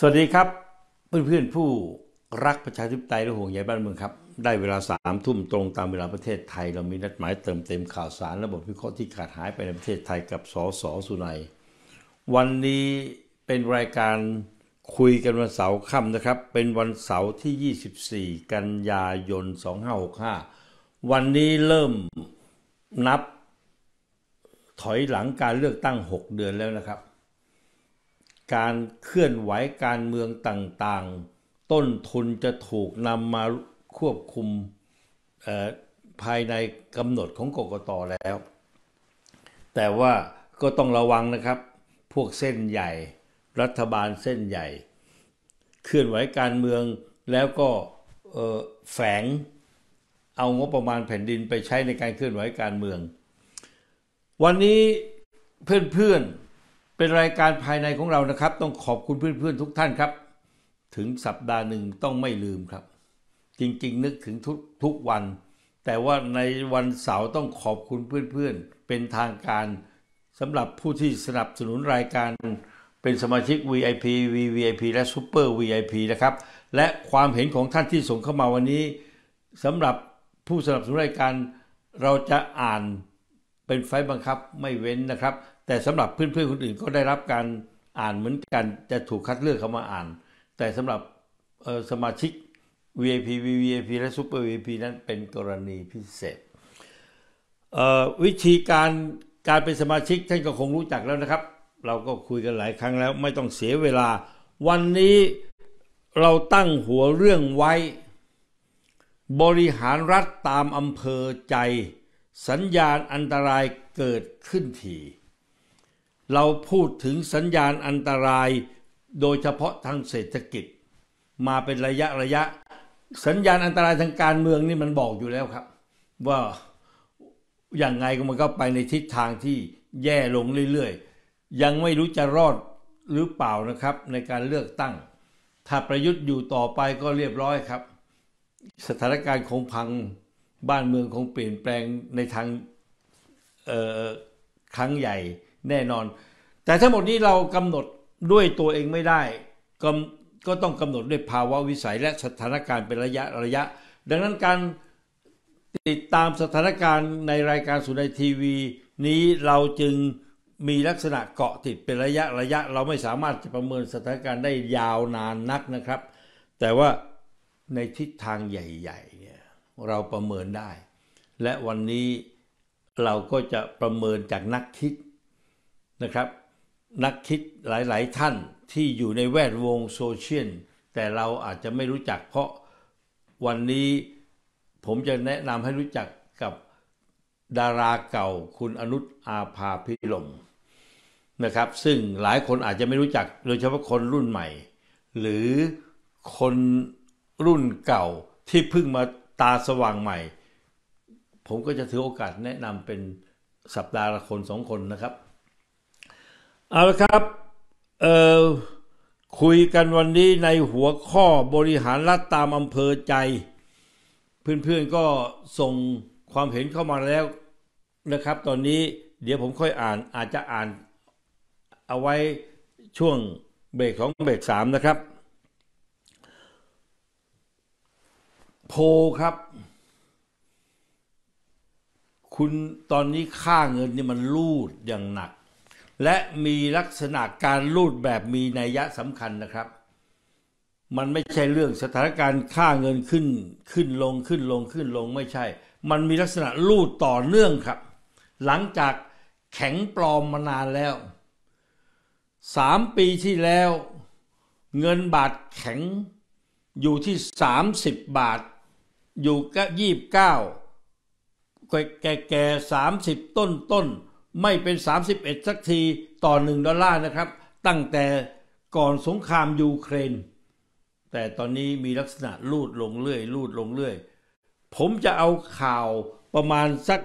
สวัสดีครับ เพื่อนเพื่อนผู้รักประชาธิปไตยและห่วงใยบ้านเมืองครับได้เวลาสามทุ่มตรงตามเวลาประเทศไทย เรามีนัดหมายเติมเต็มข่าวสารระบบวิเคราะห์ที่ขาดหายไปในประเทศไทยกับสสสุนัย วันนี้เป็นรายการคุยกันวันเสาร์ค่ำนะครับ เป็นวันเสาร์ที่ 24 กันยายน 2565วันนี้เริ่มนับถอยหลังการเลือกตั้ง 6 เดือนแล้วนะครับการเคลื่อนไหวการเมืองต่างๆ ต้นทุนจะถูกนำมาควบคุมภายในกำหนดของกกตแล้ว แต่ว่าก็ต้องระวังนะครับ พวกเส้นใหญ่ รัฐบาลเส้นใหญ่ เคลื่อนไหวการเมืองแล้วก็แฝงเอางบประมาณแผ่นดินไปใช้ในการเคลื่อนไหวการเมือง วันนี้เพื่อนๆเป็นรายการภายในของเรานะครับ ต้องขอบคุณเพื่อนๆ ทุกท่านครับ ถึงสัปดาห์หนึ่งต้องไม่ลืมครับ จริงๆ นึกถึงทุกทุกวัน แต่ว่าในวันเสาร์ต้องขอบคุณเพื่อนๆ เป็นทางการสำหรับผู้ที่สนับสนุนรายการ เป็นสมาชิก VIP VVIP และ Super VIP นะครับ และความเห็นของท่านที่ส่งเข้ามาวันนี้สำหรับผู้สนับสนุนรายการเราจะอ่านเป็นไฟบังคับไม่เว้นนะครับแต่สำหรับเพื่อนๆคนอื่นก็ได้รับการอ่านเหมือนกัน จะถูกคัดเลือกเข้ามาอ่าน แต่สำหรับสมาชิก VIP VVIP และ Super VIP นั้นเป็นกรณีพิเศษ วิธีการการเป็นสมาชิกท่านก็คงรู้จักแล้วนะครับ เราก็คุยกันหลายครั้งแล้วไม่ต้องเสียเวลา วันนี้เราตั้งหัวเรื่องไว้ บริหารรัฐตามอำเภอใจสัญญาณอันตรายเกิดขึ้นที่เราพูดถึงสัญญาณอันตรายโดยเฉพาะทางเศรษฐกิจ มาเป็นระยะ ระยะ สัญญาณอันตรายทางการเมืองนี่มันบอกอยู่แล้วครับ ว่าอย่างไงก็มันก็ไปในทิศทางที่แย่ลงเรื่อยๆยังไม่รู้จะรอดหรือเปล่านะครับในการเลือกตั้ง ถ้าประยุทธ์อยู่ต่อไปก็เรียบร้อยครับ สถานการณ์คงพังบ้านเมืองคงเปลี่ยนแปลงในทางครั้งใหญ่แน่นอน แต่ทั้งหมดนี้เรากำหนดด้วยตัวเองไม่ได้ ก็ก็ต้องกำหนดด้วย ภาวะวิสัยและสถานการณ์เป็นระยะระยะ ดังนั้นการติดตามสถานการณ์ ในรายการสุนัยทีวีนี้เราจึงมีลักษณะเกาะติดเป็นระยะระยะ เราไม่สามารถจะประเมินสถานการณ์ได้ยาวนานนักนะครับ แต่ว่าในทิศทางใหญ่ๆเนี่ยเราประเมินได้ และวันนี้เราก็จะประเมินจากนักคิดนะครับนักคิดหลาย ๆ ท่านที่อยู่ในแวดวงโซเชียลแต่เราอาจจะไม่รู้จัก เพราะวันนี้ผมจะแนะนำให้รู้จักกับดาราเก่า คุณอนุชอาภาพิลมนะครับ ซึ่งหลายคนอาจจะไม่รู้จักโดยเฉพาะคนรุ่นใหม่ หรือคนรุ่นเก่าที่เพิ่งมาตาสว่างใหม่ ผมก็จะถือโอกาสแนะนำเป็นสัปดาห์ละคนสองคนนะครับเอาละครับเอ่อคุยกันวันนี้ในหัวข้อบริหารรัฐตามอำเภอใจ เพื่อนๆก็ส่งความเห็นเข้ามาแล้วนะครับ ตอนนี้เดี๋ยวผมค่อยอ่าน อาจจะอ่านเอาไว้ช่วงเบรกของเบรกสามนะครับ โพครับ คุณตอนนี้ค่าเงินนี่มันรูดอย่างหนักและมีลักษณะการรูดแบบมีนัยยะสำคัญนะครับ มันไม่ใช่เรื่องสถานการณ์ค่าเงินขึ้นขึ้นลงขึ้นลงขึ้นลงไม่ใช่ มันมีลักษณะรูดต่อเนื่องครับ หลังจากแข็งปลอมมานานแล้ว สามปีที่แล้ว เงินบาทแข็งอยู่ที่ 30 บาท อยู่ก็ยี่บเก้าแก่แก่สามสิบต้นต้นไม่เป็น 31 สักทีต่อ 1 ดอลลาร์ นะครับ ตั้งแต่ก่อนสงครามยูเครน แต่ตอนนี้มีลักษณะลูดลงเรื่อยลูดลงเรื่อย ผมจะเอาข่าวประมาณสัก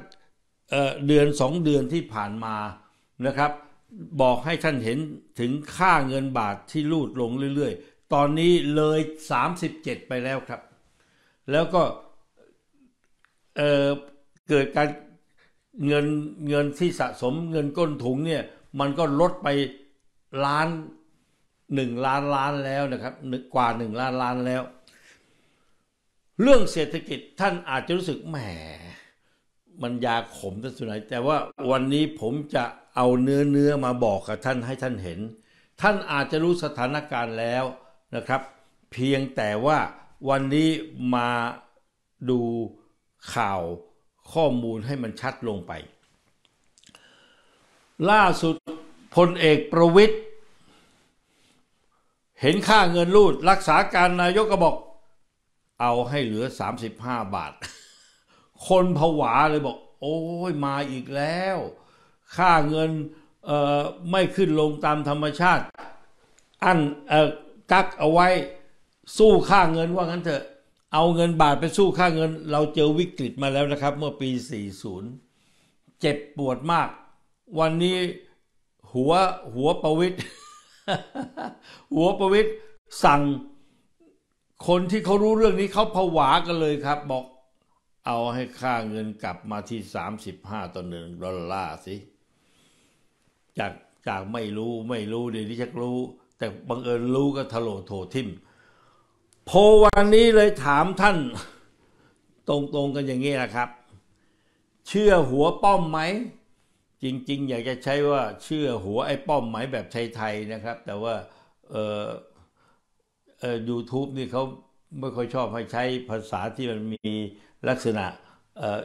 เเดือนสองเดือนที่ผ่านมานะครับ บอกให้ท่านเห็นถึงค่าเงินบาทที่ลูดลงเรื่อย ๆ ตอนนี้เลย 37 ไปแล้วครับ แล้วก็เเกิดการเงินเงินที่สะสม เงินก้นถุงเนี่ยมันก็ลดไปล้านหนึ่งล้านล้านแล้วนะครับกว่าหนึ่งล้านล้านแล้ว เรื่องเศรษฐกิจท่านอาจจะรู้สึกแหมมันยาขมท่านสุนัยแต่ว่าวันนี้ผมจะเอาเนื้อเนื้อมาบอกกับท่านให้ท่านเห็น ท่านอาจจะรู้สถานการณ์แล้วนะครับ เพียงแต่ว่าวันนี้มาดูข่าวข้อมูลให้มันชัดลงไป ล่าสุดพลเอกประวิทย์ เห็นค่าเงินรูด รักษาการนายกก็บอกเอาให้เหลือ 35 บาท คนผวาเลยบอก โอ้ยมาอีกแล้ว ค่าเงินไม่ขึ้นลงตามธรรมชาติ อันกักเอาไว้สู้ค่าเงินว่างั้นเถอะเอาเงินบาทไปสู้ค่าเงิน เราเจอวิกฤตมาแล้วนะครับ เมื่อปี 40 เจ็บปวดมาก วันนี้หัวหัวประวิทย์ หัวประวิทย์ สั่งคนที่เขารู้เรื่องนี้เขาผวากันเลยครับ บอกเอาให้ค่าเงินกลับมาที่ 35ต่อหนึ่งดอลลาร์สิจากจากไม่รู้ไม่รู้เดี๋ยวนี้จะรู้ แต่บังเอิญรู้ก็ทะโลโถทิมโพวันนี้เลยถามท่านตรงๆกันอย่างนี้นะครับ เชื่อหัวป้อมไหม จริงๆอยากจะใช้ว่าเชื่อหัวไอ้ป้อมไหมแบบไทยๆนะครับ แต่ว่าเออเออยูทูบนี่เขาไม่ค่อยชอบให้ใช้ภาษาที่มันมีลักษณะเออ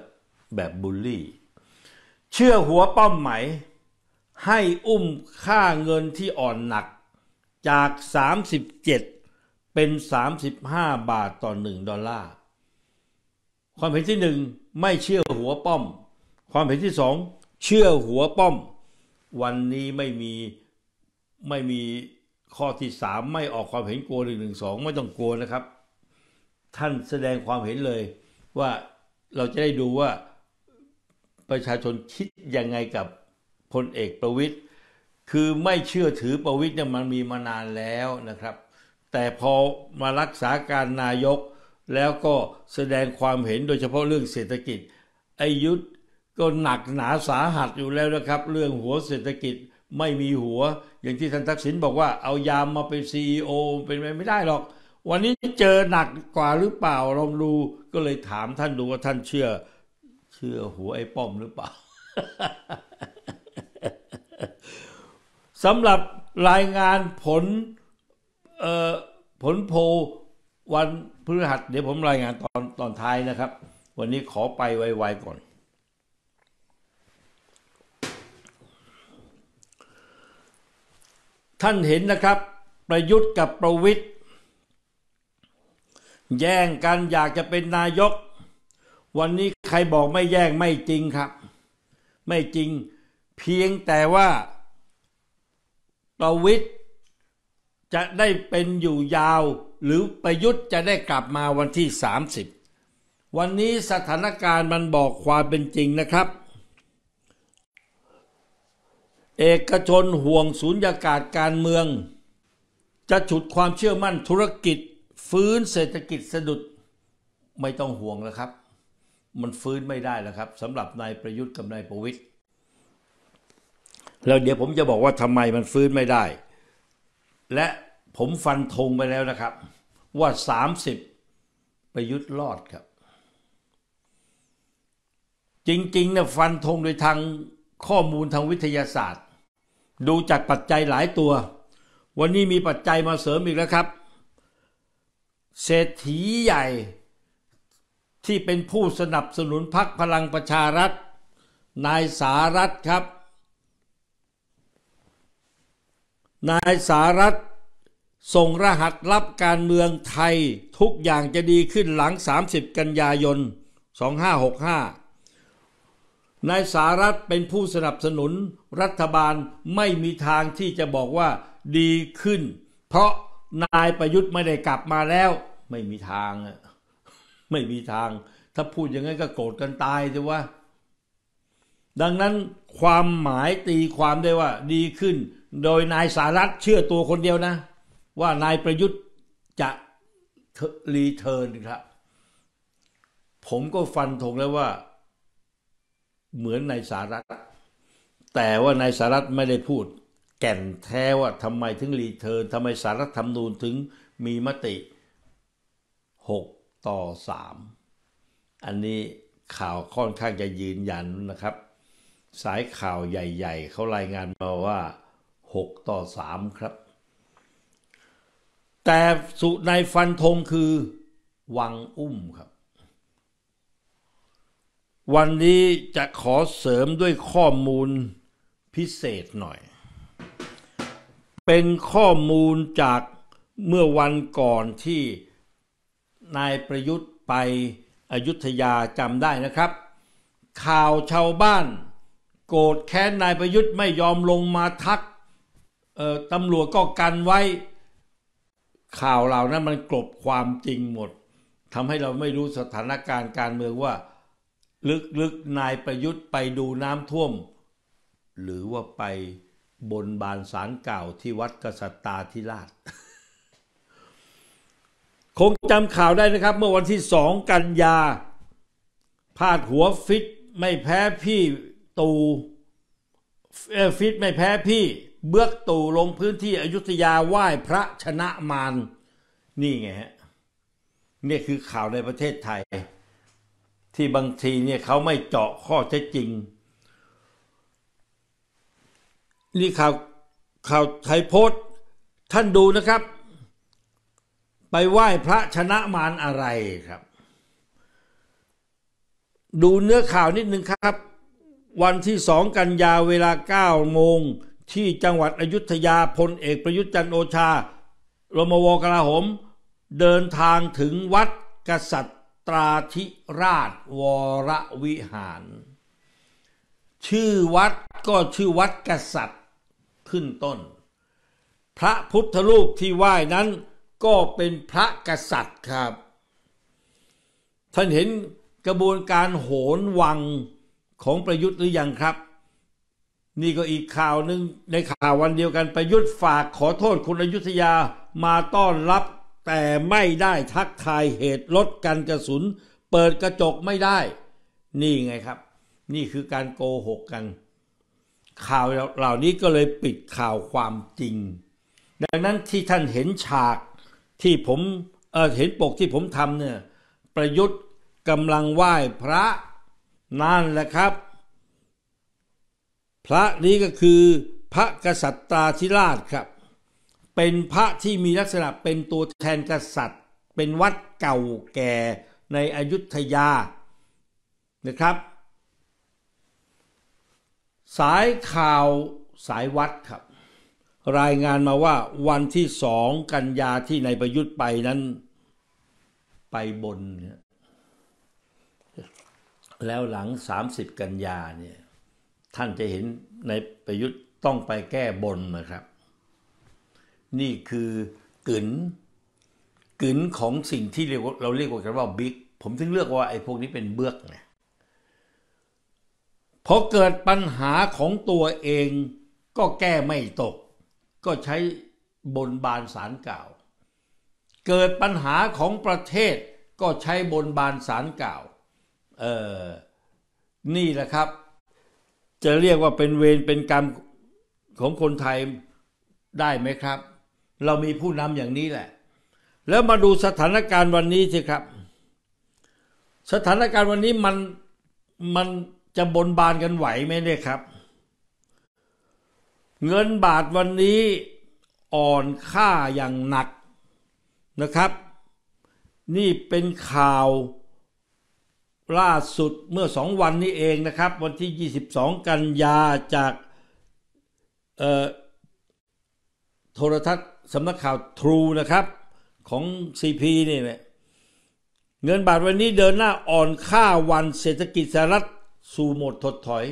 แบบบูลลี่ เชื่อหัวป้อมไหม ให้อุ้มค่าเงินที่อ่อนหนักจาก 37เป็น35 บาทต่อ1ดอลลาร์ความเห็นที่ 1 ไม่เชื่อหัวป้อม ความเห็นที่ 2 เชื่อหัวป้อม วันนี้ไม่มีไม่มีข้อที่3ไม่ออกความเห็นกลัวหนึ่งหนึ่งสองไม่ต้องกลัวนะครับ ท่านแสดงความเห็นเลยว่าเราจะได้ดูว่าประชาชนคิดยังไงกับพลเอกประวิทย์คือไม่เชื่อถือประวิทย์เนี่ยมันมีมานานแล้วนะครับแต่พอมารักษาการนายกแล้วก็แสดงความเห็นโดยเฉพาะเรื่องเศรษฐกิจไอยุทธก็หนักหนาสาหัสอยู่แล้วนะครับ เรื่องหัวเศรษฐกิจไม่มีหัวอย่างที่ท่านทักษิณบอกว่าเอายามมาเป็นซีอเป็นไปไม่ได้หรอก วันนี้เจอหนักกว่าหรือเปล่าลองดูก็เลยถามท่านดูว่าท่านเชื่อ เชื่อหัวไอ้ป้อมหรือเปล่าสำหรับรายงานผลผลโพวันพฤหัสเดี๋ยวผมรายงานตอนตอนท้ายนะครับ วันนี้ขอไปไวๆก่อน ท่านเห็นนะครับ ประยุทธ์กับประวิทย์ แย่งกันอยากจะเป็นนายก วันนี้ใครบอกไม่แย่งไม่จริงครับ ไม่จริงเพียงแต่ว่า ประวิทย์จะได้เป็นอยู่ยาวหรือประยุทธ์จะได้กลับมาวันที่ 30 วันนี้สถานการณ์มันบอกความเป็นจริงนะครับ เอกชนห่วงศูนยากาศการเมือง จะฉุดความเชื่อมั่นธุรกิจ ฟื้นเศรษฐกิจสะดุดไม่ต้องห่วงแล้วครับ มันฟื้นไม่ได้แล้วครับสำหรับนายประยุทธ์กับนายประวิทย์แล้วเดี๋ยวผมจะบอกว่าทำไมมันฟื้นไม่ได้และผมฟันธงไปแล้วนะครับ ว่า 30 ประยุทธ์รอดครับ จริงๆเนี่ยฟันธงโดยทางข้อมูลทางวิทยาศาสตร์ ดูจากปัจจัยหลายตัว วันนี้มีปัจจัยมาเสริมอีกแล้วครับ เศรษฐีใหญ่ ที่เป็นผู้สนับสนุนพรรคพลังประชารัฐ นายสารัตครับนายสารัตส่งรหัสรับการเมืองไทยทุกอย่างจะดีขึ้นหลัง 30 กันยายน2565นายสารัตเป็นผู้สนับสนุนรัฐบาลไม่มีทางที่จะบอกว่าดีขึ้น เพราะนายประยุทธ์ไม่ได้กลับมาแล้ว ไม่มีทางอะไม่มีทาง ถ้าพูดอย่างนั้นก็โกรธกันตายสิว่าดังนั้นความหมายตีความได้ว่าดีขึ้นโดยนายสารัตเชื่อตัวคนเดียวนะ ว่านายประยุทธ์จะรีเทิร์นครับ ผมก็ฟันธงแล้วว่า เหมือนนายสารัตแต่ว่านายสารัตไม่ได้พูด แก่นแท้ว่าทำไมถึงรีเทิร์นทำไมสารัฐธรรมนูญถึงมีมติ 6 ต่อ 3 อันนี้ข่าวค่อนข้างจะยืนยันนะครับ สายข่าวใหญ่ ๆ เขารายงานมาว่า6 ต่อ 3 ครับ แต่สุในฟันธงคือวังอุ้มครับ วันนี้จะขอเสริมด้วยข้อมูลพิเศษหน่อย เป็นข้อมูลจากเมื่อวันก่อนที่นายประยุทธ์ไปอยุธยาจำได้นะครับ ข่าวชาวบ้าน โกรธแค้นนายประยุทธ์ไม่ยอมลงมาทักเอ่อตำรวจก็กันไว้ข่าวเหล่านั้นมันกลบความจริงหมดทำให้เราไม่รู้สถานการณ์การเมืองว่าลึกๆนายประยุทธ์ไปดูน้ำท่วม หรือว่าไปบนบานสารเก่าที่วัดกษัตตาธิราช คงจำข่าวได้นะครับเมื่อวันที่สองกันยา พาดหัวฟิตไม่แพ้พี่ตูฟิตไม่แพ้พี่เบื้อกตู่ลงพื้นที่อยุธยาไหว้พระชนะมารนี่ไงฮะนี่คือข่าวในประเทศไทย ที่บางทีเนี่ยเขาไม่เจาะข้อเท็จจริงนี่ข่าวข่าวไทยโพสต์ท่านดูนะครับ ไปไหว้พระชนะมารอะไรครับ ดูเนื้อข่าวนิดนึงครับ วันที่สองกันยาเวลา9โมงที่จังหวัดอยุธยาพลเอกประยุทธ์จันโอชา รมวกราหม เดินทางถึงวัดกษัตราธิราชวรวิหาร ชื่อวัดก็ชื่อวัดกษัตริย์ขึ้นต้น พระพุทธรูปที่ไหว้นั้นก็เป็นพระกษัตริย์ครับ ท่านเห็นกระบวนการโหนวัง ของประยุทธ์หรือยังครับนี่ก็อีกข่าวหนึ่งในข่าววันเดียวกันประยุทธ์ฝากขอโทษคุณอยุธยามาต้อนรับ แต่ไม่ได้ทักทายเหตุลดกันกระสุน เปิดกระจกไม่ได้ นี่ไงครับ นี่คือการโกหกกัน ข่าวเหล่านี้ก็เลยปิดข่าวความจริง ดังนั้นที่ท่านเห็นฉากที่ผมเเห็นปกที่ผมทำเนี่ยประยุทธ์กำลังไหว้พระนั่นแหละครับพระนี้ก็คือพระกษัตราธิราช ครับ เป็นพระที่มีลักษณะเป็นตัวแทนกษัตริย์ เป็นวัดเก่าแก่ในอยุธยานะครับ สายข่าวสายวัดครับ รายงานมาว่าวันที่สองกันยาที่นายประยุทธ์ไปนั้นไปบนเนี่ยแล้วหลังสสามิบกันยาเนี่ยท่านจะเห็นในประยุทธ์ต้องไปแก้บนนะครับ นี่คือกึนกึนของสิ่งที่เราเรียกกันว่าบิ๊กผมถึงเลือกว่าไอ้พวกนี้เป็นเบื้อกเนี่ยพอเกิดปัญหาของตัวเองก็แก้ไม่ตก ก็ใช้บนบานสารเก่าเกิดปัญหาของประเทศก็ใช้บนบานสารเก่าเออนี่แหละครับจะเรียกว่าเป็นเวรเป็นกรรมของคนไทยได้ไหมครับ เรามีผู้นำอย่างนี้แหละ แล้วมาดูสถานการณ์วันนี้สิครับ สถานการณ์วันนี้มันมันจะบนบานกันไหวไหมเนี่ยครับ เงินบาทวันนี้อ่อนค่าอย่างหนักนะครับ นี่เป็นข่าวล่าสุดเมื่อสองวันนี้เองนะครับ วันที่ 22 กันยาจากโทรทัศน์สำนักข่าว ทรูนะครับของ CP นี่นี่ยเงินบาทวันนี้เดินหน้าอ่อนค่าวันเศรษฐกิจสหรัฐสู่หมดถดถอย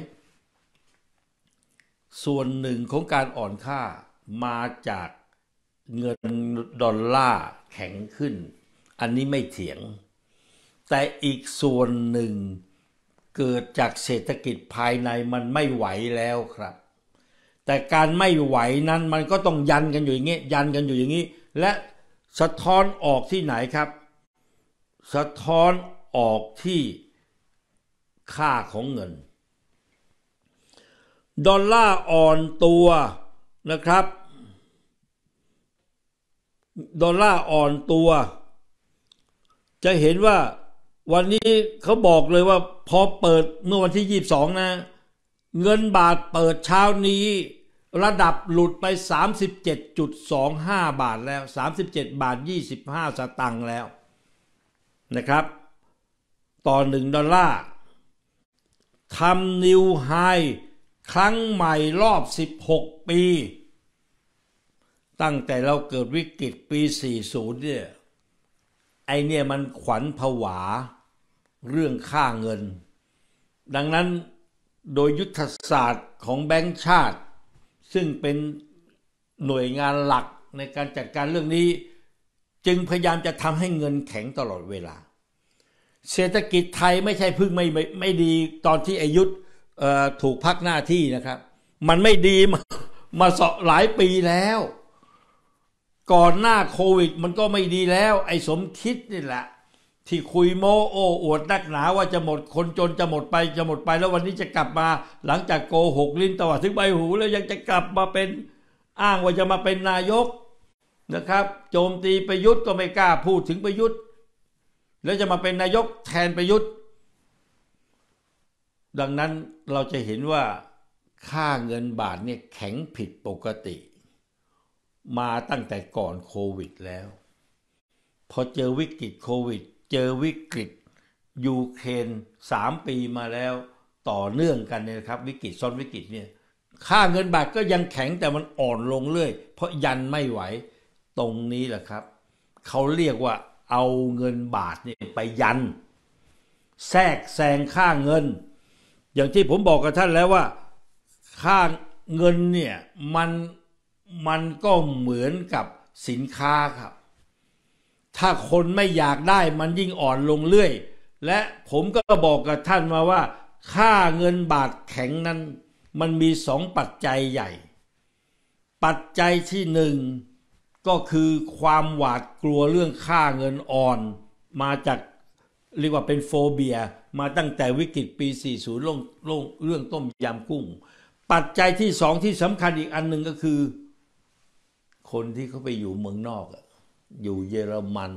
ส่วนหนึ่งของการอ่อนค่ามาจากเงินดอลลาร์ แข็งขึ้น อันนี้ไม่เถียงแต่อีกส่วนหนึ่ง เกิดจากเศรษฐกิจภายในมันไม่ไหวแล้วครับ แต่การไม่ไหวนั้นมันก็ต้องยันกันอยู่อย่างนี้ยันกันอยู่อย่างนี้ และสะท้อนออกที่ไหนครับ สะท้อนออกที่ค่าของเงิน ดอลลาร์อ่อนตัวนะครับ ดอลลาร์อ่อนตัว จะเห็นว่าวันนี้เขาบอกเลยว่า พอเปิดเมื่อวันที่ 22นะ เงินบาทเปิดเช้านี้ ระดับหลุดไป 37.25 บาทแล้ว 37บาท25สตางค์แล้วนะครับ ต่อ1ดอลลาร์ทำนิวไฮครั้งใหม่รอบ 16 ปี ตั้งแต่เราเกิดวิกฤตปี 40 เนี่ย ไอเนี่ยมันขวัญผวาเรื่องค่าเงิน ดังนั้นโดยยุทธศาสตร์ของแบงก์ชาติ ซึ่งเป็นหน่วยงานหลักในการจัดการเรื่องนี้ จึงพยายามจะทำให้เงินแข็งตลอดเวลา เศรษฐกิจไทยไม่ใช่พึ่งไม่ไม่ไม่ดีตอนที่อายุถูกพักหน้าที่นะครับ มันไม่ดีมามาสอหลายปีแล้ว ก่อนหน้าโควิดมันก็ไม่ดีแล้ว ไอ้สมคิดนี่แหละที่คุยโมโอ้อวดนักหนาว่าจะหมด คนจนจะหมดไปจะหมดไป แล้ววันนี้จะกลับมาหลังจากโกหกลิ้นตวัดถึงใบหู แล้วยังจะกลับมาเป็นอ้างว่าจะมาเป็นนายกนะครับ โจมตีประยุทธ์ก็ไม่กล้าพูดถึงประยุทธ์ แล้วจะมาเป็นนายกแทนประยุทธ์ ดังนั้นเราจะเห็นว่า ค่าเงินบาทเนี่ยแข็งผิดปกติ มาตั้งแต่ก่อนโควิดแล้ว พอเจอวิกฤตโควิดเจอวิกฤตยูเครนสามปีมาแล้วต่อเนื่องกันเนี่ยครับ วิกฤตซ้อนวิกฤตเนี่ยค่าเงินบาทก็ยังแข็งแต่มันอ่อนลงเรื่อยเพราะยันไม่ไหวตรงนี้แหละครับเขาเรียกว่าเอาเงินบาทเนี่ยไปยัน แทรกแซงค่าเงิน อย่างที่ผมบอกกับท่านแล้วว่าค่าเงินเนี่ยมันมันก็เหมือนกับสินค้าครับถ้าคนไม่อยากได้มันยิ่งอ่อนลงเรื่อยและผมก็บอกกับท่านมาว่า ค่าเงินบาทแข็งนั้น มันมีสองปัจจัยใหญ่ ปัจจัยที่หนึ่งก็คือความหวาดกลัวเรื่องค่าเงินอ่อน มาจากเรียกว่าเป็นโฟเบีย มาตั้งแต่วิกฤตปี40ลรล่องเรื่องต้มยำกุ้ง ปัจจัยที่สองที่สำคัญอีกอันหนึ่งก็คือ คนที่เขาไปอยู่เมืองนอกอยู่เยอรมัน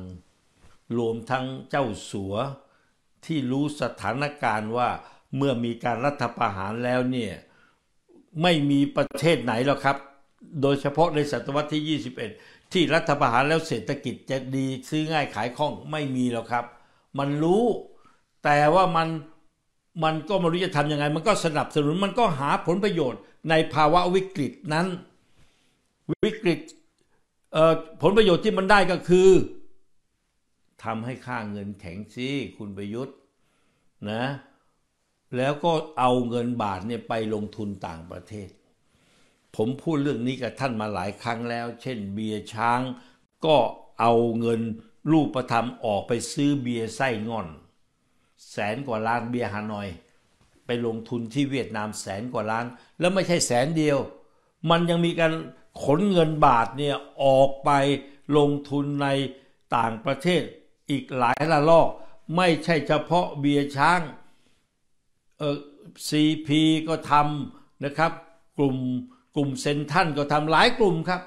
รวมทั้งเจ้าสัวที่รู้สถานการณ์ว่าเมื่อมีการรัฐประหารแล้วเนี่ยไม่มีประเทศไหนหรอกครับ โดยเฉพาะในศตวรรษที่ 21 ที่รัฐประหารแล้วเศรษฐกิจจะดีซื้อง่ายขายคล่อง ไม่มีหรอกครับ มันรู้แต่ว่ามันมันก็ไม่รู้จะทำยังไง มันก็สนับสนุนมันก็หาผลประโยชน์ ในภาวะวิกฤตนั้นวิกฤตผลประโยชน์ที่มันได้ก็คือทำให้ค่าเงินแข็งซีคุณประยุทธ์ นะ แล้วก็เอาเงินบาทเนี่ยไปลงทุนต่างประเทศ ผมพูดเรื่องนี้กับท่านมาหลายครั้งแล้ว เช่นเบียร์ช้าง ก็เอาเงินรูปธรรมออกไปซื้อเบียร์ไส้งอน แสนกว่าล้านเบียร์ฮานอย ไปลงทุนที่เวียดนามแสนกว่าล้าน แล้วไม่ใช่แสนเดียว มันยังมีการขนเงินบาทเนี่ย ออกไปลงทุนในต่างประเทศอีกหลายระลอก ไม่ใช่เฉพาะเบียร์ช้างเออซีพีก็ทำนะครับ กลุ่มกลุ่มเซนทันก็ทำหลายกลุ่มครับ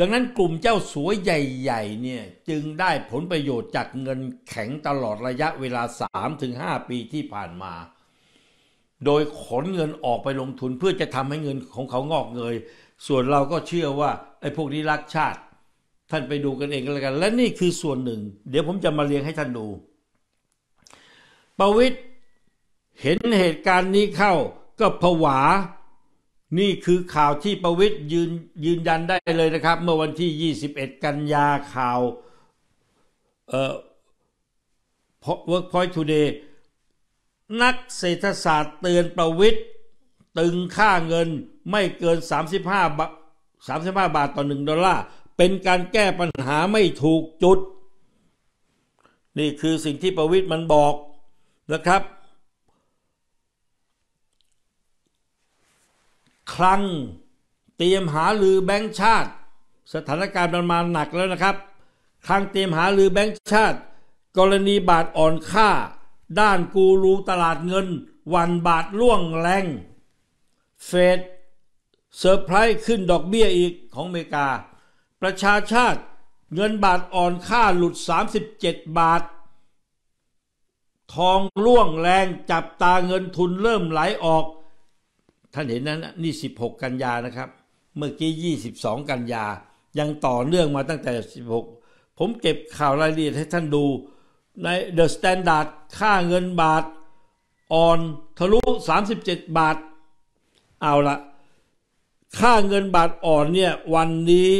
ดังนั้นกลุ่มเจ้าสัวใหญ่ ๆ เนี่ย จึงได้ผลประโยชน์จากเงินแข็งตลอดระยะเวลา3-5ปีที่ผ่านมา โดยขนเงินออกไปลงทุนเพื่อจะทำให้เงินของเขางอกเงยส่วนเราก็เชื่อว่าไอ้พวกนี้รักชาติ ท่านไปดูกันเองกันแล้วกัน และนี่คือส่วนหนึ่ง เดี๋ยวผมจะมาเรียงให้ท่านดู ประวิทย์เห็นเหตุการณ์นี้เข้าก็ผวานี่คือข่าวที่ประวิทย์ยืนยืนยันได้เลยนะครับ เมื่อวันที่ 21 กันยาข่าวเอ่อ Workpoint Today นักเศรษฐศาสตร์เตือนประวิทย์ตึงค่าเงินไม่เกิน 35 บาท35 บาทต่อ 1ดอลลาร์เป็นการแก้ปัญหาไม่ถูกจุด นี่คือสิ่งที่ประวิทย์มันบอกนะครับคลังเตรียมหาลือแบงค์ชาติ สถานการณ์มันมาหนักแล้วนะครับ คลังเตรียมหาลือแบงค์ชาติ กรณีบาทอ่อนค่า ด้านกูรูตลาดเงินวันบาทล่วงแรงเฟดเซอร์ไพรส์ขึ้นดอกเบี้ยอีกของอเมริกา ประชาชาติเงินบาทอ่อนค่าหลุด 37 บาท ทองร่วงแรงจับตาเงินทุนเริ่มไหลออก ท่านเห็นนั้นนี่ 16 กันยานะครับ เมื่อกี้ 22 กันยา ยังต่อเนื่องมาตั้งแต่ 16 ผมเก็บข่าวรายละเอียดให้ท่านดูใน The Standard ค่าเงินบาทอ่อนทะลุ 37 บาทเอาละค่าเงินบาทอ่อนเนี่ย วันนี้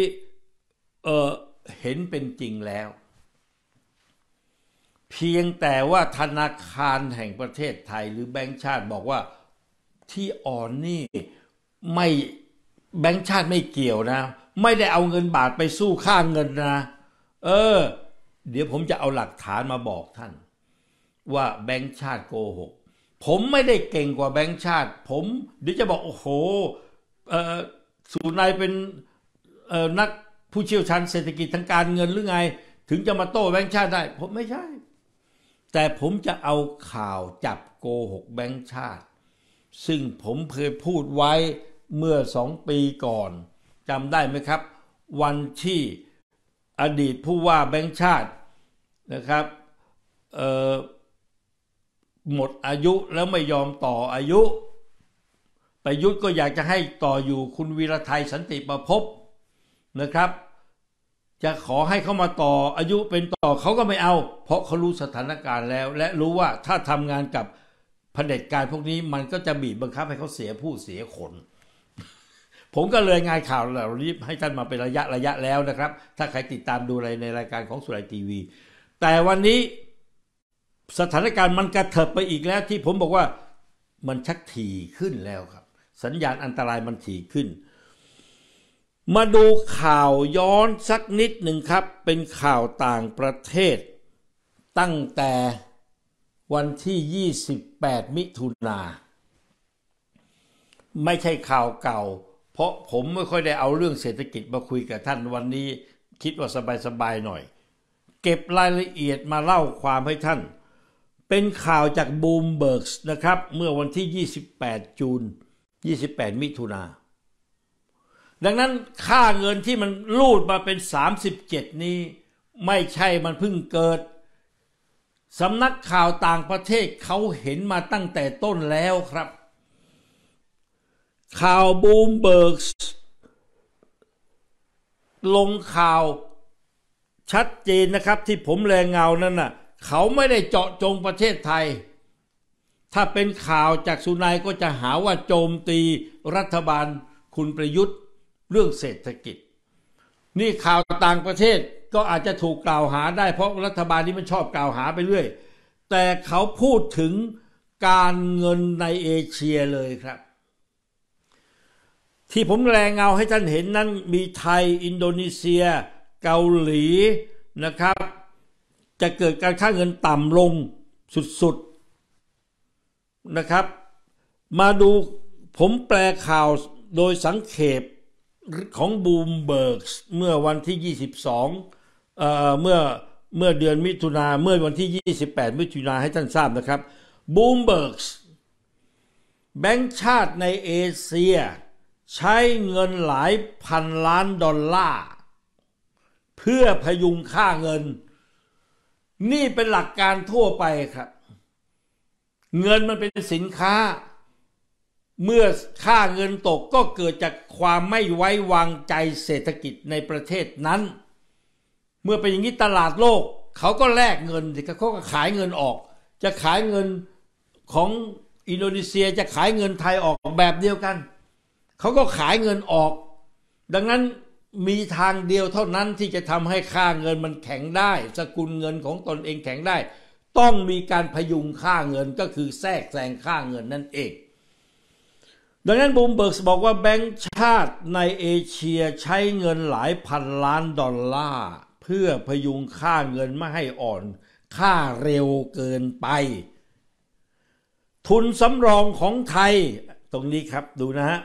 เออเห็นเป็นจริงแล้ว เพียงแต่ว่าธนาคารแห่งประเทศไทย หรือแบงค์ชาติบอกว่าที่อ่อนนี่ไม่แบงค์ชาติไม่เกี่ยวนะ ไม่ได้เอาเงินบาทไปสู้ค่าเงินนะ เออ เดี๋ยวผมจะเอาหลักฐานมาบอกท่าน ว่าแบงค์ชาติโกหกผมไม่ได้เก่งกว่าแบงค์ชาติ ผมเดี๋ยวจะบอก โอ้โหสูนายเป็นนักผู้เชี่ยวชาญเศรษฐกิจทางการเงินหรือไง ถึงจะมาโต้แบงค์ชาติได้ ผมไม่ใช่ แต่ผมจะเอาข่าวจับโกหกแบงค์ชาติ ซึ่งผมเคยพูดไว้เมื่อสองปีก่อนจำได้ไหมครับ วันที่อดีตผู้ว่าแบงค์ชาตินะครับหมดอายุแล้วไม่ยอมต่ออายุประยุทธ์ก็อยากจะให้ต่ออยู่คุณวีรไทยสันติประพบนะครับ จะขอให้เขามาต่อ อายุเป็นต่อเขาก็ไม่เอา เพราะเขารู้สถานการณ์แล้ว และรู้ว่าถ้าทำงานกับเผด็จการพวกนี้มันก็จะบีบบังคับให้เขาเสียผู้เสียคนผมก็เลยงานข่าวเหล่านี้ให้ท่านมาเป็นระยะระยะแล้วนะครับ ถ้าใครติดตามดูอะไรในรายการของสุรายทีวีแต่วันนี้สถานการณ์มันกระเถิบไปอีกแล้วที่ผมบอกว่ามันชักถี่ขึ้นแล้วครับ สัญญาณอันตรายมันถี่ขึ้น มาดูข่าวย้อนสักนิดหนึ่งครับ เป็นข่าวต่างประเทศตั้งแต่วันที่ 28 มิถุนา ไม่ใช่ข่าวเก่า เพราะผมไม่ค่อยได้เอาเรื่องเศรษฐกิจมาคุยกับท่านวันนี้คิดว่าสบายๆหน่อย เก็บรายละเอียดมาเล่าความให้ท่านเป็นข่าวจากบูมเบิร์กส์นะครับ เมื่อวันที่ 28จูน28 มิถุนาดังนั้นค่าเงินที่มันลูดมาเป็น 37 นี้ ไม่ใช่มันเพิ่งเกิดสำนักข่าวต่างประเทศเขาเห็นมาตั้งแต่ต้นแล้วครับ ข่าวบูมเบิร์กส์ลงข่าวชัดเจนนะครับ ที่ผมแรงเงานั่นนะ่ะเขาไม่ได้เจาะจงประเทศไทย ถ้าเป็นข่าวจากสุนัยก็จะหาว่าโจมตีรัฐบาลคุณประยุทธ์เรื่องเศรษฐกิจ นี่ข่าวต่างประเทศก็อาจจะถูกกล่าวหาได้เพราะรัฐบาลนี้มันชอบกล่าวหาไปเรื่อย แต่เขาพูดถึงการเงินในเอเชียเลยครับ ที่ผมแรงเงาให้ท่านเห็นนั้นมีไทยอินโดนีเซีย เกาหลีนะครับจะเกิดการค่าเงินต่ำลงสุด ๆ นะครับ มาดูผมแปลข่าวโดยสังเขปของบูมเบิร์กเมื่อวันที่ 22เอ่อเมื่อเมื่อเดือนมิถุนาเมื่อวันที่ 28 มิถุนาให้ท่านทราบนะครับบูมเบิร์กแบงก์ชาติในเอเชียใช้เงินหลายพันล้านดอลลาร์เพื่อพยุงค่าเงินนี่เป็นหลักการทั่วไปครับ เงินมันเป็นสินค้าเมื่อค่าเงินตกก็เกิดจากความไม่ไว้วางใจเศรษฐกิจในประเทศนั้น เมื่อเป็นอย่างนี้ตลาดโลก เขาก็แลกเงินเขาก็ขายเงินออก จะขายเงินของอินโดนีเซียจะขายเงินไทยออกแบบเดียวกันเขาก็ขายเงินออก ดังนั้นมีทางเดียวเท่านั้นที่จะทำให้ค่าเงินมันแข็งได้สกุลเงินของตนเองแข็งได้ ต้องมีการพยุงค่าเงินก็คือแทรกแซงค่าเงินนั่นเอง ดังนั้นบูมเบิร์กบอกว่าแบงก์ชาติในเอเชียใช้เงินหลายพันล้านดอลลาร์ เพื่อพยุงค่าเงินไม่ให้อ่อนค่าเร็วเกินไป ทุนสำรองของไทยตรงนี้ครับดูนะฮะ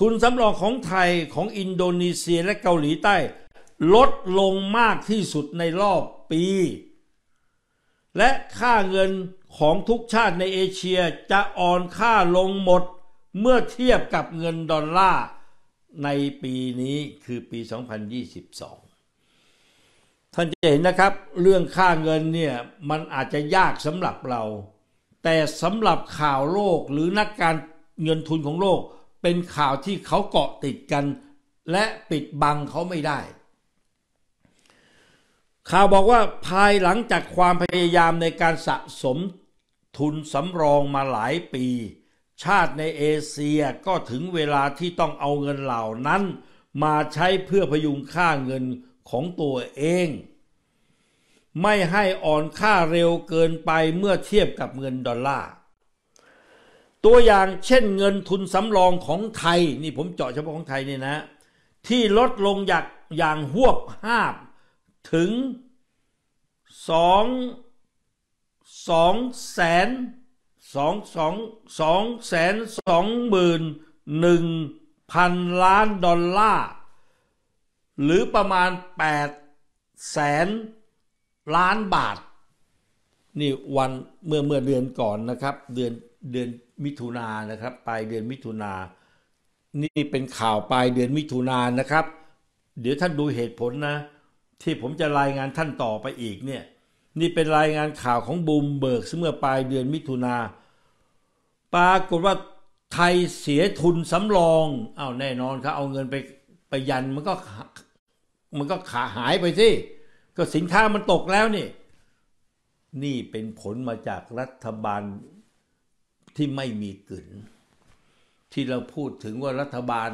ทุนสำรองของไทยของอินโดนีเซียและเกาหลีใต้ ลดลงมากที่สุดในรอบปี และค่าเงินของทุกชาติในเอเชียจะอ่อนค่าลงหมดเมื่อเทียบกับเงินดอลลาร์ในปีนี้คือปี 2022 ท่านจะเห็นนะครับ เรื่องค่าเงินเนี่ยมันอาจจะยากสำหรับเรา แต่สำหรับข่าวโลกหรือนักการเงินทุนของโลกเป็นข่าวที่เขาเกาะติดกันและปิดบังเขาไม่ได้ ข่าวบอกว่าภายหลังจากความพยายามในการสะสมทุนสำรองมาหลายปี ชาติในเอเชียก็ถึงเวลาที่ต้องเอาเงินเหล่านั้น มาใช้เพื่อพยุงค่าเงินของตัวเอง ไม่ให้อ่อนค่าเร็วเกินไปเมื่อเทียบกับเงินดอลลาร์ตัวอย่างเช่นเงินทุนสำรองของไทยนี่ผมเจาะเฉพาะของไทยนี่นะ ที่ลดลงอยางอย่างหวบห้าบถึงสองสองแสนสองสองสองแสนสองหมื่นหนึ่งพันล้านดอลลาร์หรือประมาณแปดแสนล้านบาท นี่วันเมื่อเมื่อเดือนก่อนนะครับเดือนเดือนมิถุนานะครับปลายเดือนมิถุนานี่เป็นข่าวปลายเดือนมิถุนานะครับ เดี๋ยวท่านดูเหตุผลนะ ที่ผมจะรายงานท่านต่อไปอีกเนี่ยนี่เป็นรายงานข่าวของบูมเบิร์กเมื่อปลายเดือนมิถุนาปรากฏว่าไทยเสียทุนสำรองอ้าวแน่นอนครับเอาเงินไปไปยันมันก็มันก็ขาหายไปสิก็สินค้ามันตกแล้วนี่ นี่เป็นผลมาจากรัฐบาลที่ไม่มีกลืนที่เราพูดถึงว่ารัฐบาล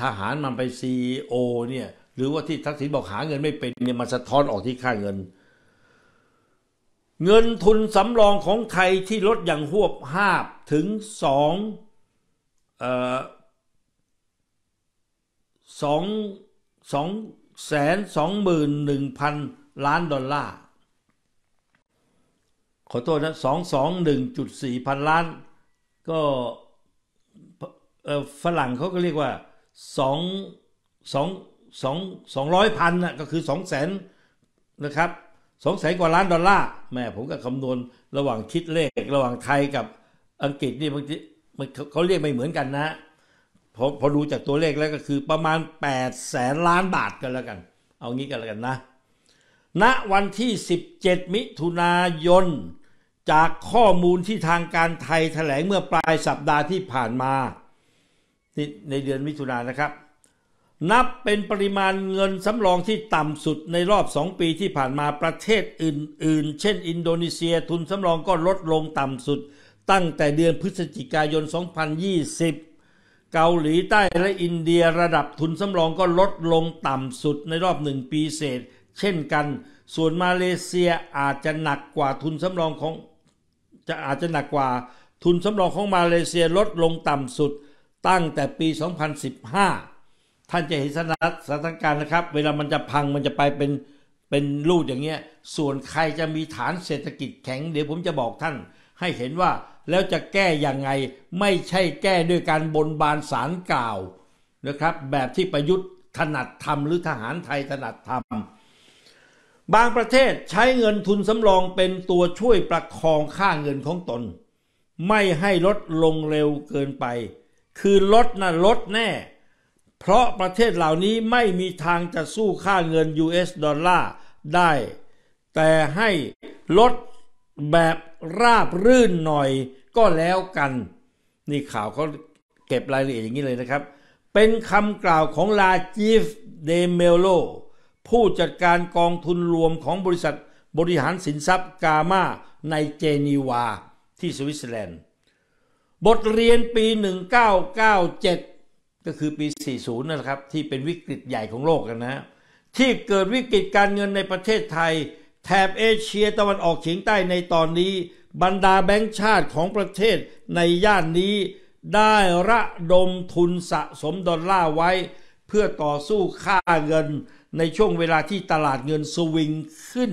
ทหารมันไปซีโอเนี่ยหรือว่าที่ทักษิณบอกหาเงินไม่เป็นเนี่ยมันสะท้อนออกที่ค่าเงิน เงินทุนสำรองของไทยที่ลดอย่างหวบหาบถึงสองสองสองแสนสองหมื่นหนึ่งพันล้านดอลลาร์ขอโทษนะสองสองหนึ่งจุดสี่พันล้านก็ฝรั่งเขาก็เรียกว่าสองสองสองสองร้อยพันนะก็คือสองแสนนะครับสองแสนกว่าล้านดอลลาร์แม่ผมก็คำนวณระหว่างคิดเลขระหว่างไทยกับอังกฤษนี่บางทีมันเขาเรียกไม่เหมือนกันนะพอพอดูจากตัวเลขแล้วก็คือประมาณแปดแสนล้านบาทกันแล้วกัน เอางี้กันแล้วกันนะ ณวันที่ 17 มิถุนายนจากข้อมูลที่ทางการไทยแถลงเมื่อปลายสัปดาห์ที่ผ่านมา ในเดือนมิถุนายนนะครับ นับเป็นปริมาณเงินสำรองที่ต่ำสุดในรอบ 2 ปีที่ผ่านมาประเทศอื่น ๆ เช่นอินโดนีเซียทุนสำรองก็ลดลงต่ำสุด ตั้งแต่เดือนพฤศจิกายน 2020 เกาหลีใต้และอินเดียระดับทุนสำรองก็ลดลงต่ำสุดในรอบ1ปีเศษ เช่นกัน ส่วนมาเลเซียอาจจะหนักกว่าทุนสำรองของจะอาจจะหนักกว่าทุนสำรองของมาเลเซียลดลงต่ำสุดตั้งแต่ปี 2015 ท่านจะเห็นสถานสถานการณ์นะครับ เวลามันจะพังมันจะไปเป็นเป็นรูปอย่างเงี้ยส่วนใครจะมีฐานเศรษฐกิจแข็งเดี๋ยวผมจะบอกท่านให้เห็นว่าแล้วจะแก้อย่างไงไม่ใช่แก้ด้วยการบนบานสารกล่าวนะครับ แบบที่ประยุทธ์ถนัดทำหรือทหารไทยถนัดทำบางประเทศใช้เงินทุนสำรองเป็นตัวช่วยประคองค่าเงินของตน ไม่ให้ลดลงเร็วเกินไป คือลดนะลดแน่ เพราะประเทศเหล่านี้ไม่มีทางจะสู้ค่าเงิน US ดอลลาร์ได้ แต่ให้ลดแบบราบรื่นหน่อยก็แล้วกัน นี่ข่าวเขาเก็บรายละเอียดอย่างนี้เลยนะครับ เป็นคำกล่าวของลาจิฟเดเมโลผู้จัดการกองทุนรวมของบริษัทบริหารสินทรัพย์กามาในเจนีวาที่สวิตเซอร์แลนด์ บทเรียนปี 1997 ก็คือปี 40นะครับ ที่เป็นวิกฤตใหญ่ของโลกกันนะที่เกิดวิกฤตการเงินในประเทศไทย แถบเอเชียตะวันออกเฉียงใต้ในตอนนี้บรรดาแบงก์ชาติของประเทศในย่านนี้ได้ระดมทุนสะสมดอลลาร์ไว้เพื่อต่อสู้ค่าเงินในช่วงเวลาที่ตลาดเงินสวิงขึ้น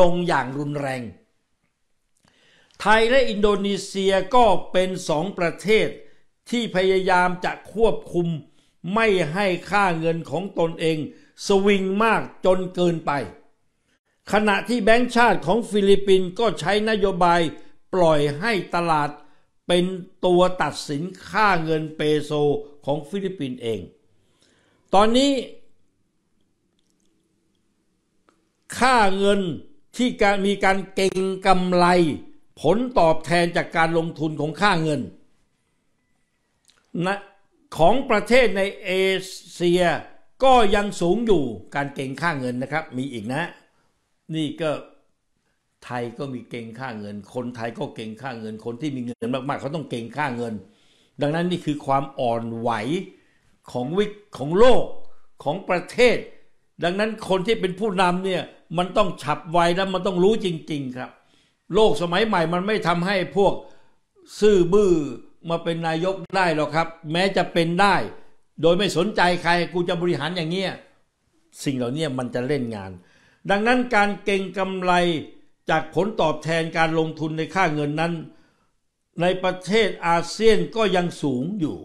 ลงอย่างรุนแรง ไทยและอินโดนีเซียก็เป็นสองประเทศที่พยายามจะควบคุมไม่ให้ค่าเงินของตนเอง สวิงมากจนเกินไป ขณะที่แบงก์ชาติของฟิลิปปินส์ก็ใช้นโยบายปล่อยให้ตลาดเป็นตัวตัดสินค่าเงินเปโซของฟิลิปปินส์เอง ตอนนี้ค่าเงินที่การมีการเก่งกำไร ผลตอบแทนจากการลงทุนของค่าเงินนะของประเทศในเอเชีย ก็ยังสูงอยู่การเก่งค่าเงินนะครับมีอีกนะ นี่ก็ไทยก็มีเก่งค่าเงิน คนไทยก็เก่งค่าเงินคนที่มีเงินมาก ๆ เขาต้องเก่งค่าเงิน ดังนั้นนี่คือความอ่อนไหวของวิกของโลกของประเทศ ดังนั้นคนที่เป็นผู้นำเนี่ยมันต้องฉับไวและมันต้องรู้จริง ๆ ครับ โลกสมัยใหม่มันไม่ทำให้พวกซื่อบื้อมาเป็นนายกได้หรอกครับ แม้จะเป็นได้ โดยไม่สนใจใครกูจะบริหารอย่างเงี้ยสิ่งเหล่านี้มันจะเล่นงาน ดังนั้นการเก่งกำไรจากผลตอบแทนการลงทุนในค่าเงินนั้น ในประเทศอาเซียนก็ยังสูงอยู่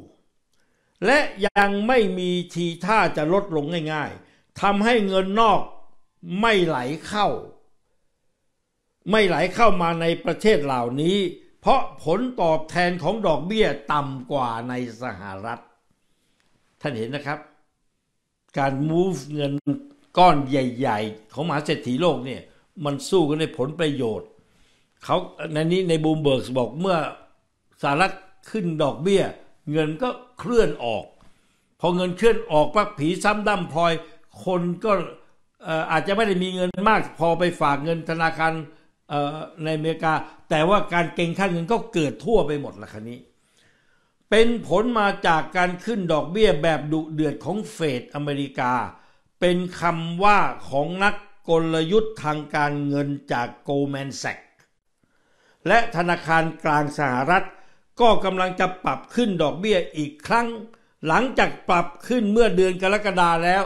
และยังไม่มีทีท่าจะลดลงง่าย ๆทำให้เงินนอกไม่ไหลเข้า ไม่ไหลเข้ามาในประเทศเหล่านี้ เพราะผลตอบแทนของดอกเบี้ยต่ำกว่าในสหรัฐ ท่านเห็นนะครับ การ move เงินก้อนใหญ่ๆของมหาเศรษฐีโลกเนี่ย มันสู้กันในผลประโยชน์ เขาในนี้ในบูมเบิร์กบอกเมื่อสหรัฐขึ้นดอกเบี้ย เงินก็เคลื่อนออก พอเงินเคลื่อนออกปักผีซ้ำดำพลอยคนก็อาจจะไม่ได้มีเงินมากพอไปฝากเงินธนาคารในอเมริกา แต่ว่าการเก่งค่าเงินก็เกิดทั่วไปหมดละคันนี้ เป็นผลมาจากการขึ้นดอกเบี้ยแบบดุเดือดของเฟดอเมริกา เป็นคำว่าของนักกลยุทธ์ทางการเงินจากโกลแมนแซกและธนาคารกลางสหรัฐก็กำลังจะปรับขึ้นดอกเบี้ยอีกครั้ง หลังจากปรับขึ้นเมื่อเดือนกรกฎาแล้ว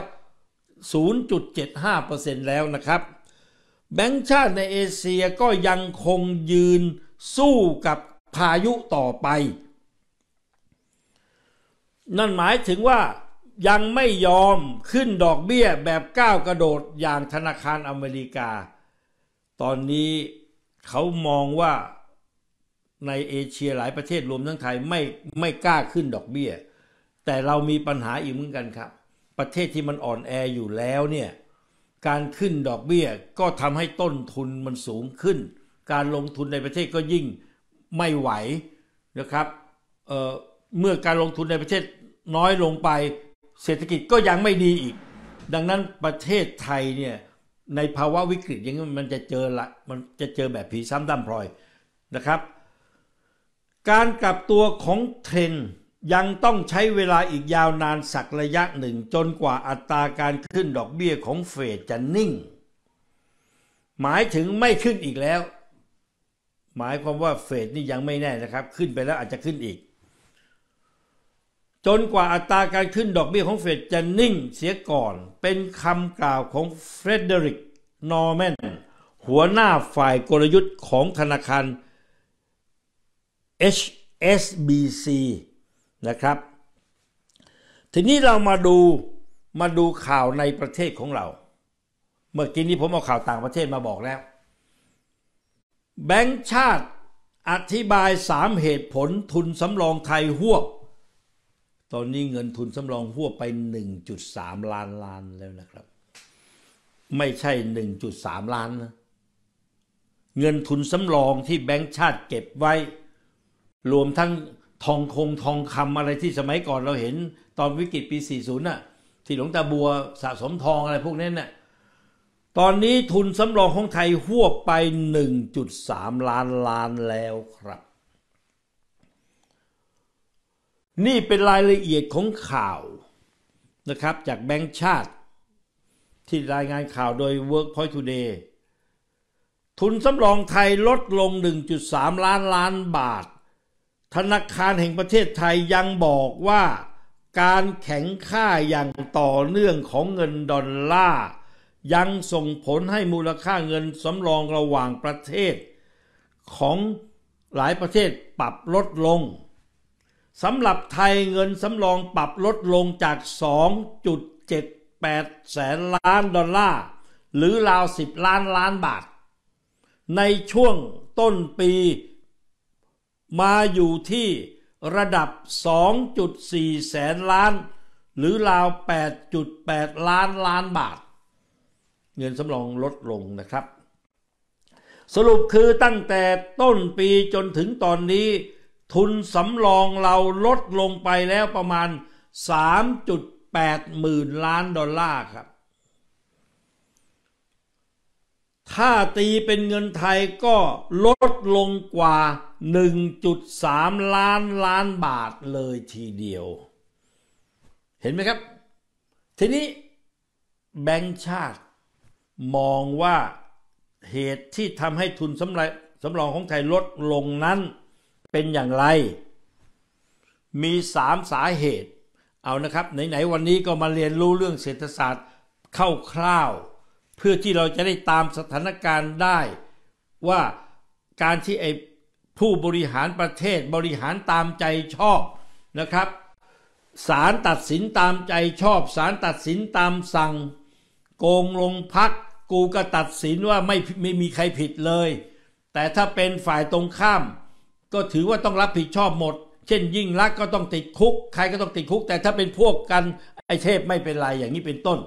0.75%แล้วนะครับแบงก์ชาติในเอเชียก็ยังคงยืนสู้กับพายุต่อไป นั่นหมายถึงว่ายังไม่ยอมขึ้นดอกเบี้ยแบบก้าวกระโดดอย่างธนาคารอเมริกา ตอนนี้เขามองว่าในเอเชียหลายประเทศรวมทั้งไทยไม่ไม่กล้าขึ้นดอกเบี้ย แต่เรามีปัญหาอีกเหมือนกันครับประเทศที่มันอ่อนแออยู่แล้ว เนี่ย การขึ้นดอกเบี้ย ก็ทำให้ต้นทุนมันสูงขึ้น การลงทุนในประเทศก็ยิ่งไม่ไหวนะครับเเมื่อการลงทุนในประเทศน้อยลงไป เศรษฐกิจก็ยังไม่ดีอีก ดังนั้นประเทศไทยเนี่ยในภาวะวิกฤตอย่างนี้มันจะเจอละมันจะเจอแบบผีซ้ำด้ำพลอยนะครับ การกลับตัวของเทรนด์ยังต้องใช้เวลาอีกยาวนานสักระยะหนึ่ง จนกว่าอัตราการขึ้นดอกเบี้ยของเฟดจะนิ่ง หมายถึงไม่ขึ้นอีกแล้ว หมายความว่าเฟดนี่ยังไม่แน่นะครับ ขึ้นไปแล้วอาจจะขึ้นอีก จนกว่าอัตราการขึ้นดอกเบี้ยของเฟดจะนิ่งเสียก่อนเป็นคำกล่าวของเฟรเดริกนอร์แมนหัวหน้าฝ่ายกลยุทธ์ของธนาคาร HSBC นะครับ ทีนี้เรามาดู มาดูข่าวในประเทศของเรา เมื่อกี้นี้ผมเอาข่าวต่างประเทศมาบอกแล้ว แบงค์ชาติอธิบายสามเหตุผลทุนสำรองไทยหวบตอนนี้เงินทุนสำรองหวบไป 1.3 ล้านล้านแล้วนะครับ ไม่ใช่ 1.3 ล้านนะเงินทุนสำรองที่แบงค์ชาติเก็บไว้รวมทั้งทองคงทองคำอะไรที่สมัยก่อนเราเห็นตอนวิกฤตปี 40 น่ะที่หลวงตาบัวสะสมทองอะไรพวกนั้นน่ะตอนนี้ทุนสำรองของไทยหัวไป 1.3 ล้านล้านแล้วครับ นี่เป็นรายละเอียดของข่าวนะครับจากแบงก์ชาติที่รายงานข่าวโดย Workpoint Today ทุนสำรองไทยลดลง 1.3 ล้านล้านบาทธนาคารแห่งประเทศไทยยังบอกว่าการแข็งค่าอย่างต่อเนื่องของเงินดอลลาร์ ยังส่งผลให้มูลค่าเงินสำรองระหว่างประเทศ ของหลายประเทศปรับลดลง สำหรับไทยเงินสำรองปรับลดลงจาก 2.78 แสนล้านดอลลาร์หรือราว 10 ล้านล้านบาท ในช่วงต้นปีมาอยู่ที่ระดับ 2.4 แสนล้านหรือราว 8.8 ล้านล้านบาท เงินสำรองลดลงนะครับ สรุปคือตั้งแต่ต้นปีจนถึงตอนนี้ ทุนสำรองเราลดลงไปแล้วประมาณ 3.8หมื่นล้านดอลลาร์ครับถ้าตีเป็นเงินไทยก็ลดลงกว่า 1.3 ล้านล้านบาทเลยทีเดียว เห็นไหมครับ ทีนี้แบงค์ชาติมองว่าเหตุที่ทำให้ทุนสำรสำรองของไทยลดลงนั้นเป็นอย่างไร มีสามสาเหตุ เอานะครับ ไหนๆวันนี้ก็มาเรียนรู้เรื่องเศรษฐศาสตร์คร่าวๆเพื่อที่เราจะได้ตามสถานการณ์ได้ว่าการที่ไอ้ผู้บริหารประเทศบริหารตามใจชอบนะครับศาลตัดสินตามใจชอบศาลตัดสินตามสั่ง โกงลงพัก กูก็ตัดสินว่าไม่ไม่มีใครผิดเลย แต่ถ้าเป็นฝ่ายตรงข้าม ก็ถือว่าต้องรับผิดชอบหมด เช่นยิ่งรักก็ต้องติดคุก ใครก็ต้องติดคุก แต่ถ้าเป็นพวกกันไอเทพไม่เป็นไรอย่างนี้เป็นต้น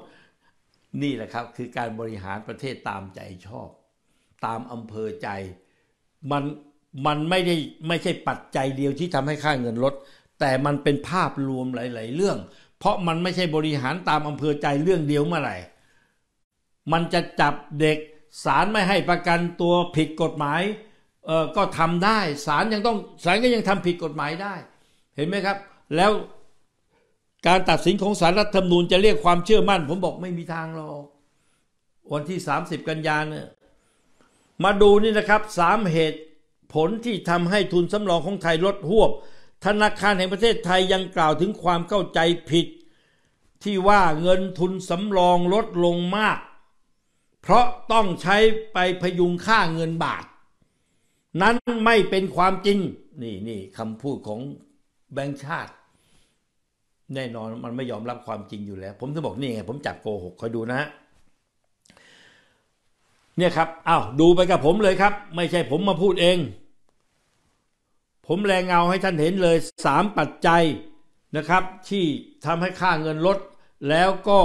นี่แหละครับ คือการบริหารประเทศตามใจชอบ ตามอำเภอใจ มันมันไม่ได้ไม่ใช่ปัจจัยเดียวที่ทำให้ค่าเงินลด แต่มันเป็นภาพรวมหลายๆ เรื่อง เพราะมันไม่ใช่บริหารตามอำเภอใจเรื่องเดียวเมื่อไหร่ มันจะจับเด็กศาลไม่ให้ประกันตัวผิดกฎหมายเออก็ทำได้ศาลยังต้องศาลก็ยังทำผิดกฎหมายได้ เห็นไหมครับแล้วการตัดสินของสารรัฐธรรมนูญจะเรียกความเชื่อมั่น ผมบอกไม่มีทางหรอกวันที่ 30 กันยาเนี่ยมาดูนี่นะครับสามเหตุผลที่ทำให้ทุนสำรองของไทยลดหวบ ธนาคารแห่งประเทศไทยยังกล่าวถึงความเข้าใจผิด ที่ว่าเงินทุนสำรองลดลงมาก เพราะต้องใช้ไปพยุงค่าเงินบาท นั้นไม่เป็นความจริง นี่นี่คำพูดของแบงค์ชาติแน่นอนมันไม่ยอมรับความจริงอยู่แล้ว ผมจะบอกนี่ไงผมจับโกหกคอยดูนะเนี่ยครับอา้าวดูไปกับผมเลยครับ ไม่ใช่ผมมาพูดเอง ผมแรงเงาให้ท่านเห็นเลยสามปัจจัยนะครับ ที่ทำให้ค่าเงินลด แล้วก็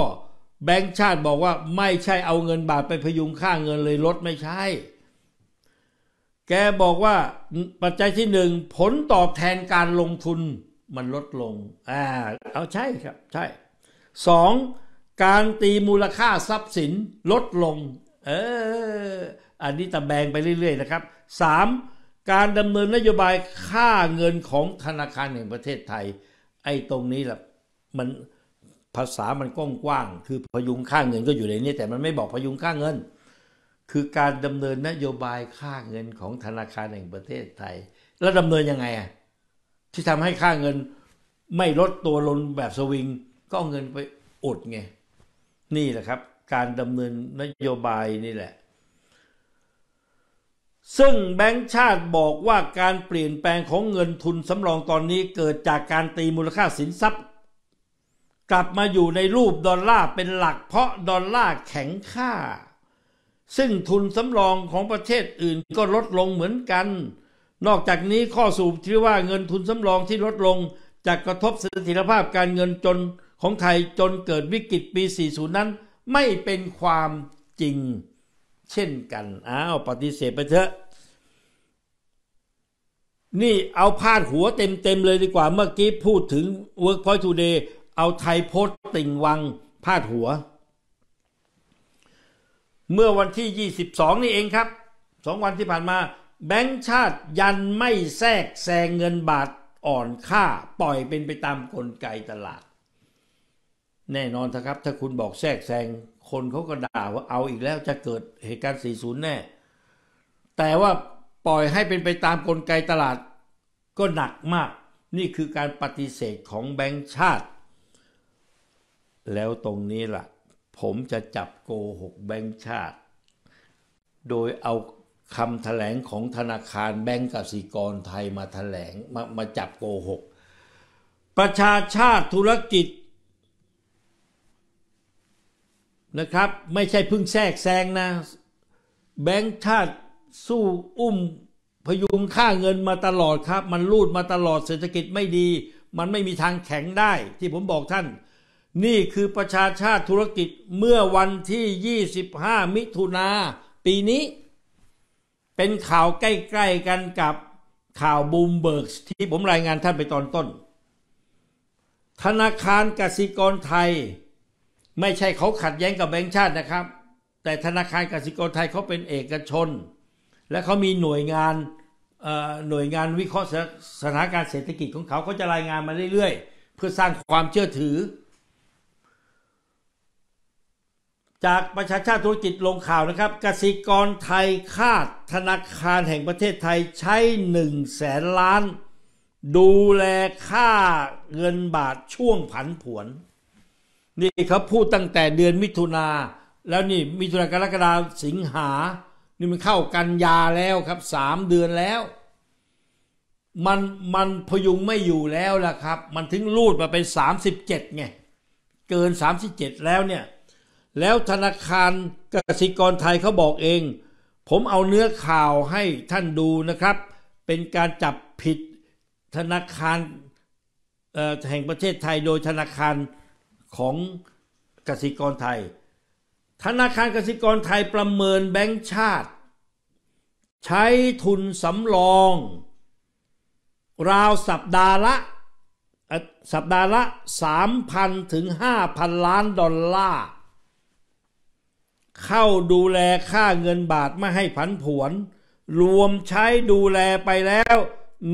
แบงก์ชาติบอกว่า ไม่ใช่เอาเงินบาทไปพยุงค่าเงินเลยลดไม่ใช่ แกบอกว่าปัจจัยที่หนึ่ง ผลตอบแทนการลงทุนมันลดลง อ่า เอาใช่ครับใช่สอง การตีมูลค่าทรัพย์สินลดลง เออ อันนี้ตะแบงไปเรื่อยๆนะครับสามการดำเนินนโยบายค่าเงินของธนาคารแห่งประเทศไทย ไอ้ตรงนี้แหละมันภาษามันกว้างๆ คือพยุงค่าเงินก็อยู่ในนี้แต่มันไม่บอกพยุงค่าเงิน คือการดำเนินนโยบายค่าเงินของธนาคารแห่งประเทศไทย แล้วดำเนินยังไงอ่ะที่ทำให้ค่าเงินไม่ลดตัวลงแบบสวิง ก็เอาเงินไปอดไง นี่แหละครับ การดำเนินนโยบายนี่แหละ ซึ่งแบงก์ชาติบอกว่าการเปลี่ยนแปลงของเงินทุนสำรองตอนนี้เกิดจากการตีมูลค่าสินทรัพย์ กลับมาอยู่ในรูปดอลลาร์เป็นหลักเพราะดอลลาร์แข็งค่า ซึ่งทุนสำรองของประเทศอื่นก็ลดลงเหมือนกันนอกจากนี้ข้อสูบที่ว่าเงินทุนสำรองที่ลดลง จากกระทบเสถียรภาพการเงินจนของไทยจนเกิดวิกฤตปี 40 นั้น ไม่เป็นความจริง เช่นกันอ้าวปฏิเสธไปเถอะ นี่เอาพาดหัวเต็มๆเลยดีกว่าเมื่อกี้พูดถึง Workpoint Today เอาไทยโพสติ่งวังพาดหัว เมื่อวันที่ 22 นี่เองครับสองวันที่ผ่านมาแบงค์ชาติยันไม่แทรกแซงเงินบาทอ่อนค่า ปล่อยเป็นไปตามกลไกตลาด แน่นอนนะครับ ถ้าคุณบอกแทรกแซงคนเขาก็ด่าว่าเอาอีกแล้วจะเกิดเหตุการณ์ 40แน่ แต่ว่าปล่อยให้เป็นไปตามกลไกตลาด ก็หนักมาก นี่คือการปฏิเสธของแบงค์ชาติ แล้วตรงนี้ละ่ะ ผมจะจับโกหกแบงค์ชาติ โดยเอาคำแถลงของธนาคารแบงก์กสิกรไทยมาแถลงมามาจับโกหก ประชาชาติธุรกิจนะครับไม่ใช่พึ่งแทรกแซงนะ แบงก์ชาติสู้อุ้ม พยุงค่าเงินมาตลอดครับ มันรูดมาตลอดเศรษฐกิจไม่ดี มันไม่มีทางแข็งได้ที่ผมบอกท่าน นี่คือประชาชาติธุรกิจเมื่อวันที่ 25มิถุนาปีนี้เป็นข่าวใกล้ๆกันกับข่าวบูมเบิร์กที่ผมรายงานท่านไปตอนต้น ธนาคารกสิกรไทย ไม่ใช่เขาขัดแย้งกับแบงก์ชาตินะครับ แต่ธนาคารกสิกรไทยเขาเป็นเอกชน และเขามีหน่วยงานหน่วยงานวิเคราะห์สถานการณ์เศรษฐกิจของเขาเขาจะรายงานมาเรื่อยๆ เพื่อสร้างความเชื่อถือจากประชาชาติธุรกิจลงข่าวนะครับกสิกรไทยคาดธนาคารแห่งประเทศไทยใช้หนึ่งแสนล้าน ดูแลค่าเงินบาทช่วงผันผวน นี่เขาพูดตั้งแต่เดือนมิถุนาแล้วนี่มิถุนากรกฎาสิงหา นี่มันเข้ากันยาแล้วครับสามเดือนแล้ว มันมันพยุงไม่อยู่แล้วล่ะครับ มันถึงรูดมาเป็นสามสิบเจ็ดไงเกินสามสิบเจ็ดแล้วเนี่ยแล้วธนาคารกสิกรไทยเขาบอกเอง ผมเอาเนื้อข่าวให้ท่านดูนะครับ เป็นการจับผิดธนาคารแห่งประเทศไทยโดยธนาคารของกสิกรไทย ธนาคารกสิกรไทยประเมินแบงก์ชาติ ใช้ทุนสำรองราวสัปดาห์ละสัปดาห์ละ 3,000ถึง5,000 ล้านดอลลาร์เข้าดูแลค่าเงินบาทไม่ให้ผันผวน รวมใช้ดูแลไปแล้ว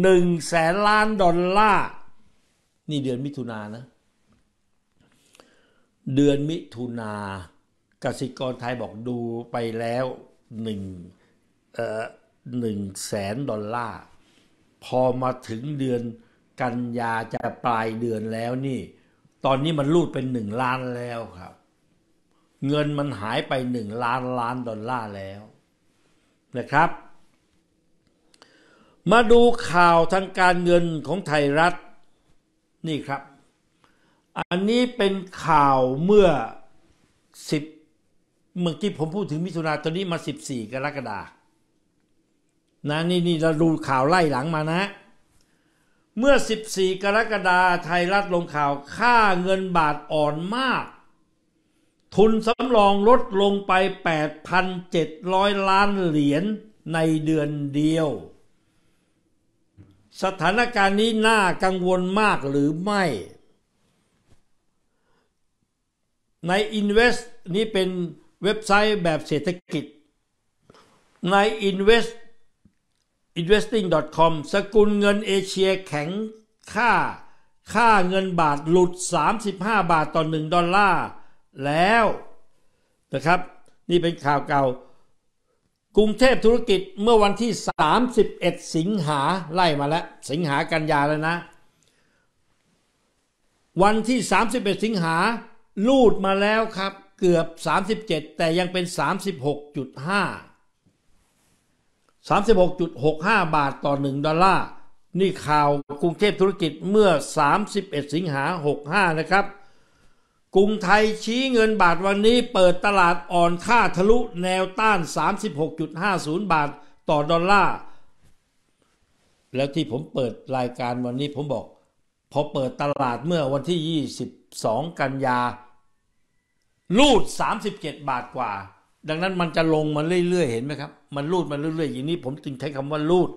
หนึ่งแสนล้านดอลลาร์นี่เดือนมิถุนานะ เดือนมิถุนากสิกรไทยบอกดูไปแล้วหนึ่งเอ่อหนึ่งแสนดอลลาร์พอมาถึงเดือนกันยาจะปลายเดือนแล้วนี่ ตอนนี้มันรูดเป็นหนึ่งล้านแล้วครับเงินมันหายไปหนึ่งล้านล้านดอลลาร์แล้วนะครับ มาดูข่าวทางการเงินของไทยรัฐนี่ครับ อันนี้เป็นข่าวเมื่อสิบเมื่อกี้ผมพูดถึงมิถุนาตอนนี้มาสสิบี่กรกฎาคมนะนี่นี่เราดูข่าวไล่หลังมานะ เมื่อ14กรกฎาคมไทยรัฐลงข่าวค่าเงินบาทอ่อนมากทุนสำรองลดลงไป 8,700 ล้านเหรียญในเดือนเดียว สถานการณ์นี้น่ากังวลมากหรือไม่ ใน Invest นี้เป็นเว็บไซต์แบบเศรษฐกิจ ใน Invest investing.com สกุลเงินเอเชียแข็งค่า ค่าเงินบาทหลุด 35 บาทต่อ 1 ดอลลาร์แล้วนะครับ นี่เป็นข่าวเก่ากรุงเทพธุรกิจเมื่อวันที่31สิงหาไล่มาแล้ว สิงหากันยาแล้วนะ วันที่ 31 สิงหาลูดมาแล้วครับ เกือบ 37 แต่ยังเป็น 36.5 36.65 บาทต่อ 1 ดอลลาร์นี่ข่าวกรุงเทพธุรกิจเมื่อ31สิงหา65นะครับกรุงไทยชี้เงินบาทวันนี้เปิดตลาดอ่อนค่าทะลุแนวต้าน 36.50 บาทต่อดอลลาร์ แล้วที่ผมเปิดรายการวันนี้ผมบอก พอเปิดตลาดเมื่อวันที่ 22 กันยาลูด 37 บาทกว่า ดังนั้นมันจะลงมาเรื่อย ๆ เห็นไหมครับ มันลูดมาเรื่อยๆอย่างนี้ผมจึงใช้คำว่าลูด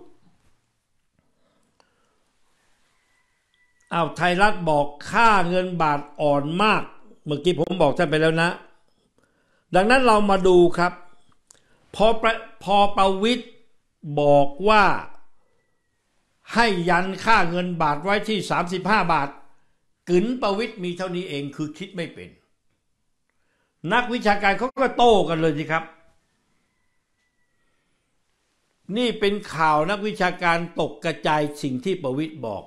อา้าวไทยรัฐบอกค่าเงินบาทอ่อนมากเมื่อกี้ผมบอกท่านไปแล้วนะ ดังนั้นเรามาดูครับพอประพอประวิทย์บอกว่าให้ยันค่าเงินบาทไว้ที่ 35 บาท กึนประวิทย์มีเท่านี้เองคือคิดไม่เป็น นักวิชาการเขาก็โต้กันเลยสิครับ นี่เป็นข่าวนักวิชาการตกกระจายสิ่งที่ประวิทย์บอก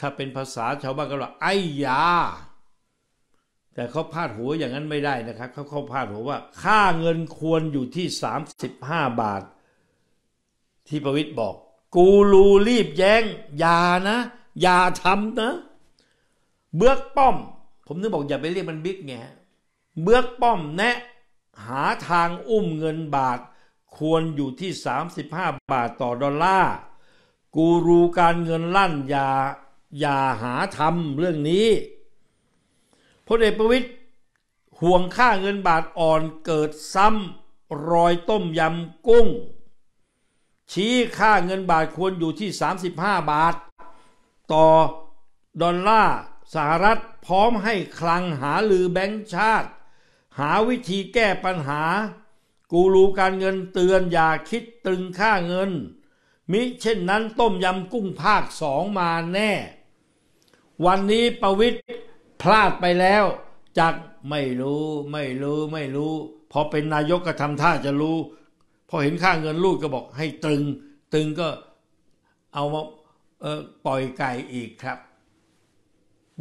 ถ้าเป็นภาษาชาวบ้านก็ว่าไอ้ยาแต่เขาพาดหัวอย่างนั้นไม่ได้นะครับเขาเขาพาดหัวว่าค่าเงินควรอยู่ที่ 35 บาท ที่ประวิตย์บอกกูรูรีบแย้งอย่านะ อย่าทำนะ เบือกป้อม ผมนึกบอกอย่าไปเรียกมันบิ๊กไงเบือกป้อมแนะ หาทางอุ้มเงินบาท ควรอยู่ที่ 35 บาทต่อดอลลาร์กูรูการเงินลั่นอย่าอย่าหาทำเรื่องนี้พลเอกประวิตยห่วงค่าเงินบาทอ่อนเกิดซ้ำ รอยต้มยำกุ้ง ชี้ค่าเงินบาทควรอยู่ที่ 35 บาท ต่อดอลลาร์สหรัฐพร้อมให้คลังหาลือแบงค์ชาติ หาวิธีแก้ปัญหา กูรูการเงินเตือนอย่าคิดตึงค่าเงิน มิเช่นนั้นต้มยำกุ้งภาคสองมาแน่ วันนี้ประวิทย์พลาดไปแล้วจากไม่รู้ไม่รู้ไม่รู้พอเป็นนายกก็ทำท่าจะรู้พอเห็นค่าเงินลูกก็บอกให้ตึง ตึงก็เอามาปล่อยไก่อีกครับ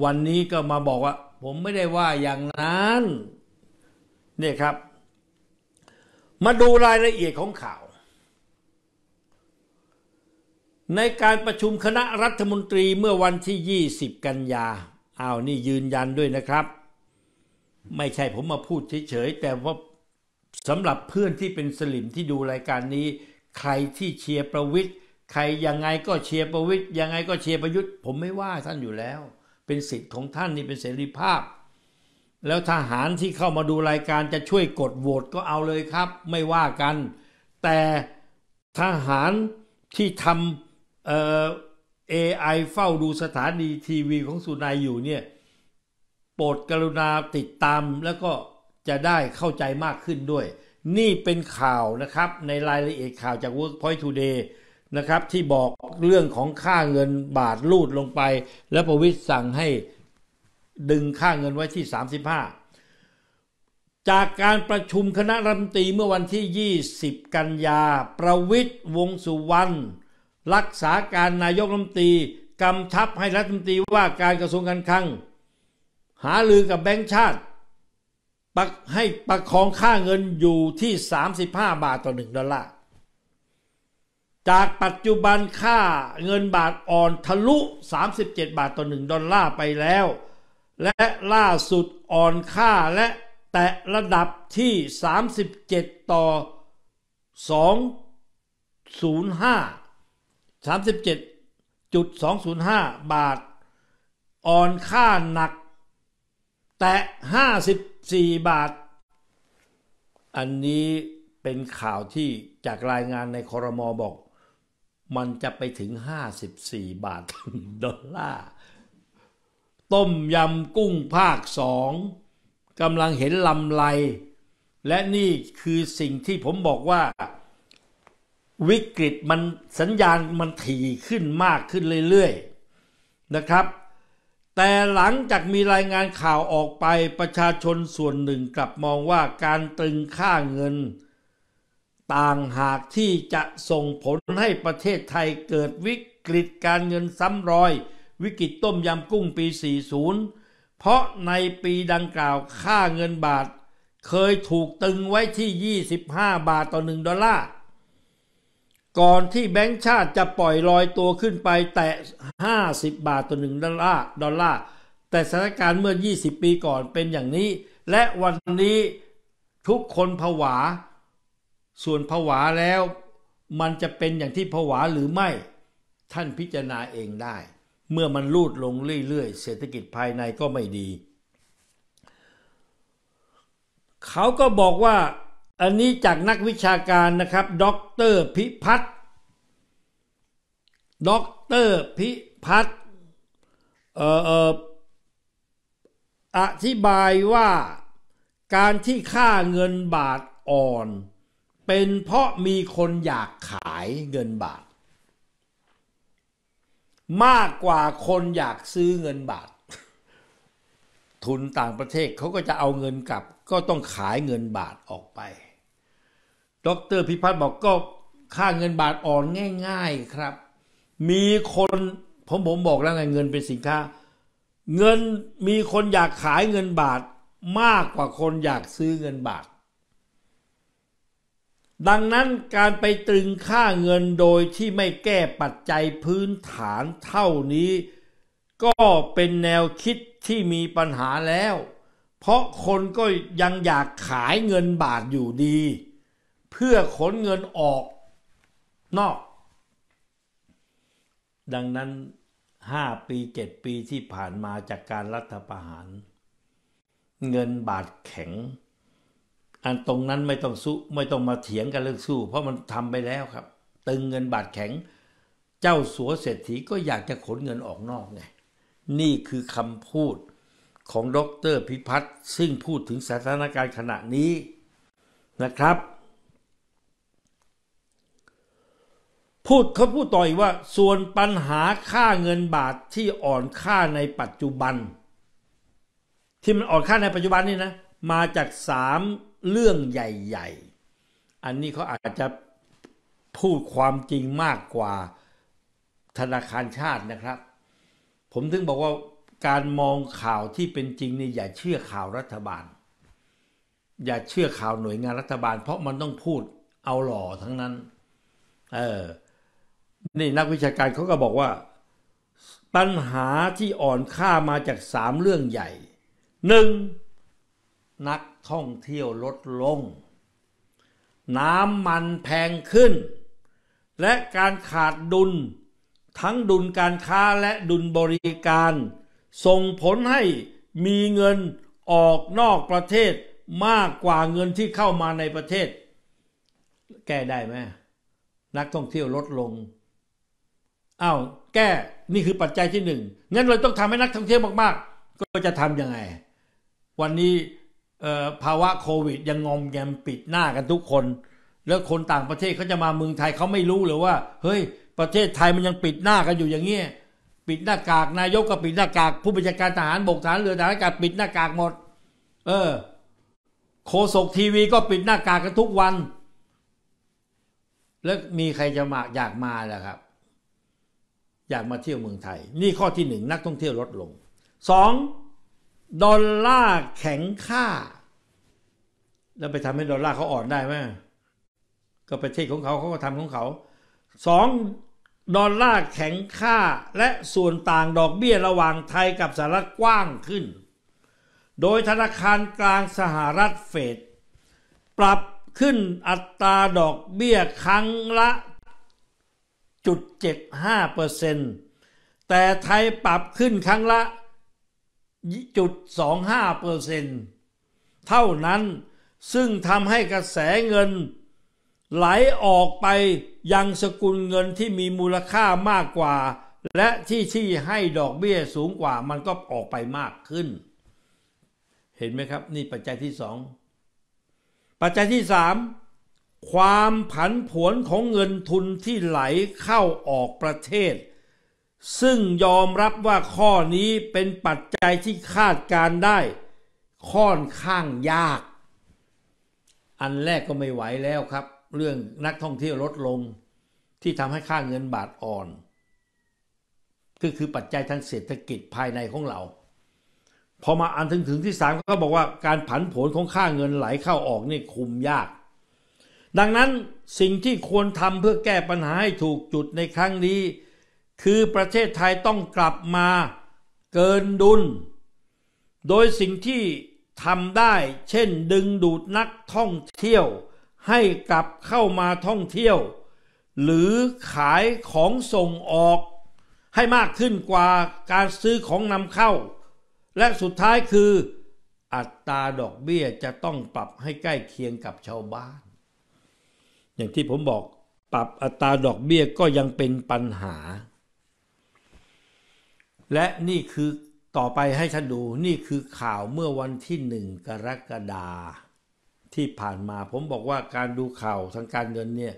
วันนี้ก็มาบอกว่าผมไม่ได้ว่าอย่างนั้น เนี่ยครับ มาดูรายละเอียดของข่าว ในการประชุมคณะรัฐมนตรีเมื่อวันที่ 20 กันยาอ้าวนี่ยืนยันด้วยนะครับ ไม่ใช่ผมมาพูดเฉย ๆ แต่ว่าสำหรับเพื่อนที่เป็นสลิมที่ดูรายการนี้ ใครที่เชียร์ประวิทย์ใครยังไง ก็เชียร์ประวิทย์ยังไงก็เชียร์ประยุทธ์ ผมไม่ว่าท่านอยู่แล้ว เป็นสิทธิ์ของท่านนี่เป็นเสรีภาพ แล้วทหารที่เข้ามาดูรายการจะช่วยกดโหวตก็เอาเลยครับ ไม่ว่ากัน แต่ทหารที่ทำ AI เฝ้าดูสถานีทีวีของสุนัยอยู่เนี่ย โปรดกรุณาติดตามแล้วก็จะได้เข้าใจมากขึ้นด้วย นี่เป็นข่าวนะครับ ในรายละเอียดข่าวจาก Workpoint Today นะครับที่บอกเรื่องของค่าเงินบาทลูดลงไป และประวิทย์สั่งให้ดึงค่าเงินไว้ที่ 35 จากการประชุมคณะรัฐมนตรีเมื่อวันที่ 20 กันยา ประวิทย์วงสุวรรณรักษาการนายกรัฐมนตรีกำชับให้รัฐมนตรีว่าการกระทรวงการคลังหาลือกับแบงค์ชาติปักให้ประคองค่าเงินอยู่ที่ 35 บาทต่อ 1 ดอลลาร์จากปัจจุบันค่าเงินบาทอ่อนทะลุ 37 บาทต่อ 1 ดอลลาร์ไปแล้ว และล่าสุดอ่อนค่าและแตะระดับที่ 37 ต่อ 205 37.205 บาทอ่อน ค่า หนัก แตา54 บาท อันนี้เป็นข่าวที่จากรายงานในคอรมอบอก มันจะไปถึง 54 บาทดอลลาร์ต้ม ยำ กุ้งภาคสองกำลังเห็นลำไรและนี่คือสิ่งที่ผมบอกว่าวิกฤตมันสัญญาณมันถี่ขึ้นมากขึ้นเรื่อยๆนะครับ แต่หลังจากมีรายงานข่าวออกไปประชาชนส่วนหนึ่งกลับมองว่าการตึงค่าเงินต่างหากที่จะส่งผลให้ประเทศไทยเกิดวิกฤตการเงินซ้ำรอยวิกฤตต้มยำกุ้งปี 40 เพราะในปีดังกล่าวค่าเงินบาทเคยถูกตึงไว้ที่ 25 บาทต่อ 1 ดอลลาร์ก่อนที่แบงก์ชาติจะปล่อยลอยตัวขึ้นไปแตะ50 บาทต่อหนึ่งดอลลาร์ดอลลาร์ แต่สถานการณ์เมื่อ 20 ปีก่อนเป็นอย่างนี้ และวันนี้ทุกคนผวา ส่วนผวาแล้วมันจะเป็นอย่างที่ผวาหรือไม่ ท่านพิจารณาเองได้ เมื่อมันลูดลงเรื่อยๆ เศรษฐกิจภายในก็ไม่ดี เขาก็บอกว่าอันนี้จากนักวิชาการนะครับด็อกเตอร์พิพัฒน์ด็อกเตอร์พิพัฒน์เอ่อธิบายว่าการที่ค่าเงินบาทอ่อน เป็นเพราะมีคนอยากขายเงินบาท มากกว่าคนอยากซื้อเงินบาท ทุนต่างประเทศเขาก็จะเอาเงินกลับ ก็ต้องขายเงินบาทออกไปดรพิพัฒน์บอกก็ค่าเงินบาทอ่อนง่ายๆครับ มีคนผมผมบอกแล้วไงเงินเป็นสินค้าเงินมีคนอยากขายเงินบาทมากกว่าคนอยากซื้อเงินบาท ดังนั้นการไปตรึงค่าเงินโดยที่ไม่แก้ปัจจัยพื้นฐานเท่านี้ ก็เป็นแนวคิดที่มีปัญหาแล้ว เพราะคนก็ยังอยากขายเงินบาทอยู่ดีเพื่อขนเงินออกนอก ดังนั้นห้าปีเจ็ดปีที่ผ่านมาจากการรัฐประหาร เงินบาทแข็ง อันตรงนั้นไม่ต้องสู้ ไม่ต้องมาเถียงกันเรื่องสู้ เพราะมันทำไปแล้วครับ ตึงเงินบาทแข็ง เจ้าสัวเศรษฐีก็อยากจะขนเงินออกนอกไง นี่คือคำพูดของดรพิพัฒน์ซึ่งพูดถึงสถานการณ์ขณะนี้นะครับพูดเขาพูดต่ออีกว่าส่วนปัญหาค่าเงินบาทที่อ่อนค่าในปัจจุบัน ที่มัน อ่อนค่าในปัจจุบันนี่นะ มาจากสามเรื่องใหญ่ ๆ อันนี้เขาอาจจะพูดความจริงมากกว่าธนาคารชาตินะครับ ผมถึงบอกว่าการมองข่าวที่เป็นจริงนี่อย่า เชื่อข่าวรัฐบาล อย่าเชื่อข่าวหน่วยงานรัฐบาล เพราะมันต้องพูดเอาหล่อทั้งนั้น เออนี่นักวิชาการเขาก็บอกว่า ปัญหาที่อ่อนค่ามาจากสามเรื่องใหญ่หนึ่งนักท่องเที่ยวลดลง น้ำมันแพงขึ้น และการขาดดุลทั้งดุลการ ค้า และดุลบริการ ส่งผลให้มีเงินออกนอกประเทศมากกว่าเงินที่เข้ามาในประเทศ แก้ได้ไหมนักท่องเที่ยวลดลงอ้าวแก้นี่คือปัจจัยที่หนึ่ง งั้นเราต้องทำให้นักท่องเที่ยวมากๆ ก็จะทํำยังไง วันนี้ภาวะโควิด ยังงอมแงมปิดหน้ากันทุกคน แล้วคนต่างประเทศเขาจะมาเมืองไทยเขาไม่รู้หรือว่า เฮ้ย ประเทศไทยมันยังปิดหน้ากันอยู่อย่างเงี้ยปิดหน้ากากนายกก็ปิดหน้ากาก ผู้บัญชาการทหารบกทหารเรือทหารอากาศปิดหน้ากากหมด เออโคศกทีวีก็ปิดหน้ากากกันทุกวัน แล้วมีใครจะมาอยากมาล่ะครับอยากมาเที่ยวเมืองไทย นี่ข้อที่หนึ่งนักท่องเที่ยวลดลงสองดอลลาร์แข็งค่า แล้วไปทำให้ดอลลาร์เขาอ่อนได้ไหมก็ประเทศของเขาเขาก็ทำของเขาสองดอลลาร์แข็งค่าและส่วนต่างดอกเบี้ยระหว่างไทยกับสหรัฐกว้างขึ้น โดยธนาคารกลางสหรัฐเฟดปรับขึ้นอัตราดอกเบี้ยครั้งละ0.75%แต่ไทยปรับขึ้นครั้งละ0.25%เท่านั้นซึ่งทำให้กระแสเงิน ไหลออกไปยังสกุลเงินที่มีมูลค่ามากกว่า และที่ที่ให้ดอกเบี้ยสูงกว่ามันก็ออกไปมากขึ้น เห็นไหมครับ นี่ปัจจัยที่สองปัจจัยที่สามความผันผวนของเงินทุนที่ไหลเข้าออกประเทศ ซึ่งยอมรับว่าข้อนี้เป็นปัจจัยที่คาดการได้ค่อนข้างยาก อันแรกก็ไม่ไหวแล้วครับ เรื่องนักท่องเที่ยวลดลงที่ทำให้ค่าเงินบาทอ่อนก็คือปัจจัยทางเศรษฐกิจภายในของเรา พอมาอันถึงถึงที่สามก็บอกว่า การผันผวนของค่าเงินไหลเข้าออกนี่คุมยากดังนั้นสิ่งที่ควรทำเพื่อแก้ปัญหาให้ถูกจุดในครั้งนี้ คือประเทศไทยต้องกลับมาเกินดุล โดยสิ่งที่ทำได้เช่นดึงดูดนักท่องเที่ยว ให้กลับเข้ามาท่องเที่ยว หรือขายของส่งออก ให้มากขึ้นกว่าการซื้อของนำเข้า และสุดท้ายคืออัตราดอกเบี้ยจะต้องปรับให้ใกล้เคียงกับชาวบ้านอย่างที่ผมบอกปรับอัตราดอกเบี้ยก็ยังเป็นปัญหา และนี่คือต่อไปให้ท่านดูนี่คือข่าวเมื่อวันที่หนึ่งกรกฎาที่ผ่านมาผมบอกว่าการดูข่าวทางการเงินเนี่ย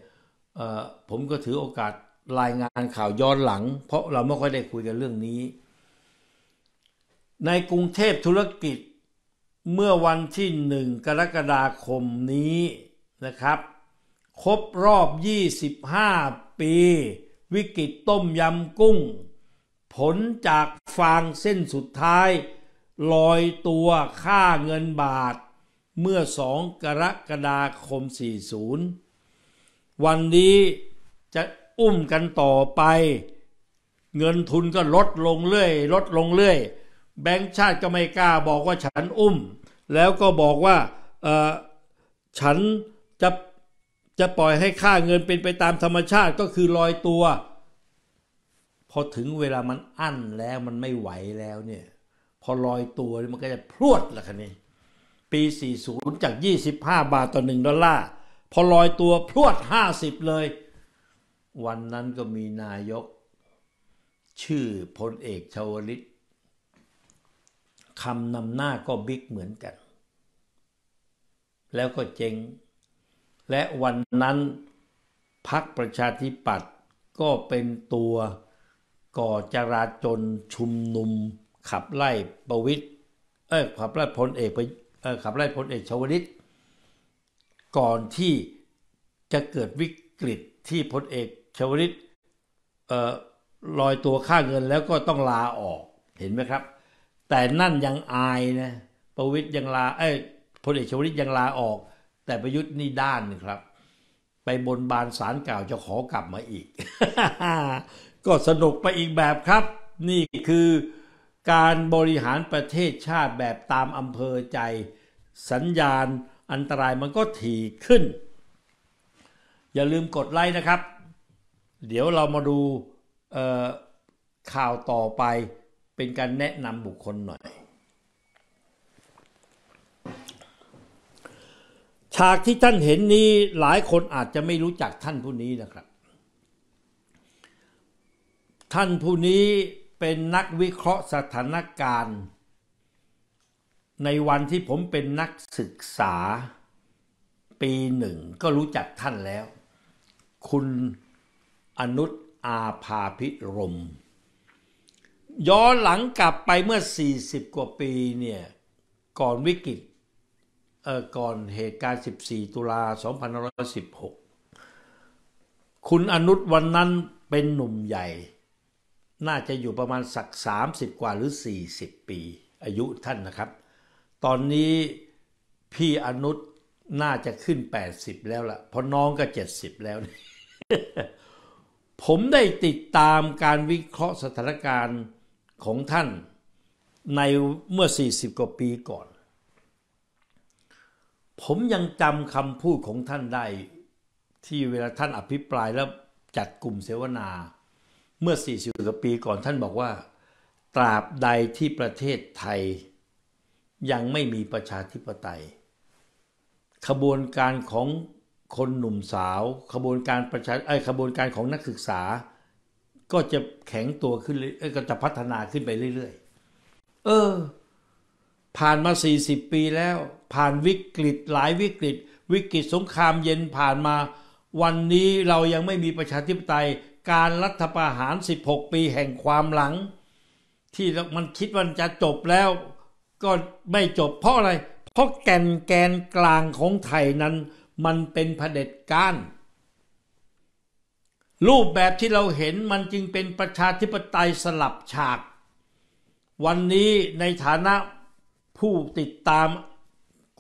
ผมก็ถือโอกาสรายงานข่าวย้อนหลัง เพราะเราไม่ค่อยได้คุยกันเรื่องนี้ ในกรุงเทพธุรกิจ เมื่อวันที่หนึ่งกรกฎาคมนี้นะครับครบรอบ 25 ปี วิกฤตต้มยำกุ้ง ผลจากฟางเส้นสุดท้าย ลอยตัวค่าเงินบาท เมื่อ 2 กรกฎาคม40วันนี้จะอุ้มกันต่อไป เงินทุนก็ลดลงเรื่อย ลดลงเรื่อย แบงค์ชาติก็ไม่กล้าบอกว่าฉันอุ้ม แล้วก็บอกว่า ฉันจะจะปล่อยให้ค่าเงินเป็นไปตามธรรมชาติก็คือลอยตัว พอถึงเวลามันอั้นแล้วมันไม่ไหวแล้วเนี่ย พอลอยตัวมันก็จะพรวดละคะนี้ปี 40 จาก 25 บาทต่อ 1 ดอลลาร์พอลอยตัวพรวด 50 เลย วันนั้นก็มีนายก ชื่อพลเอกชวลิตคำนำหน้าก็บิ๊กเหมือนกัน แล้วก็เจงและวันนั้นพักประชาธิปัตย์ก็เป็นตัวก่อจราจนชุมนุมขับไล่ประวิตย์เออขับไล่พลเอกเออขับไล่พลเอกชวลิต ก่อนที่จะเกิดวิกฤตที่พลเอกชวลิตเออลอยตัวค่าเงินแล้วก็ต้องลาออกเห็นไหมครับ แต่นั่นยังอายนะประวิตย์ยังลาเอ้พลเอกชวลิตยังลาออกแต่ประยุทธ์นี่ด้านนึงครับ ไปบนบานสารกล่าวจะขอกลับมาอีก ก็สนุกไปอีกแบบครับ นี่คือการบริหารประเทศชาติแบบตามอำเภอใจสัญญาณอันตรายมันก็ถี่ขึ้น อย่าลืมกดไลค์นะครับ เดี๋ยวเรามาดูข่าวต่อไปเป็นการแนะนำบุคคลหน่อยฉากที่ท่านเห็นนี้หลายคนอาจจะไม่รู้จักท่านผู้นี้นะครับ ท่านผู้นี้เป็นนักวิเคราะห์สถานการณ์ ในวันที่ผมเป็นนักศึกษาปีหนึ่ง ก็รู้จักท่านแล้ว คุณอนุตอาภาพิรม ย้อนหลังกลับไปเมื่อ 40 กว่าปีเนี่ย ก่อนวิกฤตเออก่อนเหตุการณ์ 14 ตุลา2516 คุณอนุทวันนั้นเป็นหนุ่มใหญ่ น่าจะอยู่ประมาณสัก 30 กว่าหรือ 40 ปี อายุท่านนะครับ ตอนนี้พี่อนุทน่าจะขึ้น 80 แล้วละ่ะ เพราะน้องก็ 70 แล้ว ผมได้ติดตามการวิเคราะห์สถานการณ์ของท่านในเมื่อ 40 กว่าปีก่อนผมยังจำคำพูดของท่านได้ที่เวลาท่านอภิปรายแล้วจัดกลุ่มเสวนา เมื่อ40กว่าปีก่อนท่านบอกว่า ตราบใดที่ประเทศไทย ยังไม่มีประชาธิปไตย ขบวนการของคนหนุ่มสาว ขบวนการประชาไอขบวนการของนักศึกษา ก็จะแข็งตัวขึ้นก็จะพัฒนาขึ้นไปเรื่อยๆเออผ่านมา 40 ปีแล้ว ผ่านวิกฤตหลายวิกฤต วิกฤตสงครามเย็นผ่านมา วันนี้เรายังไม่มีประชาธิปไตยการรัฐประหาร 16 ปีแห่งความหลัง ที่มันคิดว่าจะจบแล้วก็ไม่จบเพราะอะไรเพราะแกนแกนกลางของไทยนั้น มันเป็นเผด็จการรูปแบบที่เราเห็นมันจึงเป็นประชาธิปไตยสลับฉาก วันนี้ในฐานะผู้ติดตาม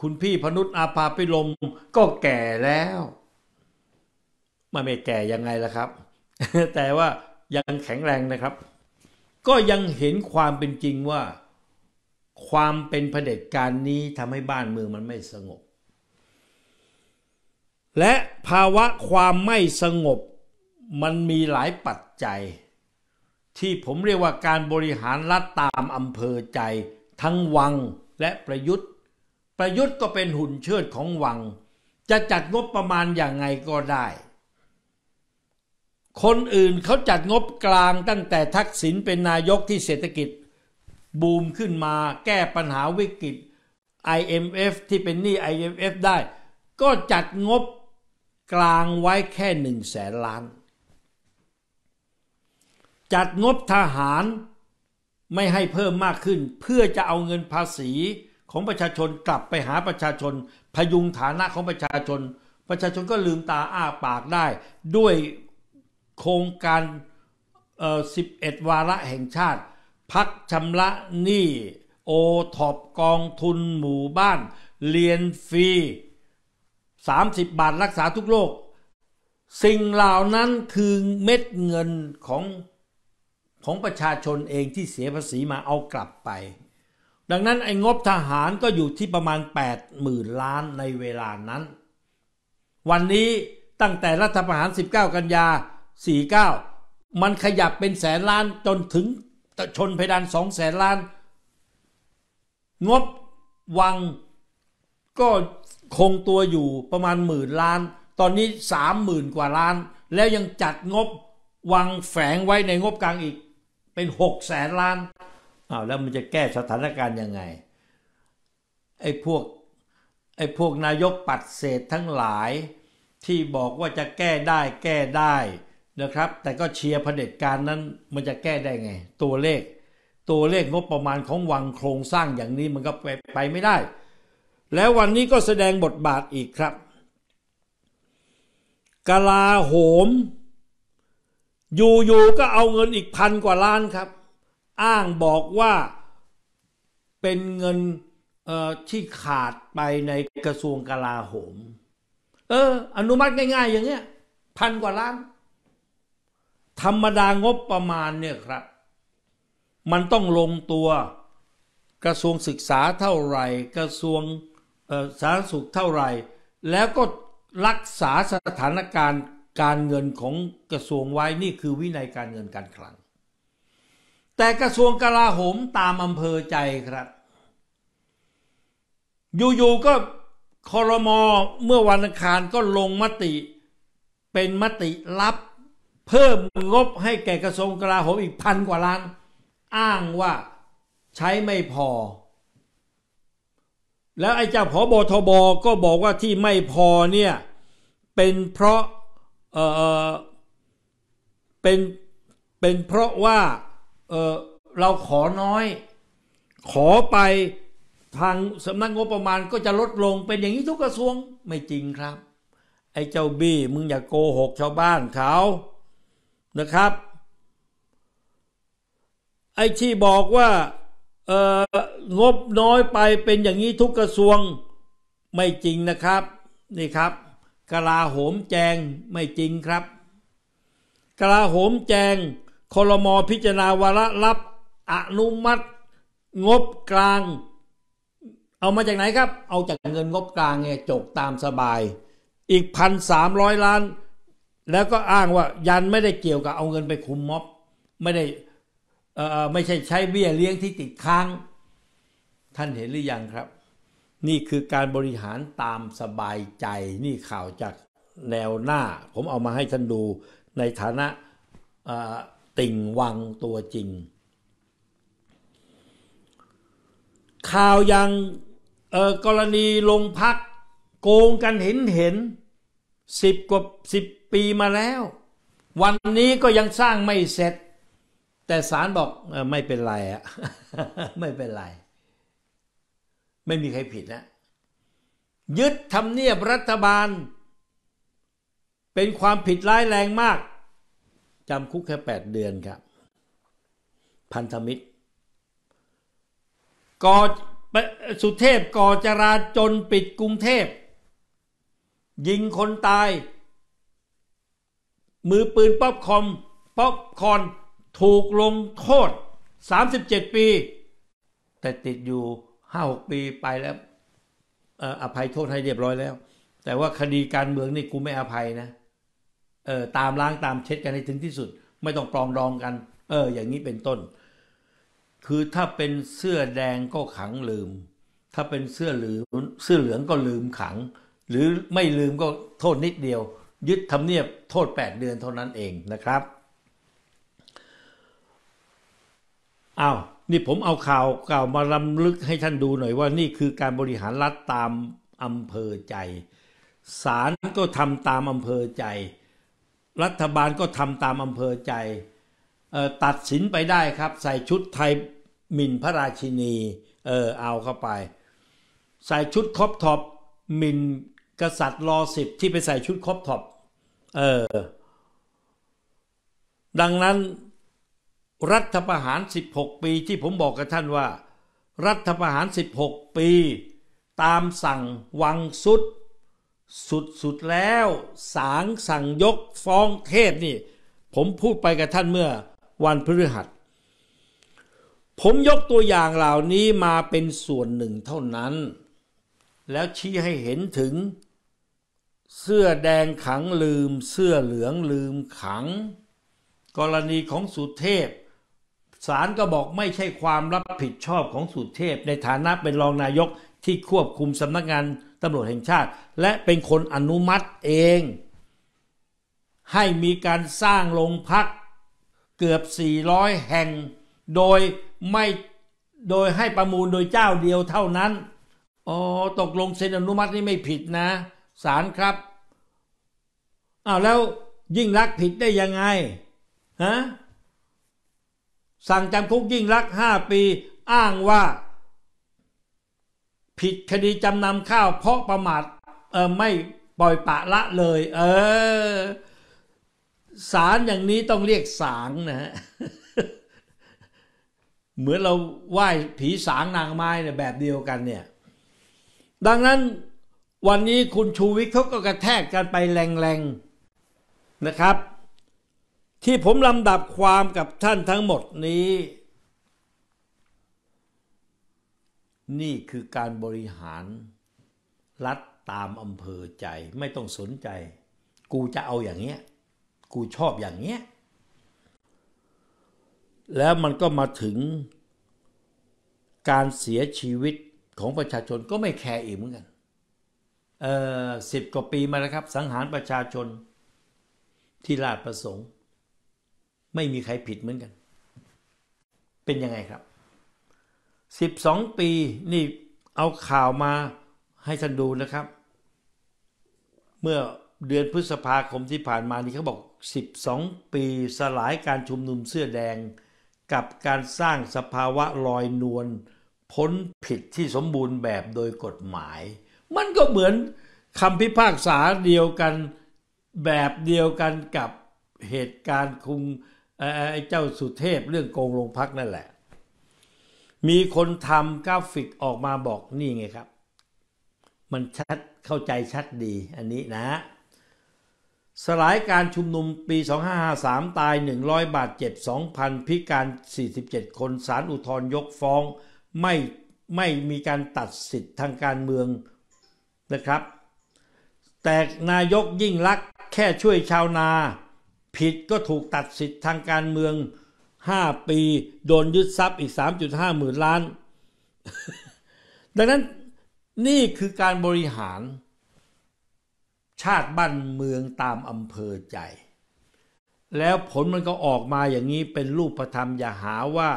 คุณพี่พนุษย์อาภาพิลมก็แก่แล้วมันไม่แก่ยังไงล่ะครับ แต่ว่ายังแข็งแรงนะครับ ก็ยังเห็นความเป็นจริงว่าความเป็นเผด็จการนี้ทำให้บ้านเมืองมันไม่สงบ และภาวะความไม่สงบมันมีหลายปัจจัย ที่ผมเรียกว่าการบริหารรัฐตามอำเภอใจทั้งวังและประยุทธ์ประยุทธ์ก็เป็นหุ่นเชิดของวัง จะจัดงบประมาณอย่างไงก็ได้ คนอื่นเขาจัดงบกลางตั้งแต่ทักษิณเป็นนายกที่เศรษฐกิจ บูมขึ้นมาแก้ปัญหาวิกฤต IMF ที่เป็นหนี้ IMF ได้ ก็จัดงบกลางไว้แค่หนึ่งแสนล้าน จัดงบทหารไม่ให้เพิ่มมากขึ้นเพื่อจะเอาเงินภาษีของประชาชนกลับไปหาประชาชน พยุงฐานะของประชาชน ประชาชนก็ลืมตาอ้าปากได้ ด้วยโครงการเอ่อ11 วาระแห่งชาติ พักชำระหนี้โอทอบกองทุนหมู่บ้าน เรียนฟรี 30 บาทรักษาทุกโรคสิ่งเหล่านั้นคือเม็ดเงินของของประชาชนเองที่เสียภาษีมาเอากลับไป ดังนั้นไอ้งบทหารก็อยู่ที่ประมาณ 8 0,000ื่นล้านในเวลานั้น วันนี้ตั้งแต่รัฐประหาร 19 กันยา 49 มันขยับเป็นแสนล้านจนถึงชนเพดานสองแสนล้าน งบวังก็คงตัวอยู่ประมาณหมื่นล้าน ตอนนี้สามหมื่นกว่าล้าน แล้วยังจัดงบวังแฝงไว้ในงบกลางอีกเป็นหกแสนล้าน อ้าวแล้วมันจะแก้สถานการณ์ยังไง ไอ้พวกไอ้พวกนายกปัดเศษทั้งหลายที่บอกว่าจะแก้ได้แก้ได้นะครับ แต่ก็เชียร์เผด็จการนั้นมันจะแก้ได้ไง ตัวเลข ตัวเลขงบประมาณของวังโครงสร้างอย่างนี้มันก็ไปไปไม่ได้ แล้ววันนี้ก็แสดงบทบาทอีกครับกลาโหมอยู่ๆ ก็เอาเงินอีกพันกว่าล้าน ครับ อ้างบอกว่าเป็นเงินที่ขาดไปในกระทรวงกลาโหมเอออนุมัติง่ายๆ อย่างเงี้ย พันกว่าล้านธรรมดางบประมาณเนี่ยครับ มันต้องลงตัวกระทรวงศึกษาเท่าไหร่กระทรวงสาธารณสุขเท่าไหร่ แล้วก็รักษาสถานการณ์การเงินของกระทรวงไว้นี่คือวินัยการเงินการคลัง แต่กระทรวงกลาโหมตามอำเภอใจครับ อยู่ๆก็คอรมอเมื่อวันอังคารก็ลงมติเป็นมติรับเพิ่มงบให้แก่กระทรวงกลาโหม อีกพันกว่าล้าน อ้างว่าใช้ไม่พอ แล้วไอ้เจ้าผอบทบก็บอกว่าที่ไม่พอเนี่ย เป็นเพราะเออเป็นเป็นเพราะว่าเออเราขอน้อย ขอไปทางสำนักงบประมาณก็จะลดลงเป็นอย่างนี้ทุกกระทรวงไม่จริงครับ ไอ้เจ้าบี้มึงอย่ากโกหกชาวบ้านเขานะครับ ไอ้ที่บอกว่าเอองบน้อยไปเป็นอย่างนี้ทุกกระทรวงไม่จริงนะครับ นี่ครับกลาโหมแจงไม่จริงครับกลาโหมแจง คลมพิจารณาวรรับ อนุมัติ งบกลาง เอามาจากไหนครับ เอาจากเงินงบกลางเนี่ยจบตามสบาย อีกพันสามร้อยล้าน แล้วก็อ้างว่ายันไม่ได้เกี่ยวกับเอาเงินไปคุมม็อบไม่ได้ไม่ใช่ใช้เบี้ยเลี้ยงที่ติดค้าง ท่านเห็นหรือยังครับนี่คือการบริหารตามสบายใจนี่ข่าวจากแนวหน้าผมเอามาให้ท่านดูในฐานะติ่งวังตัวจริง ข่าวยังกรณีลงพักโกงกันเห็นเห็นสิบกว่าสิบปีมาแล้ว วันนี้ก็ยังสร้างไม่เสร็จ แต่ศาลบอกไม่เป็นไรอะไม่เป็นไรไม่มีใครผิดแล้วยึดทำเนียบรัฐบาล เป็นความผิดร้ายแรงมากจำคุกแค่แปดเดือนครับ พันธมิตรก่อสุเทพก่อจราจนปิดกรุงเทพยิงคนตาย มือปืนป๊อปคอมป๊อปคอนถูกลงโทษ 37 ปี แต่ติดอยู่ห้าหกปีไปแล้วอภัยโทษให้ เรียบร้อยแล้ว แต่ว่า คดี การเมืองนี่กูไม่อภัยนะ เออตามล้างตามเช็ดกัน ให้ ถึง ที่สุด ไม่ต้องปลองดองกัน เออ อย่างนี้เป็นต้น คือถ้าเป็นเสื้อแดงก็ขังลืม ถ้าเป็นเสื้อ เหลืองเสื้อเหลืองก็ลืมขัง หรือไม่ลืมก็โทษนิดเดียว ยึดทำเนียบ โทษ8เดือนเท่านั้นเองนะครับอา้าวนี่ผมเอาข่าวข่าวมารำลึกให้ท่านดูหน่อยว่านี่คือการบริหารรัฐตามอำเภอใจศาลก็ทำตามอำเภอใจ รัฐบาลก็ทำตามอำเภอใจ ตัดสินไปได้ครับ ใส่ชุดไทยหมิ่นพระราชินีเออเอาเข้าไป ใส่ชุดคอบท็อปหมิ่นกษัตริย์รอสิบที่ไปใส่ชุดคอบท็อปเออดังนั้นรัฐประหาร 16 ปีที่ผมบอกกับท่านว่า รัฐประหาร 16 ปี ตามสั่ง วัง สุด สุดสุดแล้ว สางสั่งยกฟ้องเทศ นี่ ผมพูดไปกับท่านเมื่อ วันพฤหัส ผมยกตัวอย่างเหล่านี้มาเป็นส่วนหนึ่งเท่านั้น แล้วชี้ให้เห็นถึง เสื้อแดงขังลืม เสื้อเหลืองลืมขัง กรณีของสุเทพศาลก็บอกไม่ใช่ความรับผิดชอบของสุเทพ ในฐานะเป็นรองนายกที่ควบคุมสำนักงานตำรวจแห่งชาติ และเป็นคนอนุมัติเอง ให้มีการสร้างโรงพักเกือบ 400 แห่ง โดยไม่โดยให้ประมูลโดยเจ้าเดียวเท่านั้นอ๋อตกลงเซ็นอนุมัตินี่ไม่ผิดนะศาลครับอ้าวแล้วยิ่งรักผิดได้ยังไงฮะสั่งจำคุกยิ่งรักห้าปี อ้างว่า ผิดคดีจำนำข้าวเพราะประมาทเออไม่ปล่อยปะละเลย เออสารอย่างนี้ต้องเรียกสางนะฮะเหมือนเราไหว้ผีสางนางไม้เนี่ยแบบเดียวกัน เนี่ยดังนั้น วันนี้คุณชูวิทย์เขาก็กระแทกกันไปแรงๆนะครับที่ผมลำดับความกับท่านทั้งหมดนี้ นี่คือการบริหารรัฐตามอำเภอใจไม่ต้องสนใจ กูจะเอาอย่างเงี้ย กูชอบอย่างเงี้ย แล้วมันก็มาถึงการเสียชีวิตของประชาชนก็ไม่แคร์อีกเหมือนกันเออสิบกว่าปีมาแล้วครับ สังหารประชาชนที่ลาดประสงค์ไม่มีใครผิดเหมือนกัน เป็นยังไงครับ 12 ปีนี่เอาข่าวมาให้ท่านดูนะครับ เมื่อเดือนพฤษภาคมที่ผ่านมานี่เขาบอก 12 ปีสลายการชุมนุมเสื้อแดงกับการสร้างสภาวะลอยนวลพ้นผิดที่สมบูรณ์แบบโดยกฎหมาย มันก็เหมือนคำพิพากษาเดียวกันแบบเดียวกันกับเหตุการณ์คุงไอ้เจ้าสุเทพเรื่องโกงโรงพักนั่นแหละ มีคนทำกราฟิกออกมาบอกนี่ไงครับ มันชัดเข้าใจชัดดีอันนี้นะ สลายการชุมนุมปี 2553ตาย 100 บาทเจ็บ 2,000 พิการ 47 คนสารอุทธรยกฟ้องไม่ไม่มีการตัดสิทธิ์ทางการเมืองนะครับ แต่นายกยิ่งรัก แค่ช่วยชาวนาผิดก็ถูกตัดสิทธิ์ทางการเมือง 5 ปี โดนยึดทรัพย์อีก 3.5 หมื่นล้าน ดังนั้นนี่คือการบริหาร ชาติบ้านเมืองตามอำเภอใจ แล้วผลมันก็ออกมาอย่างนี้เป็นรูปธรรมอย่าหาว่า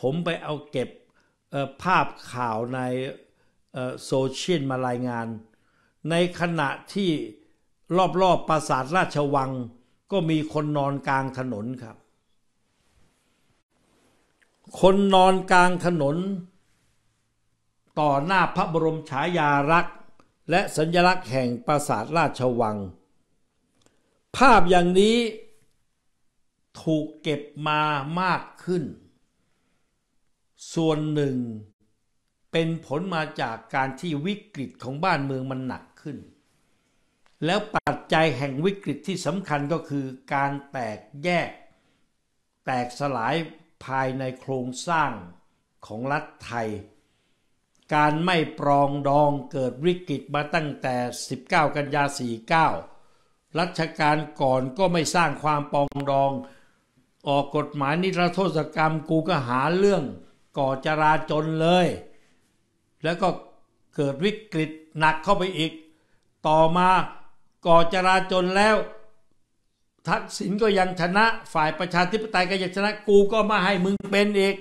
ผมไปเอาเก็บภาพข่าวในโซเชียลมารายงาน ในขณะที่รอบๆปราสาทราชวังก็มีคนนอนกลางถนนครับ คนนอนกลางถนนต่อหน้าพระบรมฉายาลักษ์และสัญลักษณ์แห่งปราสาทราชวัง ภาพอย่างนี้ถูกเก็บมามากขึ้น ส่วนหนึ่งเป็นผลมาจากการที่วิกฤตของบ้านเมืองมันหนักแล้วปัจจัยแห่งวิกฤตที่สำคัญก็คือการแตกแยก แตกสลายภายในโครงสร้างของรัฐไทย การไม่ปรองดองเกิดวิกฤตมาตั้งแต่ 19 กันยา 49 รัชกาลก่อนก็ไม่สร้างความปรองดอง ออกกฎหมายนิรโทษกรรมกูก็หาเรื่องก่อจราจนเลย แล้วก็เกิดวิกฤตหนักเข้าไปอีกต่อมาก่อจราจนแล้วทักษิณก็ยังชนะฝ่ายประชาธิปไตยก็ยังชนะกูก็มาให้มึงเป็นอีก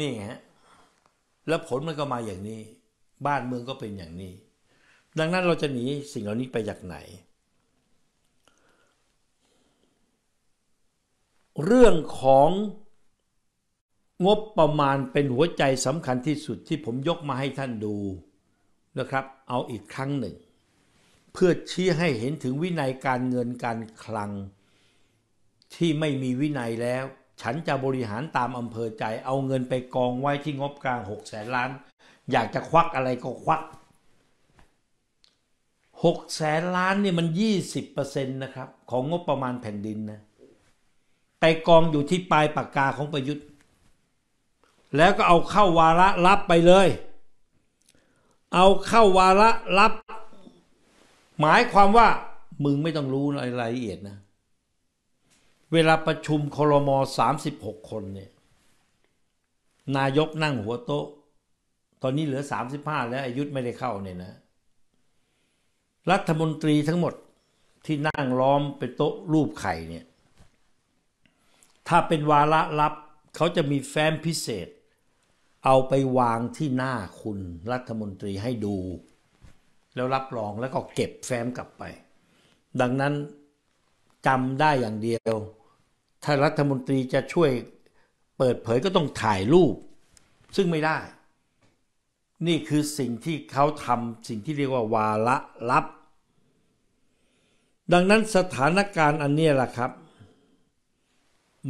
นี่ฮะแล้วผลมันก็มาอย่างนี้ บ้านเมืองก็เป็นอย่างนี้ ดังนั้นเราจะหนีสิ่งเหล่านี้ไปจากไหนเรื่องของงบประมาณเป็นหัวใจสำคัญที่สุดที่ผมยกมาให้ท่านดูนะครับ เอาอีกครั้งหนึ่ง เพื่อชี้ให้เห็นถึงวินัยการเงินการคลัง ที่ไม่มีวินัยแล้ว ฉันจะบริหารตามอำเภอใจ เอาเงินไปกองไว้ที่งบกลางหกแสนล้าน อยากจะควักอะไรก็ควักหกแสนล้านนี่มันยี่สิบเปอร์เซ็นต์นะครับ ของงบประมาณแผ่นดินนะไปกองอยู่ที่ปลายปากกาของประยุทธ์ แล้วก็เอาเข้าวาระรับไปเลยเอาเข้าวาระรับ หมายความว่ามึงไม่ต้องรู้รายละเอียดนะเวลาประชุมคลมสามสิบหกคนเนี่ย นายกนั่งหัวโต๊ะ ตอนนี้เหลือสามสิบห้าแล้วอายุไม่ได้เข้าเนี่ยนะ รัฐมนตรีทั้งหมดที่นั่งล้อมเป็นโต๊ะรูปไข่เนี่ย ถ้าเป็นวาระรับเขาจะมีแฟ้มพิเศษเอาไปวางที่หน้าคุณ รัฐมนตรีให้ดู แล้วรับรองแล้วก็เก็บแฟ้มกลับไป ดังนั้นจำได้อย่างเดียว ถ้ารัฐมนตรีจะช่วยเปิดเผยก็ต้องถ่ายรูป ซึ่งไม่ได้ นี่คือสิ่งที่เขาทำสิ่งที่เรียกว่า วาระลับ ดังนั้นสถานการณ์อันนี้แหละครับ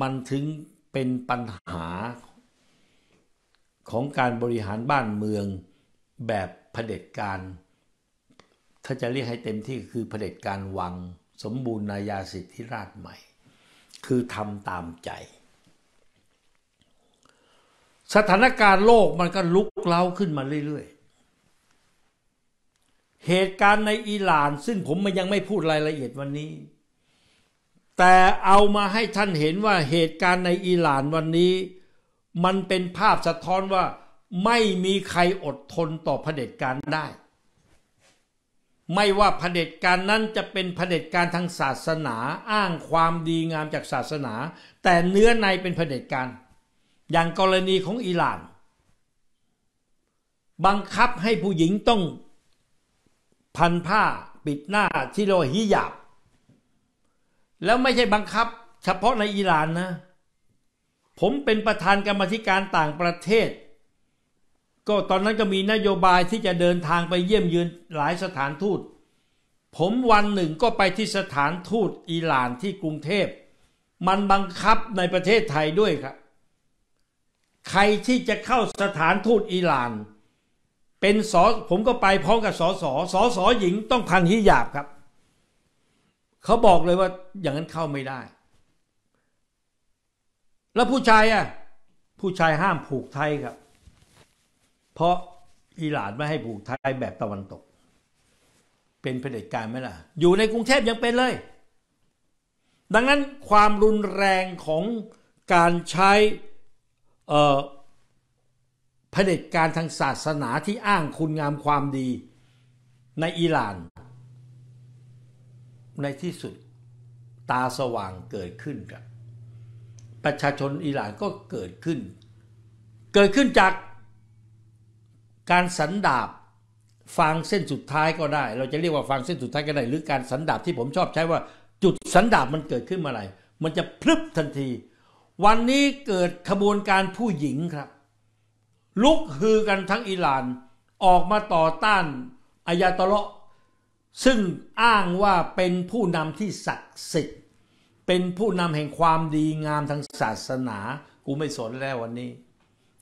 มันถึงเป็นปัญหาของการบริหารบ้านเมืองแบบเผด็จการถ้าจะเรียกให้เต็มที่คือเผด็จการวัง สมบูรณาญาสิทธิราชใหม่ คือทำตามใจ สถานการณ์โลกมันก็ลุกเล้าขึ้นมาเรื่อยๆเหตุการณ์ในอิหร่านซึ่งผมมันยังไม่พูดรายละเอียดวันนี้ แต่เอามาให้ท่านเห็นว่าเหตุการณ์ในอิหร่านวันนี้มันเป็นภาพสะท้อนว่าไม่มีใครอดทนต่อเผด็จการได้ ไม่ว่าเผด็จการนั้นจะเป็นเผด็จการทางศาสนา อ้างความดีงามจากศาสนา แต่เนื้อในเป็นเผด็จการ อย่างกรณีของอิหร่าน บังคับให้ผู้หญิงต้อง พันผ้าปิดหน้าที่เรียกว่าฮิยาบแล้วไม่ใช่บังคับ เฉพาะในอิหร่านนะผมเป็นประธานกรรมธิการต่างประเทศ ก็ตอนนั้นก็มีนโยบายที่จะเดินทางไปเยี่ยมเยือนหลายสถานทูต ผมวันหนึ่งก็ไปที่สถานทูตอิหร่านที่กรุงเทพ มันบังคับในประเทศไทยด้วยครับ ใครที่จะเข้าสถานทูตอิหร่าน เป็นสอผมก็ไปพร้อมกับสอสอสอสอหญิงต้องพันหิยาบครับ เขาบอกเลยว่าอย่างนั้นเข้าไม่ได้แล้วผู้ชายอ่ะผู้ชายห้ามผูกไทยครับ เพราะอิหร่านไม่ให้ผูกไทยแบบตะวันตก เป็นเผด็จการไหมล่ะ อยู่ในกรุงเทพยังเป็นเลย ดังนั้นความรุนแรงของการใช้เผด็จการทางศาสนาที่อ้างคุณงามความดีในอิหร่าน ในที่สุดตาสว่างเกิดขึ้นครับประชาชนอิหร่านก็เกิดขึ้น เกิดขึ้นจากการสันดาบฟางเส้นสุดท้ายก็ได้ เราจะเรียกว่าฟางเส้นสุดท้ายก็ได้หรือการสันดาบที่ผมชอบใช้ว่า จุดสันดาบมันเกิดขึ้นเมื่อไหร่มันจะพลึบทันที วันนี้เกิดขบวนการผู้หญิงครับ ลุกฮือกันทั้งอิหร่านออกมาต่อต้านอายาตละซึ่งอ้างว่าเป็นผู้นำที่ศักดิ์สิทธิ์เป็นผู้นำแห่งความดีงามทางศาสนากูไม่สนแล้ววันนี้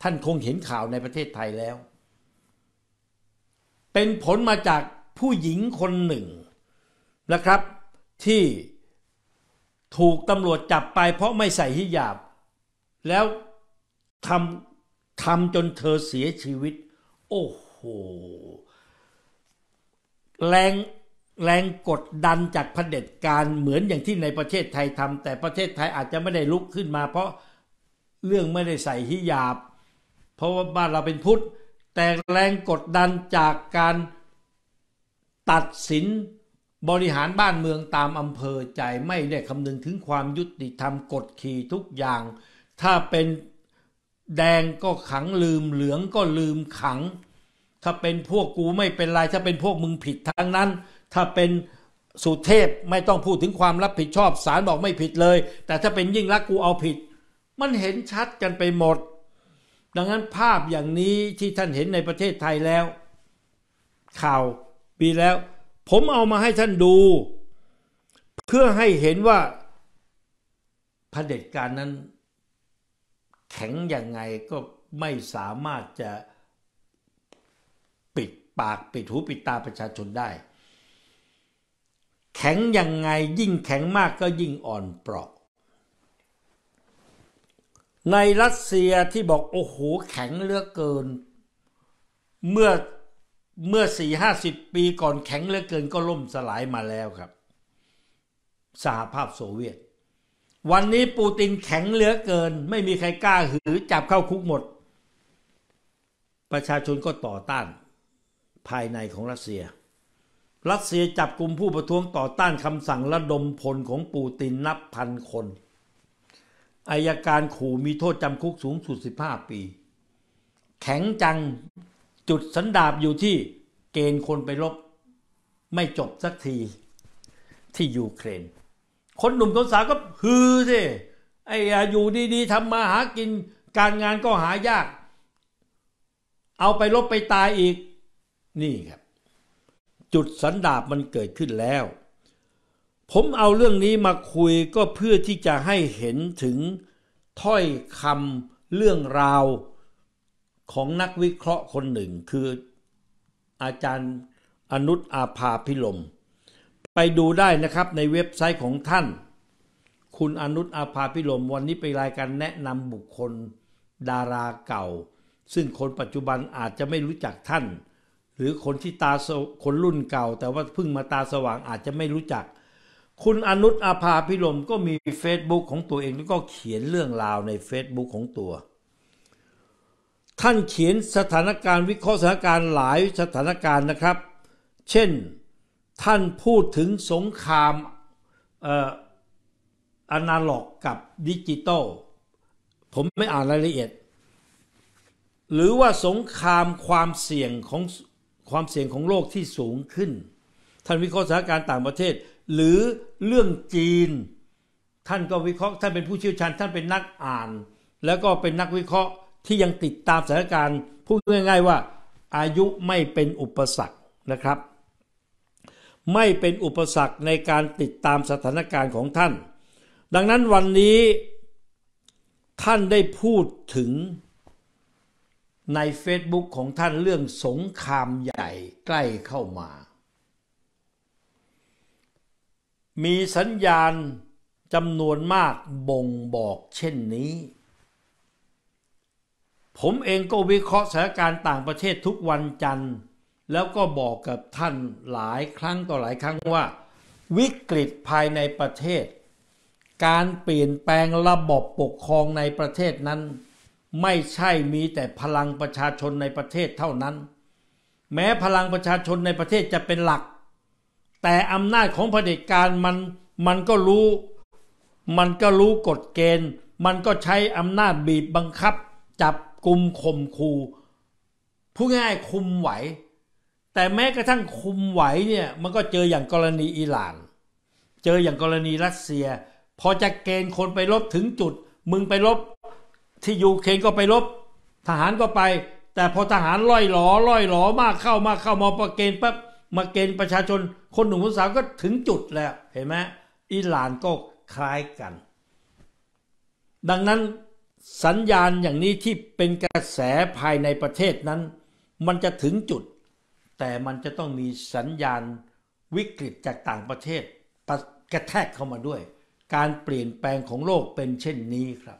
ท่านคงเห็นข่าวในประเทศไทยแล้ว เป็นผลมาจากผู้หญิงคนหนึ่งนะครับที่ถูกตำรวจจับไปเพราะไม่ใส่ฮิญาบแล้วทำทำจนเธอเสียชีวิต โอ้โหแรงแรงกดดันจากเผด็จการเหมือนอย่างที่ในประเทศไทยทำ แต่ประเทศไทยอาจจะไม่ได้ลุกขึ้นมา เพราะเรื่องไม่ได้ใส่ หิยาบ เพราะว่าบ้านเราเป็นพุทธ แต่แรงกดดันจากการตัดสินบริหารบ้านเมืองตามอำเภอใจไม่ได้คำนึงถึงความยุติธรรมกดขี่ทุกอย่าง ถ้าเป็นแดงก็ขังลืมเหลืองก็ลืมขัง ถ้าเป็นพวกกูไม่เป็นไรถ้าเป็นพวกมึงผิดทั้งนั้นถ้าเป็นสุเทพไม่ต้องพูดถึงความรับผิดชอบศาลบอกไม่ผิดเลย แต่ถ้าเป็นยิ่งรักกูเอาผิด มันเห็นชัดกันไปหมด ดังนั้นภาพอย่างนี้ที่ท่านเห็นในประเทศไทยแล้ว ข่าวปีแล้ว ผมเอามาให้ท่านดู เพื่อให้เห็นว่าพเด็จการนั้น แข็งยังไงก็ไม่สามารถจะปิดปากปิดหูปิดตาประชาชนได้แข็งยังไงยิ่งแข็งมากก็ยิ่งอ่อนเปราะ ในรัสเซียที่บอกโอ้โหแข็งเหลือเกิน เมื่อเมื่อสี่ห้าสิบปีก่อนแข็งเหลือเกิน ก็ล่มสลายมาแล้วครับ สหภาพโซเวียต วันนี้ปูตินแข็งเหลือเกิน ไม่มีใครกล้าหือจับเข้าคุกหมด ประชาชน ก็ต่อต้าน ภายในของรัสเซียรัสเซียจับกลุ่มผู้ประท้วงต่อต้านคำสั่งระดมพลของปูตินนับพันคน อายการขู่มีโทษจำคุกสูงสุด 15 ปี แข็งจังจุดสันดาบอยู่ที่เกณฑ์คนไปลบไม่จบสักทีที่ยูเครน คนหนุ่มคนสาวก็ฮือสิ ไอ้อยู่ดีๆทำมาหากินการงานก็หายาก เอาไปลบไปตายอีก นี่ครับจุดสันดาบมันเกิดขึ้นแล้ว ผมเอาเรื่องนี้มาคุยก็เพื่อที่จะให้เห็นถึงถ้อยคำเรื่องราวของนักวิเคราะห์คนหนึ่งคืออาจารย์อนุตอาภาพิลม ไปดูได้นะครับในเว็บไซต์ของท่าน คุณอนุตอาภาพิลมวันนี้ไปรายการแนะนำบุคคลดาราเก่า ซึ่งคนปัจจุบันอาจจะไม่รู้จักท่านหรือคนที่ตาคนรุ่นเก่า แต่ว่าเพิ่งมาตาสว่างอาจจะไม่รู้จัก คุณอนุชอาภาพิรม ก็มี Facebook ของตัวเอง แล้วก็เขียนเรื่องราวใน Facebook ของตัว ท่านเขียนสถานการณ์ วิเคราะห์สถานการณ์หลายสถานการณ์นะครับ เช่นท่านพูดถึงสงครามอนาล็อกกับดิจิตอลผมไม่อ่านรายละเอียด หรือว่าสงครามความเสี่ยงของความเสี่ยงของโลกที่สูงขึ้น ท่านวิเคราะห์สถานการณ์ต่างประเทศ หรือเรื่องจีน ท่านก็วิเคราะห์ ท่านเป็นผู้เชี่ยวชาญ ท่านเป็นนักอ่าน แล้วก็เป็นนักวิเคราะห์ที่ยังติดตามสถานการณ์ พูดง่ายๆว่าอายุไม่เป็นอุปสรรคนะครับ ไม่เป็นอุปสรรคในการติดตามสถานการณ์ของท่าน ดังนั้นวันนี้ท่านได้พูดถึงใน Facebook ของท่านเรื่องสงครามใหญ่ใกล้เข้ามา มีสัญญาณจำนวนมากบ่งบอกเช่นนี้ ผมเองก็วิเคราะห์สถานการณ์ต่างประเทศทุกวันจันทร์ แล้วก็บอกกับท่านหลายครั้งต่อหลายครั้งว่า วิกฤตภายในประเทศ การเปลี่ยนแปลงระบบปกครองในประเทศนั้นไม่ใช่มีแต่พลังประชาชนในประเทศเท่านั้น แม้พลังประชาชนในประเทศจะเป็นหลัก แต่อำนาจของเผด็จการมันมันก็รู้ มันก็รู้กฎเกณฑ์ มันก็ใช้อำนาจบีบบังคับจับกลุ่มข่มขู่ผู้ง่ายคุมไหว แต่แม้กระทั่งคุมไหวเนี่ยมันก็เจออย่างกรณีอิหร่าน เจออย่างกรณีรัสเซีย พอจะเกณฑ์คนไปลบถึงจุดมึงไปลบที่ยูเครนก็ไปรบทหารก็ไป แต่พอทหารล่อยหลอล่อยหลอมากเข้ามากเข้ามาประเกณฑ์ปั๊บมาเกณฑ์ประชาชน คนหนุ่มคนสาวก็ถึงจุดแล้วเห็นไหมอิหร่านก็คล้ายกัน ดังนั้นสัญญาณอย่างนี้ที่เป็นกระแสภายในประเทศนั้น มันจะถึงจุด แต่มันจะต้องมีสัญญาณวิกฤตจากต่างประเทศกระแทกเข้ามาด้วย การเปลี่ยนแปลงของโลกเป็นเช่นนี้ครับ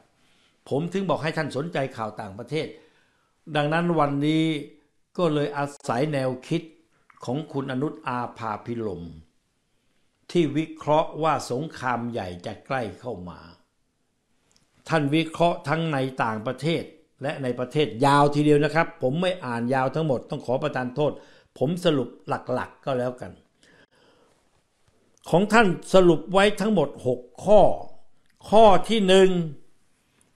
ผมถึงบอกให้ท่านสนใจข่าวต่างประเทศ ดังนั้นวันนี้ก็เลยอาศัยแนวคิดของคุณอนุทอาภาพิลมที่วิเคราะห์ว่าสงครามใหญ่จะใกล้เข้ามา ท่านวิเคราะห์ทั้งในต่างประเทศและในประเทศยาวทีเดียวนะครับ ผมไม่อ่านยาวทั้งหมดต้องขอประทานโทษ ผมสรุปหลักๆกก็แล้วกัน ของท่านสรุปไว้ทั้งหมด 6 ข้อ ข้อที่หนึ่ง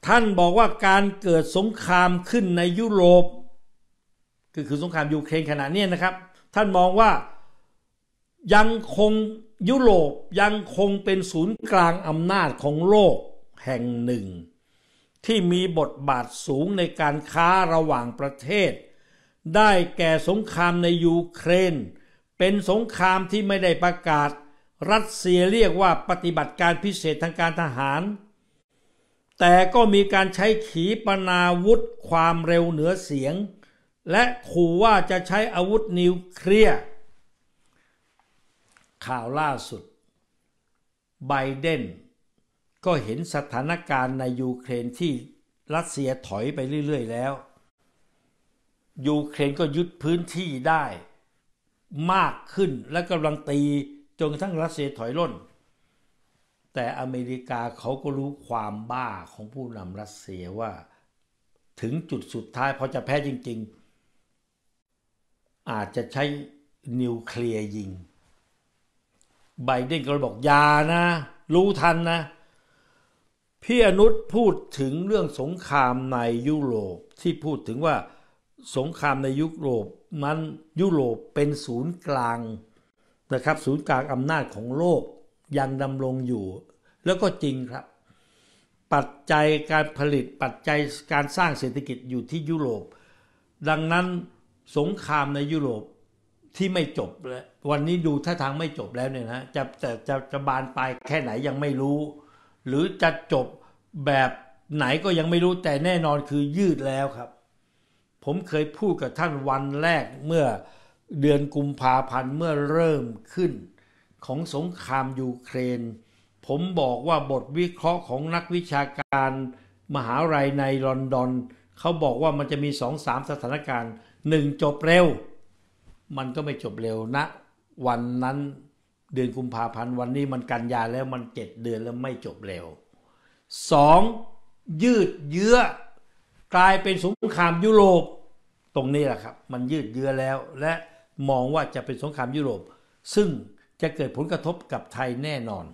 ท่านบอกว่าการเกิดสงครามขึ้นในยุโรปคือคือสงครามยูเครนขนาดนี้นะครับ ท่านมองว่ายังคงยุโรปยังคงเป็นศูนย์กลางอำนาจของโลกแห่งหนึ่ง ที่มีบทบาทสูงในการค้าระหว่างประเทศ ได้แก่สงครามในยูเครน เป็นสงครามที่ไม่ได้ประกาศ รัสเซียเรียกว่าปฏิบัติการพิเศษทางการทหารแต่ก็มีการใช้ขีปนาวุธความเร็วเหนือเสียง และขู่ว่าจะใช้อาวุธนิวเคลียร์ข่าวล่าสุดไบเดนก็เห็นสถานการณ์ในยูเครนที่รัสเซียถอยไปเรื่อยๆแล้ว ยูเครนก็ยึดพื้นที่ได้ มากขึ้นและกำลังตีจนกระทั่งรัสเซียถอยล่นแต่อเมริกาเขาก็รู้ความบ้าของผู้นำรัสเซียว่าถึงจุดสุดท้ายพอจะแพ้จริง ๆ อาจจะใช้นิวเคลียร์ยิงไบเดนก็บอกยานะ รู้ทันนะพี่อนุชพูดถึงเรื่องสงครามในยุโรป ที่พูดถึงว่าสงครามในยุโรปนั้นยุโรปเป็นศูนย์กลางนะครับ ศูนย์กลางอำนาจของโลกยังดำรงอยู่ แล้วก็จริงครับ ปัจจัยการผลิตปัจจัยการสร้างเศรษฐกิจอยู่ที่ยุโรป ดังนั้นสงครามในยุโรปที่ไม่จบแล้ววันนี้ดูท่าทางไม่จบแล้วเนี่ยนะ จะแต่จะจะบานปลายแค่ไหนยังไม่รู้ หรือจะจบแบบไหนก็ยังไม่รู้ แต่แน่นอนคือยืดแล้วครับ ผมเคยพูดกับท่านวันแรกเมื่อเดือนกุมภาพันธ์เมื่อเริ่มขึ้นของสงครามยูเครน ผมบอกว่าบทวิเคราะห์ของนักวิชาการ มหาวิทยาลัยในลอนดอนเขาบอกว่ามันจะมีสองสามสถานการณ์หนึ่งจบเร็ว มันก็ไม่จบเร็วนะ วันนั้นเดือนกุมภาพันธ์วันนี้มันกันยาแล้วมันเจ็ดเดือนแล้วไม่จบเร็วสองยืดเยื้อ กลายเป็นสงครามยุโรปตรงนี้แหละครับ มันยืดเยื้อแล้วและมองว่าจะเป็นสงครามยุโรป ซึ่งจะเกิดผลกระทบกับไทยแน่นอน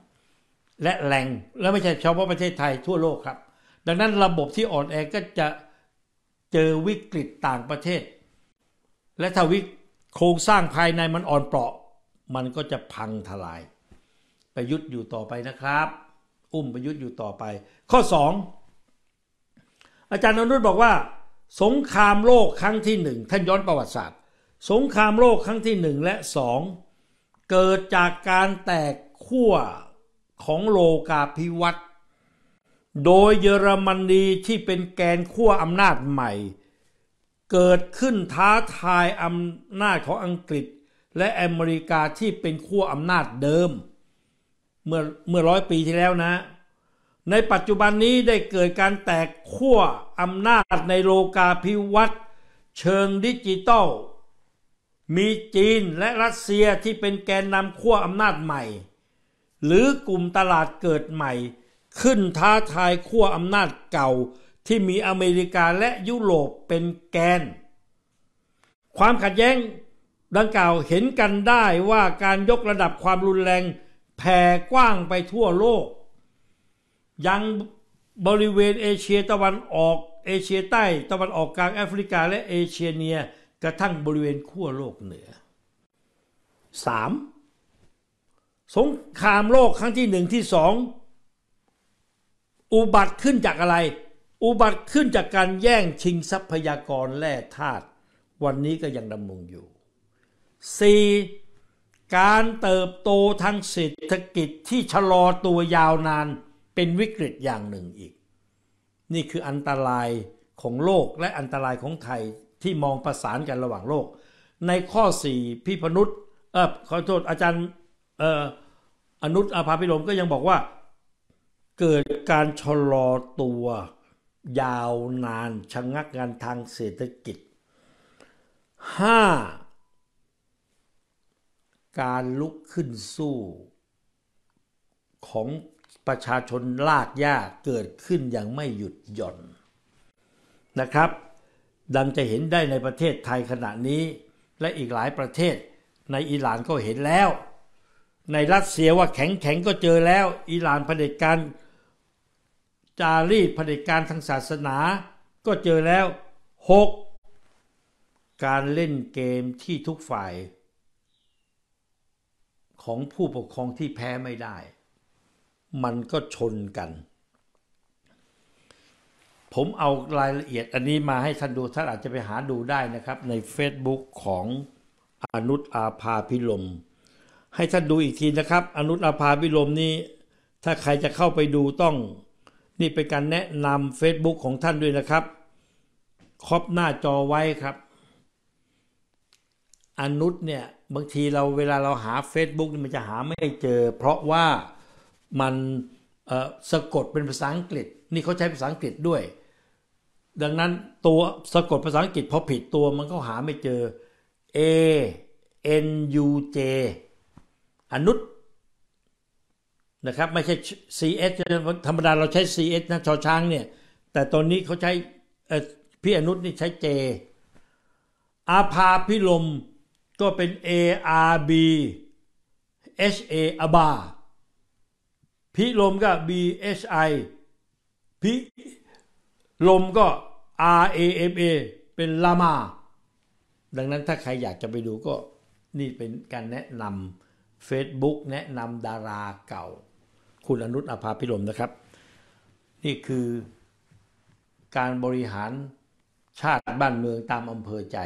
และแรงและไม่ใช่เฉพาะประเทศไทยทั่วโลกครับ ดังนั้นระบบที่อ่อนแอก็จะเจอวิกฤตต่างประเทศ และถ้าวิโครงสร้างภายในมันอ่อนเปราะ มันก็จะพังทลายประยุทธ์อยู่ต่อไปนะครับ อุ้มประยุทธ์อยู่ต่อไป ข้อ 2 อาจารย์อนุทตบอกว่า สงครามโลกครั้งที่หนึ่งท่านย้อนประวัติศาสตร์ สงครามโลกครั้งที่หนึ่งและสองเกิดจากการแตกขั้วของโลกาภิวัตน์โดยเยอรมนีที่เป็นแกนขั้วอำนาจใหม่ เกิดขึ้นท้าทายอำนาจของอังกฤษ และอเมริกาที่เป็นขั้วอำนาจเดิมเมื่อเมื่อร้อยปีที่แล้วนะ ในปัจจุบันนี้ได้เกิดการแตกขั้วอำนาจในโลกาภิวัตน์เชิงดิจิตอลมีจีนและรัสเซียที่เป็นแกนนำขั้วอำนาจใหม่ หรือกลุ่มตลาดเกิดใหม่ ขึ้นท้าทายขั้วอำนาจเก่าที่มีอเมริกาและยุโรปเป็นแกน ความขัดแย้งดังกล่าวเห็นกันได้ว่าการยกระดับความรุนแรงแผ่กว้างไปทั่วโลก ยังบริเวณเอเชียตะวันออกเอเชียใต้ ตะวันออกกลางแอฟริกาและเอเชียเนียกระทั่งบริเวณขั้วโลกเหนือ 3. สงครามโลกครั้งที่หนึ่งที่สอง อุบัติขึ้นจากอะไร อุบัติขึ้นจากการแย่งชิงทรัพยากรแร่ธาตุวันนี้ก็ยังดำรงอยู่ 4. การเติบโตทางเศรษฐกิจที่ชะลอตัวยาวนานเป็นวิกฤตอย่างหนึ่งอีก นี่คืออันตรายของโลกและอันตรายของไทยที่มองประสานกันระหว่างโลก ในข้อ่พี่พนุษย์เออขอโทษอาจารย์เอออนุษอาภาพิรมก็ยังบอกว่าเกิดการชะลอตัวยาวนานชะงักงานทางเศรษฐกิจห้าการลุกขึ้นสู้ของประชาชนลากยากเกิดขึ้นอย่างไม่หยุดหย่อนนะครับดันจะเห็นได้ในประเทศไทยขณะนี้และอีกหลายประเทศในอิหร่านก็เห็นแล้ว ในรัสเซียว่าแข็งแข็งก็เจอแล้ว อิหร่านเผด็จการจารีตเผด็จการทางศาสนาก็เจอแล้ว 6. การเล่นเกมที่ทุกฝ่าย ของผู้ปกครองที่แพ้ไม่ได้ มันก็ชนกันผมเอารายละเอียดอันนี้มาให้ท่านดูท่านอาจจะไปหาดูได้นะครับ ใน Facebook ของอนุตอาภาพิลมให้ท่านดูอีกทีนะครับ อนุตอาภาพิลมนี้ถ้าใครจะเข้าไปดูต้องนี่เป็นการแนะนำ Facebook ของท่านด้วยนะครับครอบหน้าจอไว้ครับ อนุตเนี่ยบางทีเราเวลาเราหา Facebook มันจะหาไม่เจอเพราะว่ามันสะกดเป็นภาษาอังกฤษนี่เขาใช้ภาษาอังกฤษด้วย ดังนั้นตัวสะกดภาษาอังกฤษพอผิดตัวมันก็หาไม่เจอ A N U J อนุษนะครับ ไม่ใช่ C S ธรรมดาเราใช้ C S นะชอช้างเนี่ย แต่ตอนนี้เขาใช้พี่อนุษนี่ใช้ J อาภาพิลม ก็เป็น A R B H A อาบาพิลมก็ B H I พิลมก็ R A M A เป็นลามา ดังนั้นถ้าใครอยากจะไปดูก็นี่เป็นการแนะนำ Facebook แนะนำดาราเก่า คุณอนุชอภาพิลมนะครับ นี่คือการบริหารชาติบ้านเมืองตามอำเภอใจ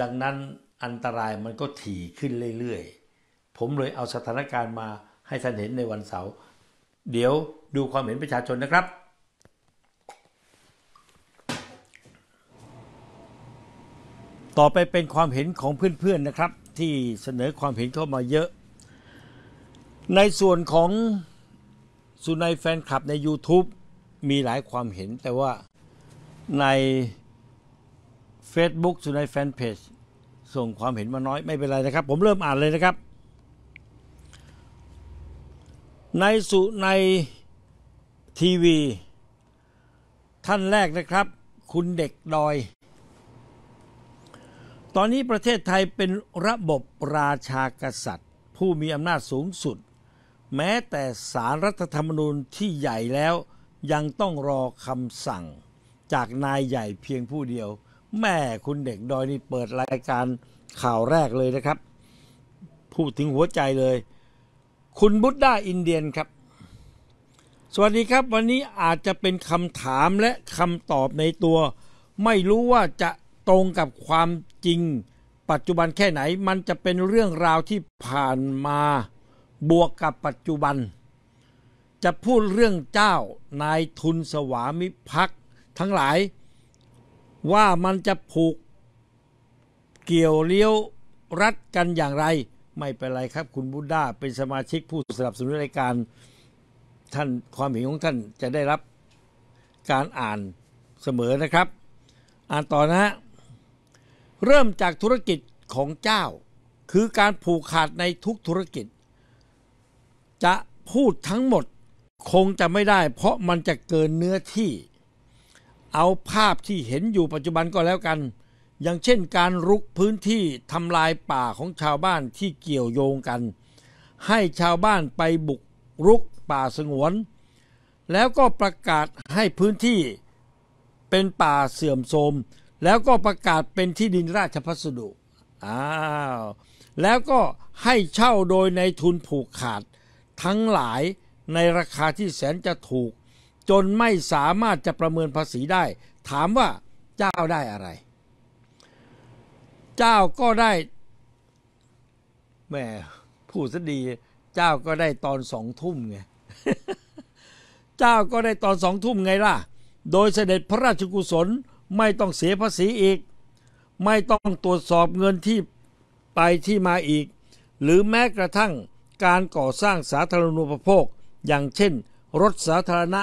ดังนั้นอันตรายมันก็ถี่ขึ้นเรื่อยๆ ผมเลยเอาสถานการณ์มาให้ท่านเห็นในวันเสาร์เดี๋ยวดูความเห็นประชาชนนะครับ ต่อไปเป็นความเห็นของเพื่อนๆนะครับ ที่เสนอความเห็นเข้ามาเยอะ ในส่วนของสุนัยแฟนคลับใน YouTube มีหลายความเห็นแต่ว่าใน Facebook สุนัยแฟนเพจส่งความเห็นมาน้อยไม่เป็นไรนะครับ ผมเริ่มอ่านเลยนะครับ ในสุในทีวี ท่านแรกนะครับ คุณเด็กดอย ตอนนี้ประเทศไทยเป็นระบบราชากษัตริย์ ผู้มีอำนาจสูงสุด แม้แต่สารรัฐธรรมนูญที่ใหญ่แล้วยังต้องรอคำสั่ง จากนายใหญ่เพียงผู้เดียว แม่คุณเด็กดอยนี่เปิดรายการข่าวแรกเลยนะครับ พูดถึงหัวใจเลย คุณบุตรด้าอินเดียนครับสวัสดีครับวันนี้อาจจะเป็นคำถามและคำตอบในตัว ไม่รู้ว่าจะตรงกับความจริง ปัจจุบันแค่ไหน มันจะเป็นเรื่องราวที่ผ่านมาบวกกับปัจจุบัน จะพูดเรื่องเจ้านายทุนสวามิภักดิ์ทั้งหลาย ว่ามันจะผูกเกี่ยวเลี้ยวรัดกันอย่างไร ไม่เป็นไรครับ คุณบุดาเป็นสมาชิกผู้สนับสนุนรายการท่าน ความเห็นของท่านจะได้รับการอ่านเสมอนะครับ อ่านต่อนะฮะเริ่มจากธุรกิจของเจ้า คือการผูกขาดในทุกธุรกิจ จะพูดทั้งหมดคงจะไม่ได้ เพราะมันจะเกินเนื้อที่ เอาภาพที่เห็นอยู่ปัจจุบันก็แล้วกัน อย่างเช่น การรุกพื้นที่ทำลายป่าของชาวบ้านที่เกี่ยวโยงกัน ให้ชาวบ้านไปบุกรุกป่าสงวน แล้วก็ประกาศให้พื้นที่เป็นป่าเสื่อมโทรมแล้วก็ประกาศเป็นที่ดินราชพัสดุอ้าวแล้วก็ให้เช่าโดยในทุนผูกขาด ทั้งหลายในราคาที่แสนจะถูก จนไม่สามารถจะประเมินภาษีได้ ถามว่าเจ้าได้อะไร เจ้าก็ได้แหมผู้สดีเจ้าก็ได้ตอนสองทุ่มไงเจ้าก็ได้ตอนสองทุ่มไงล่ะ โดยเสด็จพระราชกุศลไม่ต้องเสียภาษีอีก ไม่ต้องตรวจสอบเงินที่ไปที่มาอีก หรือแม้กระทั่งการก่อสร้างสาธารณูปโภค อย่างเช่นรถสาธารณะ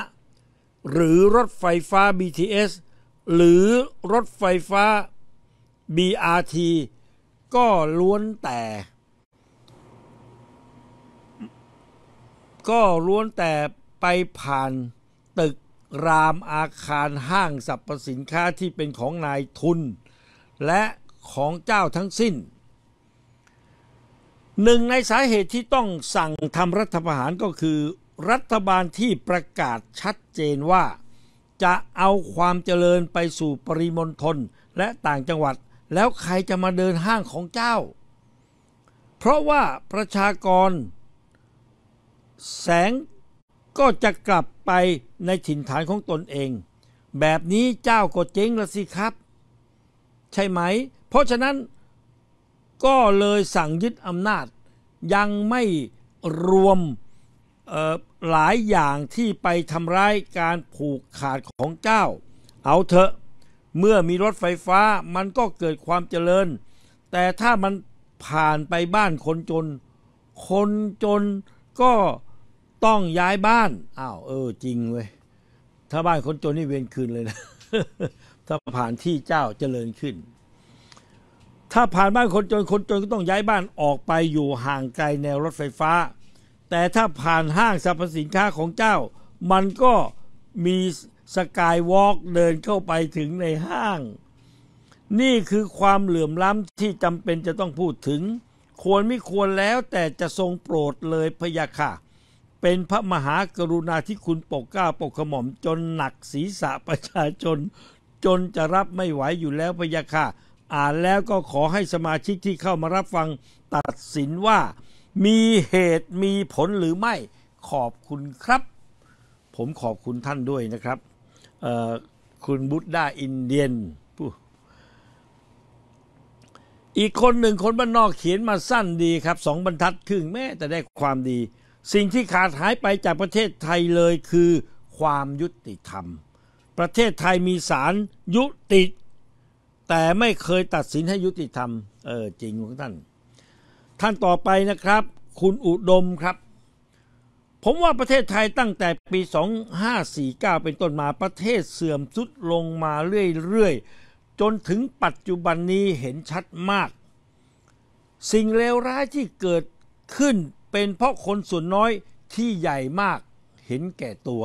หรือรถไฟฟ้า BTS หรือรถไฟฟ้า BRT ก็ล้วนแต่ก็ล้วนแต่ไปผ่านตึกรามอาคารห้างสรรพสินค้าที่เป็นของนายทุน และของเจ้าทั้งสิ้น หนึ่งในสาเหตุที่ต้องสั่งทำรัฐประหารก็คือ รัฐบาลที่ประกาศชัดเจนว่า จะเอาความเจริญไปสู่ปริมณฑลและต่างจังหวัดแล้วใครจะมาเดินห้างของเจ้า เพราะว่าประชากรแสงก็จะกลับไปในถิ่นฐานของตนเอง แบบนี้เจ้าก็เจ๊งละสิครับ ใช่ไหม เพราะฉะนั้นก็เลยสั่งยึดอำนาจยังไม่รวมหลายอย่างที่ไปทำร้าย การผูกขาดของเจ้า เอาเถอะเมื่อมีรถไฟฟ้ามันก็เกิดความเจริญ แต่ถ้ามันผ่านไปบ้านคนจน คนจนก็ต้องย้ายบ้าน อ้าว เออจริงเว้ย ถ้าบ้านคนจนนี่เวียนคืนเลยนะ ถ้าผ่านที่เจ้าเจริญขึ้น ถ้าผ่านบ้านคนจน คนจนก็ต้องย้ายบ้านออกไปอยู่ห่างไกลแนวรถไฟฟ้า แต่ถ้าผ่านห้างสรรพสินค้าของเจ้า มันก็มีสกายวอล์กเดินเข้าไปถึงในห้าง นี่คือความเหลื่อมล้ำที่จำเป็นจะต้องพูดถึง ควรไม่ควรแล้วแต่จะทรงโปรดเลยพยาค่ะเป็นพระมหากรุณาที่คุณปกก้าปกขมอมจนหนักศีรษะประชาชน จนจะรับไม่ไหวอยู่แล้วพยาค่ะอ่านแล้วก็ขอให้สมาชิกที่เข้ามารับฟังตัดสินว่ามีเหตุมีผลหรือไม่ขอบคุณครับ ผมขอบคุณท่านด้วยนะครับคุณบุตด้าอินเดียน อีกคนหนึ่งคนบ้านนอกเขียนมาสั้นดีครับ สองบรรทัดครึ่งแม่แต่ได้ความดีสิ่งที่ขาดหายไปจากประเทศไทยเลยคือความยุติธรรม ประเทศไทยมีศาลยุติ แต่ไม่เคยตัดสินให้ยุติธรรม เออจริงของท่าน ท่านต่อไปนะครับ คุณอุดมครับ ผมว่าประเทศไทยตั้งแต่ปี 2549 เป็นต้นมาประเทศเสื่อมสุดลงมาเรื่อยๆจนถึงปัจจุบันนี้เห็นชัดมาก สิ่งเลวร้ายที่เกิดขึ้นเป็นเพราะคนส่วนน้อยที่ใหญ่มากเห็นแก่ตัว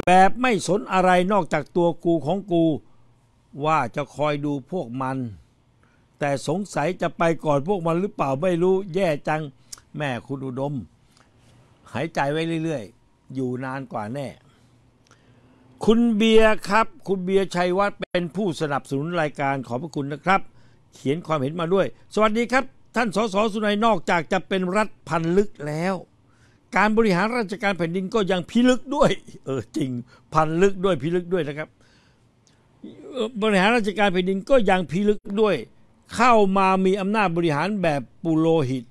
แบบไม่สนอะไรนอกจากตัวกูของกู ว่าจะคอยดูพวกมัน แต่สงสัยจะไปก่อนพวกมันหรือเปล่าไม่รู้แย่จังแม่คุณอุดม หายใจไว้เรื่อยๆอยู่นานกว่าแน่ คุณเบียร์ครับ คุณเบียร์ชัยวัฒน์เป็นผู้สนับสนุนรายการขอบพระคุณนะครับ เขียนความเห็นมาด้วย สวัสดีครับท่านสสสุนัยนอกจากจะเป็นรัฐพันลึกแล้ว การบริหารราชการแผ่นดินก็ยังพิลึกด้วยเออจริงพันลึกด้วยพิลึกด้วยนะครับ บริหารราชการแผ่นดินก็ยังพิลึกด้วย เข้ามามีอำนาจบริหารแบบปุโรหิต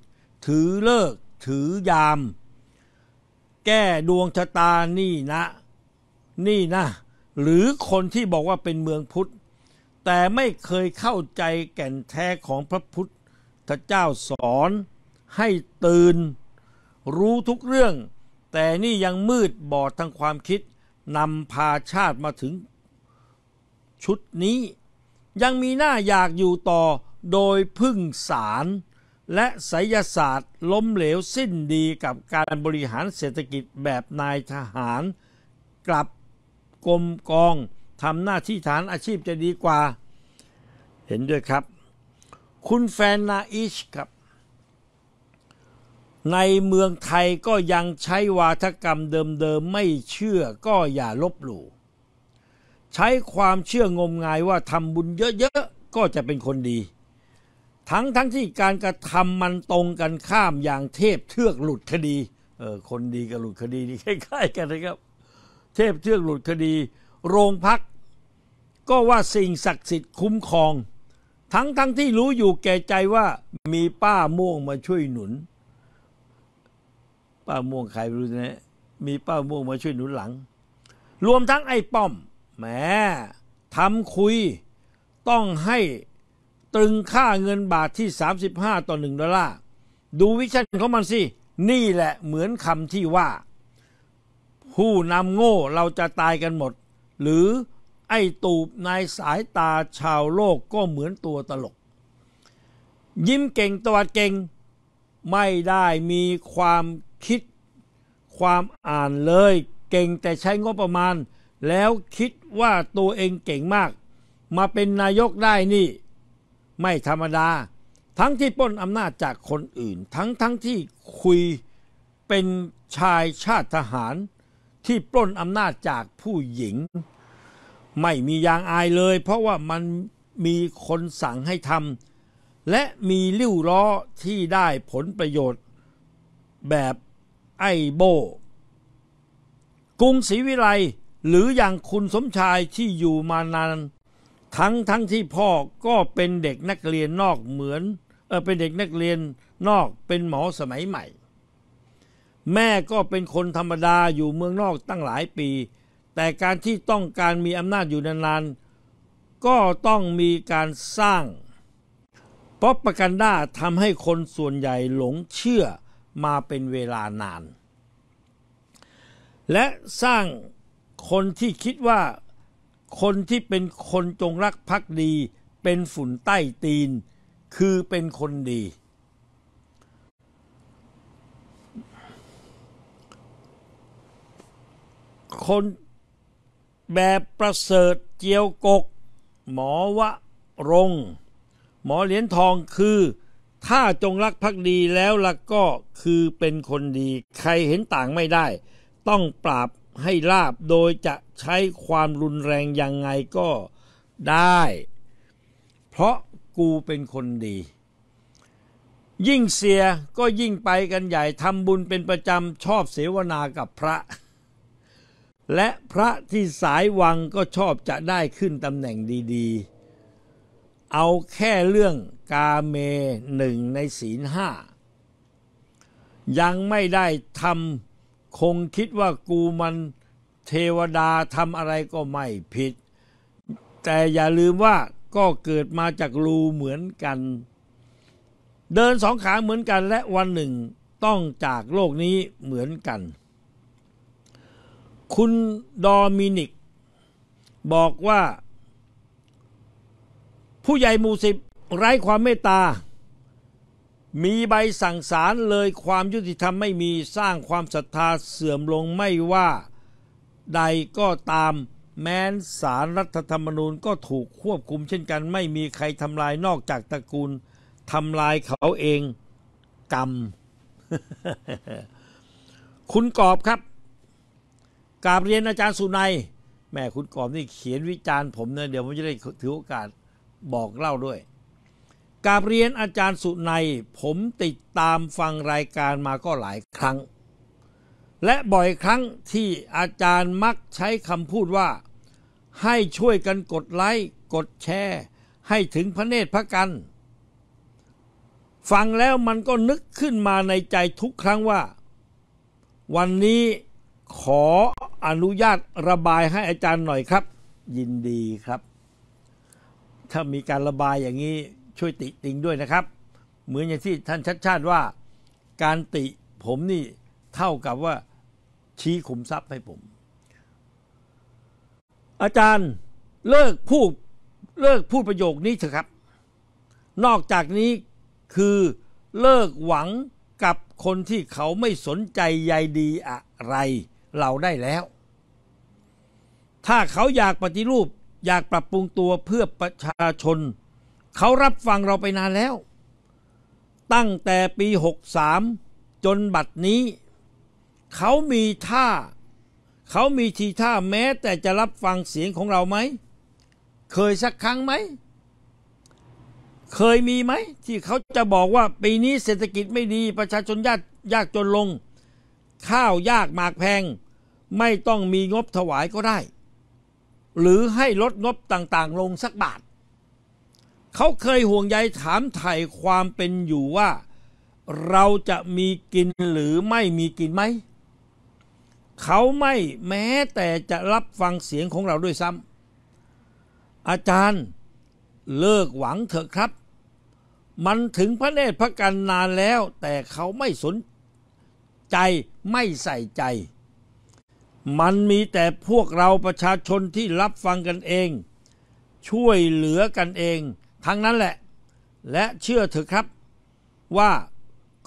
ถือเลิกถือยาม แก้ดวงชะตานี่นะนี่นะ หรือคนที่บอกว่าเป็นเมืองพุทธ แต่ไม่เคยเข้าใจแก่นแท้ของพระพุทธธเจ้าสอนให้ตื่นรู้ทุกเรื่องแต่นี่ยังมืดบอดทางความคิดนำพาชาติมาถึง ชุดนี้ยังมีหน้าอยากอยู่ต่อโดยพึ่งสารและไสยศาสตร์ล้มเหลวสิ้นดีกับการบริหารเศรษฐกิจแบบนายทหารกลับกรมกอง ทำหน้าที่ฐานอาชีพจะดีกว่า เห็นด้วยครับคุณแฟนนาอิชครับ ในเมืองไทยก็ยังใช้ วาทกรรมเดิมๆ ไม่เชื่อก็อย่าลบหลู่ ใช้ความเชื่องมงายว่าทำบุญเยอะๆ ก็จะเป็นคนดี ทั้งทั้งที่การกระทำมันตรงกันข้ามอย่างเทพเทือกหลุดคดีเออคนดีกับหลุดคดีนี่ใกล้ๆกันนะครับ เทพเทือกหลุดคดี โรงพักก็ว่าสิ่งศักดิ์สิทธิ์คุ้มครองทั้งทั้งที่รู้อยู่แก่ใจว่า มีป้าม่วงมาช่วยหนุน ป้าม่วงใครรู้นะ มีป้าม่วงมาช่วยหนุนหลัง รวมทั้งไอ้ป้อมแหมทำคุยต้องให้ตรึงค่าเงินบาทที่ 35 ต่อ 1 ดอลลาร์ดูวิชั่นของมันสิ นี่แหละเหมือนคำที่ว่า ผู้นำโง่เราจะตายกันหมด หรือไอ้ตูบในสายตาชาวโลกก็เหมือนตัวตลก ยิ้มเก่งตวัดเก่ง ไม่ได้มีความคิด ความอ่านเลย เก่งแต่ใช้งบประมาณ แล้วคิดว่าตัวเองเก่งมาก มาเป็นนายกได้นี่ ไม่ธรรมดา ทั้งที่ป้นอำนาจจากคนอื่น ทั้งทั้งที่คุยเป็นชายชาติทหาร ที่ปล้นอำนาจจากผู้หญิงไม่มียางอายเลยเพราะว่ามันมีคนสั่งให้ทำและมีลิ้วล้อที่ได้ผลประโยชน์ แบบไอโบ กรุงศรีวิไลหรืออย่างคุณสมชายที่อยู่มานาน ทั้งทั้งที่พ่อก็เป็นเด็กนักเรียนนอกเหมือนเออเป็นเด็กนักเรียนนอกเป็นหมอสมัยใหม่ แม่ก็เป็นคนธรรมดาอยู่เมืองนอกตั้งหลายปีแต่การที่ต้องการมีอำนาจอยู่นานๆก็ต้องมีการสร้าง เพราะประกันด้าทำให้คนส่วนใหญ่หลงเชื่อมาเป็นเวลานาน และสร้างคนที่คิดว่าคนที่เป็นคนจงรักภักดีเป็นฝุ่นใต้ตีน คือเป็นคนดี คนแบบประเสริฐเจียวกก หมอวะรง หมอเหรียญทองคือ ถ้าจงรักภักดีแล้วล่ะก็คือเป็นคนดี ใครเห็นต่างไม่ได้ ต้องปราบให้ลาบโดยจะใช้ความรุนแรงยังไงก็ได้ เพราะกูเป็นคนดี ยิ่งเสียก็ยิ่งไปกันใหญ่ทำบุญเป็นประจำชอบเสวนากับพระและพระที่สายวังก็ชอบจะได้ขึ้นตำแหน่งดีๆ เอาแค่เรื่องกาเมหนึ่งในศีลห้า ยังไม่ได้ทำคงคิดว่ากูมันเทวดาทำอะไรก็ไม่ผิด แต่อย่าลืมว่าก็เกิดมาจากรูเหมือนกัน เดินสองขาเหมือนกันและวันหนึ่งต้องจากโลกนี้เหมือนกันคุณ ดอมินิก บอกว่า ผู้ใหญ่หมู่สิบไร้ความเมตตา มีใบสั่งศาลเลยความยุติธรรมไม่มีสร้างความศรัทธาเสื่อมลงไม่ว่าใดก็ตามแม้นสารรัฐธรรมนูญก็ถูกควบคุม เช่นกัน ไม่มีใครทำลายนอกจากตระกูลทำลายเขาเองกรรมคุณกอบครับกราบเรียนอาจารย์สุนัยแม่คุณกอบนี่เขียนวิจารณ์ผมเนะเดี๋ยวผมจะได้ถือโอกาสบอกเล่าด้วยกราบเรียนอาจารย์สุนัยผมติดตามฟังรายการมาก็หลายครั้ง และบ่อยครั้งที่อาจารย์มักใช้คำพูดว่า ให้ช่วยกันกดไลค์กดแชร์ให้ถึงพระเนตรพระกัน ฟังแล้วมันก็นึกขึ้นมาในใจทุกครั้งว่า วันนี้ขออนุญาตระบายให้อาจารย์หน่อยครับ ยินดีครับ ถ้ามีการระบายอย่างนี้ช่วยติติงด้วยนะครับ เหมือนอย่างที่ท่านชัดชาติว่าการติผมนี่เท่ากับว่าชี้ขุมทรัพย์ให้ผม อาจารย์เลิกพูดเลิกพูดประโยคนี้เถอะครับ นอกจากนี้คือเลิกหวังกับคนที่เขาไม่สนใจใยดีอะไรเราได้แล้ว ถ้าเขาอยากปฏิรูป อยากปรับปรุงตัวเพื่อประชาชน เขารับฟังเราไปนานแล้ว ตั้งแต่ปี 63 จนบัดนี้ เขามีท่า เขามีทีท่าแม้แต่จะรับฟังเสียงของเราไหม เคยสักครั้งไหม เคยมีไหมที่เขาจะบอกว่า ปีนี้เศรษฐกิจไม่ดีประชาชนยากยากจนลง ข้าวยากหมากแพงไม่ต้องมีงบถวายก็ได้ หรือให้ลดงบต่าง ๆ ลงสักบาท เขาเคยห่วงใยถามไถ่ความเป็นอยู่ว่า เราจะมีกินหรือไม่มีกินไหม เขาไม่แม้แต่จะรับฟังเสียงของเราด้วยซ้ำ อาจารย์เลิกหวังเถอะครับ มันถึงพระเนตรพระกันนานแล้ว แต่เขาไม่สน ใจไม่ใส่ใจมันมีแต่พวกเราประชาชนที่รับฟังกันเอง ช่วยเหลือกันเอง ทั้งนั้นแหละ และเชื่อเถอะครับว่า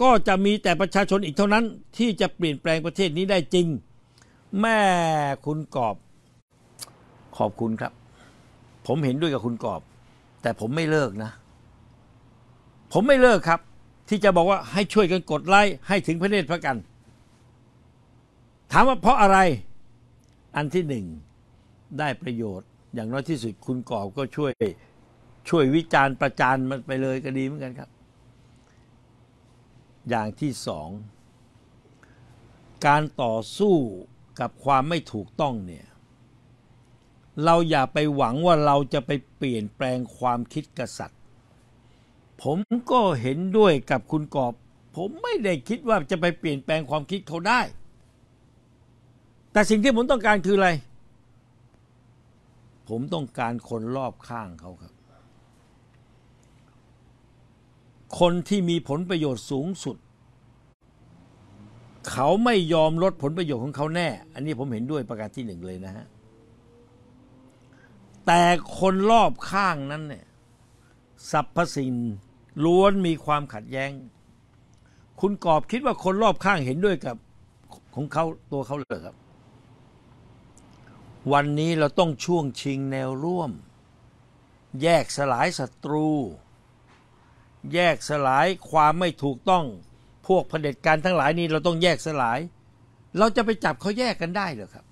ก็จะมีแต่ประชาชนอีกเท่านั้น ที่จะเปลี่ยนแปลงประเทศนี้ได้จริง แม่คุณกอบ ขอบคุณครับ ผมเห็นด้วยกับคุณกอบ แต่ผมไม่เลิกนะ ผมไม่เลิกครับ ที่จะบอกว่าให้ช่วยกันกดไลค์ให้ถึงพระเนตรพระกัน ถามว่าเพราะอะไรอันที่หนึ่งได้ประโยชน์ อย่างน้อยที่สุดคุณกอบก็ช่วยช่วยวิจารณ์ประจานมันไปเลยก็ดีเหมือนกันครับ อย่างที่สองการต่อสู้กับความไม่ถูกต้องเนี่ยเราอย่าไปหวังว่าเราจะไปเปลี่ยนแปลงความคิดกษัตริย์ ผมก็เห็นด้วยกับคุณกอบ ผมไม่ได้คิดว่าจะไปเปลี่ยนแปลงความคิดเขาได้แต่สิ่งที่ผมต้องการคืออะไร ผมต้องการคนรอบข้างเขาครับ คนที่มีผลประโยชน์สูงสุด เขาไม่ยอมลดผลประโยชน์ของเขาแน่ อันนี้ผมเห็นด้วยประการที่หนึ่งเลยนะฮะ แต่คนรอบข้างนั้นเนี่ยสรรพสิ่งล้วนมีความขัดแย้ง คุณกอบคิดว่าคนรอบข้างเห็นด้วยกับ ของเขาตัวเขาเลยครับวันนี้เราต้องช่วงชิงแนวร่วม แยกสลายศัตรู แยกสลายความไม่ถูกต้องพวกเผด็จการทั้งหลายนี้เราต้องแยกสลาย เราจะไปจับเขาแยกกันได้หรือครับ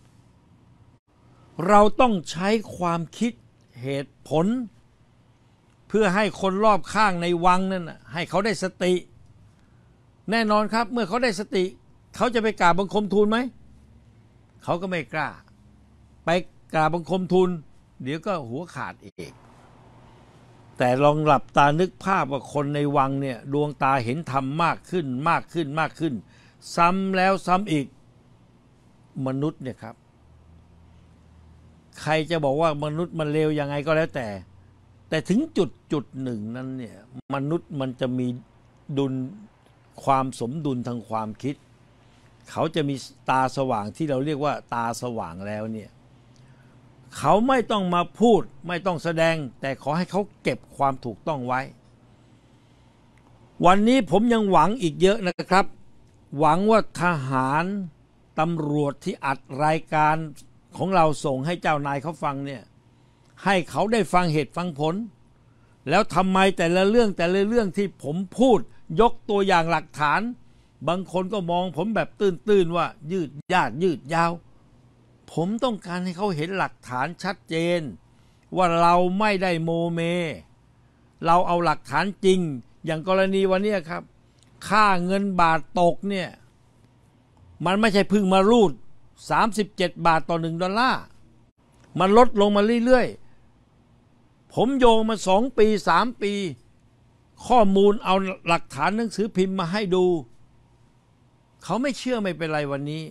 เราต้องใช้ความคิดเหตุผล เพื่อให้คนรอบข้างในวังนั่นให้เขาได้สติ แน่นอนครับ เมื่อเขาได้สติ เขาจะไปกราบบังคมทูลไหมเขาก็ไม่กล้าไปกราบบังคมทุนเดี๋ยวก็หัวขาดเอกแต่ลองหลับตานึกภาพว่าคนในวังเนี่ยดวงตาเห็นธรรมมากขึ้นมากขึ้นมากขึ้น ซ้ำแล้วซ้ำอีกมนุษย์เนี่ยครับ ใครจะบอกว่ามนุษย์มันเลวยังไงก็แล้วแต่ แต่ถึงจุดจุดหนึ่งนั้นเนี่ยมนุษย์มันจะมีดุลความสมดุลทางความคิด เขาจะมีตาสว่างที่เราเรียกว่าตาสว่างแล้วเนี่ยเขาไม่ต้องมาพูดไม่ต้องแสดง แต่ขอให้เขาเก็บความถูกต้องไว้ วันนี้ผมยังหวังอีกเยอะนะครับ หวังว่าทหารตำรวจที่อัดรายการของเราส่งให้เจ้านายเขาฟังเนี่ยให้เขาได้ฟังเหตุฟังผล แล้วทำไมแต่ละเรื่องแต่ละเรื่องที่ผมพูดยกตัวอย่างหลักฐาน บางคนก็มองผมแบบตื้นๆว่ายืดยาดยืดยาวผมต้องการให้เขาเห็นหลักฐานชัดเจนว่าเราไม่ได้โมเม เราเอาหลักฐานจริงอย่างกรณีวันนี้ครับ ค่าเงินบาทตกเนี่ย มันไม่ใช่พึ่งมารูด37 บาทต่อหนึ่งดอลลาร์มันลดลงมาเรื่อย ๆ ผมโยงมาสองปีสามปี ข้อมูลเอาหลักฐานหนังสือพิมพ์มาให้ดู เขาไม่เชื่อไม่เป็นไรวันนี้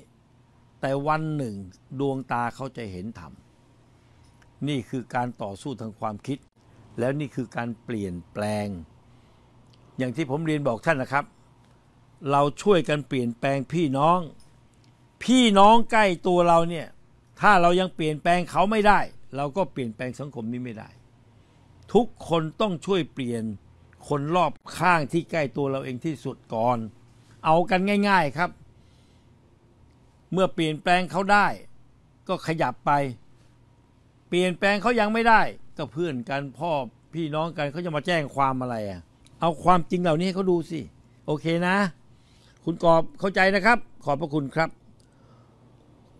แต่วันหนึ่งดวงตาเขาจะเห็นธรรมนี่คือการต่อสู้ทางความคิด แล้วนี่คือการเปลี่ยนแปลง อย่างที่ผมเรียนบอกท่านนะครับ เราช่วยกันเปลี่ยนแปลงพี่น้อง พี่น้องใกล้ตัวเราเนี่ย ถ้าเรายังเปลี่ยนแปลงเขาไม่ได้ เราก็เปลี่ยนแปลงสังคมนี้ไม่ได้ ทุกคนต้องช่วยเปลี่ยนคนรอบข้างที่ใกล้ตัวเราเองที่สุดก่อน เอากันง่าย ๆครับเมื่อเปลี่ยนแปลงเขาได้ ก็ขยับไป เปลี่ยนแปลงเขายังไม่ได้ก็เพื่อนกันพ่อพี่น้องกันเขาจะมาแจ้งความอะไรอ่ะ เอาความจริงเหล่านี้เขาดูสิโอเคนะ คุณกอบเข้าใจนะครับ ขอบพระคุณครับ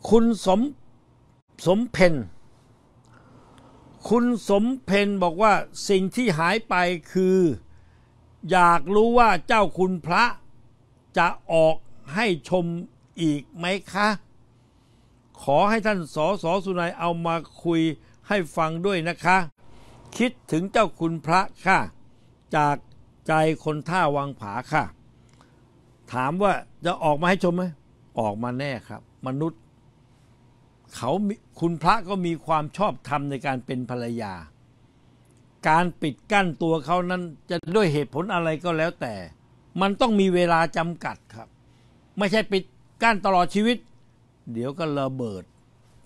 คุณสมสมเพนคุณสมเพนบอกว่าสิ่งที่หายไปคือ อยากรู้ว่าเจ้าคุณพระ จะออกให้ชมอีกไหมคะขอให้ท่านสอสอสุนัย เอามาคุยให้ฟังด้วยนะคะ คิดถึงเจ้าคุณพระ ค่ะ จากใจคนท่าวังผาค่ะ ถามว่าจะออกมาให้ชมไหมออกมาแน่ครับ มนุษย์ เขาคุณพระก็มีความชอบธรรมในการเป็นภรรยา การปิดกั้นตัวเขานั้นจะด้วยเหตุผลอะไรก็แล้วแต่ มันต้องมีเวลาจำกัดครับ ไม่ใช่ปิดกั้นตลอดชีวิตเดี๋ยวก็ระเบิด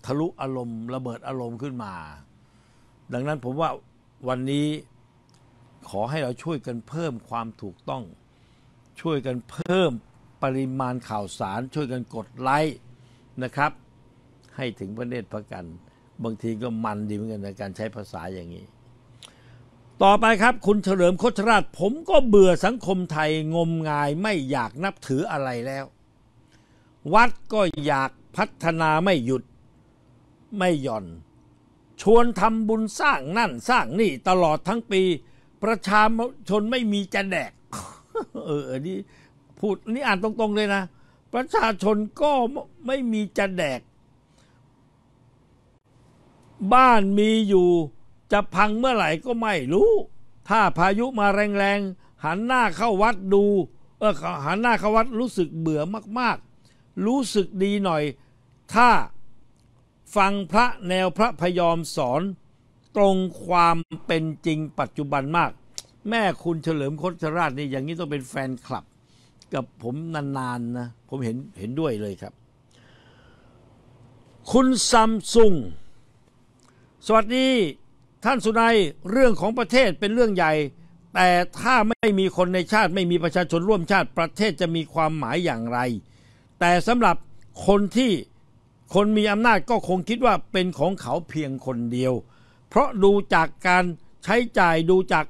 ทะลุอารมณ์ระเบิดอารมณ์ขึ้นมา ดังนั้นผมว่าวันนี้ขอให้เราช่วยกันเพิ่มความถูกต้อง ช่วยกันเพิ่มปริมาณข่าวสาร ช่วยกันกดไลค์นะครับ ให้ถึงพระเนตรพระกัน บางทีก็มันดีเหมือนกันในการใช้ภาษาอย่างนี้ ต่อไปครับคุณเฉลิมโคชราช ผมก็เบื่อสังคมไทยงมงายไม่อยากนับถืออะไรแล้ววัดก็อยากพัฒนาไม่หยุด ไม่หย่อน ชวนทำบุญสร้างนั่นสร้างนี่ตลอดทั้งปี ประชาชนไม่มีจะแดก เออออนนี่พูดนี่อ่านตรงๆ เลยนะ ประชาชนก็ไม่มีจะแดก บ้านมีอยู่ จะพังเมื่อไหร่ก็ไม่รู้ ถ้าพายุมาแรงๆหันหน้าเข้าวัดดูเออหันหน้าเข้าวัดรู้สึกเบื่อมากรู้สึกดีหน่อย ถ้าฟังพระแนวพระพยอมสอนตรงความเป็นจริงปัจจุบันมาก แม่คุณเฉลิมคชราชนี่ อย่างนี้ต้องเป็นแฟนคลับ กับผมนานๆนนนะผมเห็นเห็นด้วยเลยครับ คุณซัมซุง สวัสดีท่านสุนัยเรื่องของประเทศเป็นเรื่องใหญ่ แต่ถ้าไม่มีคนในชาติไม่มีประชาชนร่วมชาติประเทศจะมีความหมายอย่างไรแต่สำหรับคนที่คนมีอำนาจก็คงคิดว่าเป็นของเขาเพียงคนเดียว เพราะดูจากการใช้จ่ายดูจาก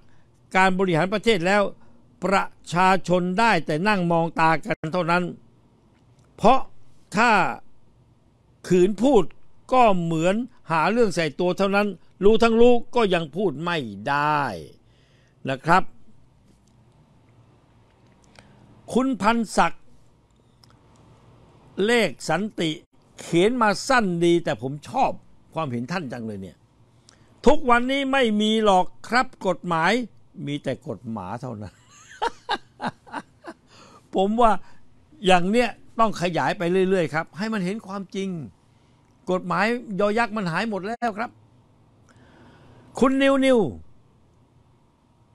การบริหารประเทศแล้วประชาชนได้แต่นั่งมองตากันเท่านั้น เพราะถ้าขืนพูดก็เหมือนหาเรื่องใส่ตัวเท่านั้น รู้ทั้งรู้ก็ยังพูดไม่ได้นะครับ คุณพันศักดิเลขสันติเขียนมาสั้นดี แต่ผมชอบความเห็นท่านจังเลยเนี่ย ทุกวันนี้ไม่มีหรอกครับกฎหมายมีแต่กฎหมาเท่านั้น ผมว่าอย่างเนี้ยต้องขยายไปเรื่อยๆครับ ให้มันเห็นความจริง กฎหมายยอยักษ์มันหายหมดแล้วครับ คุณนิวนิว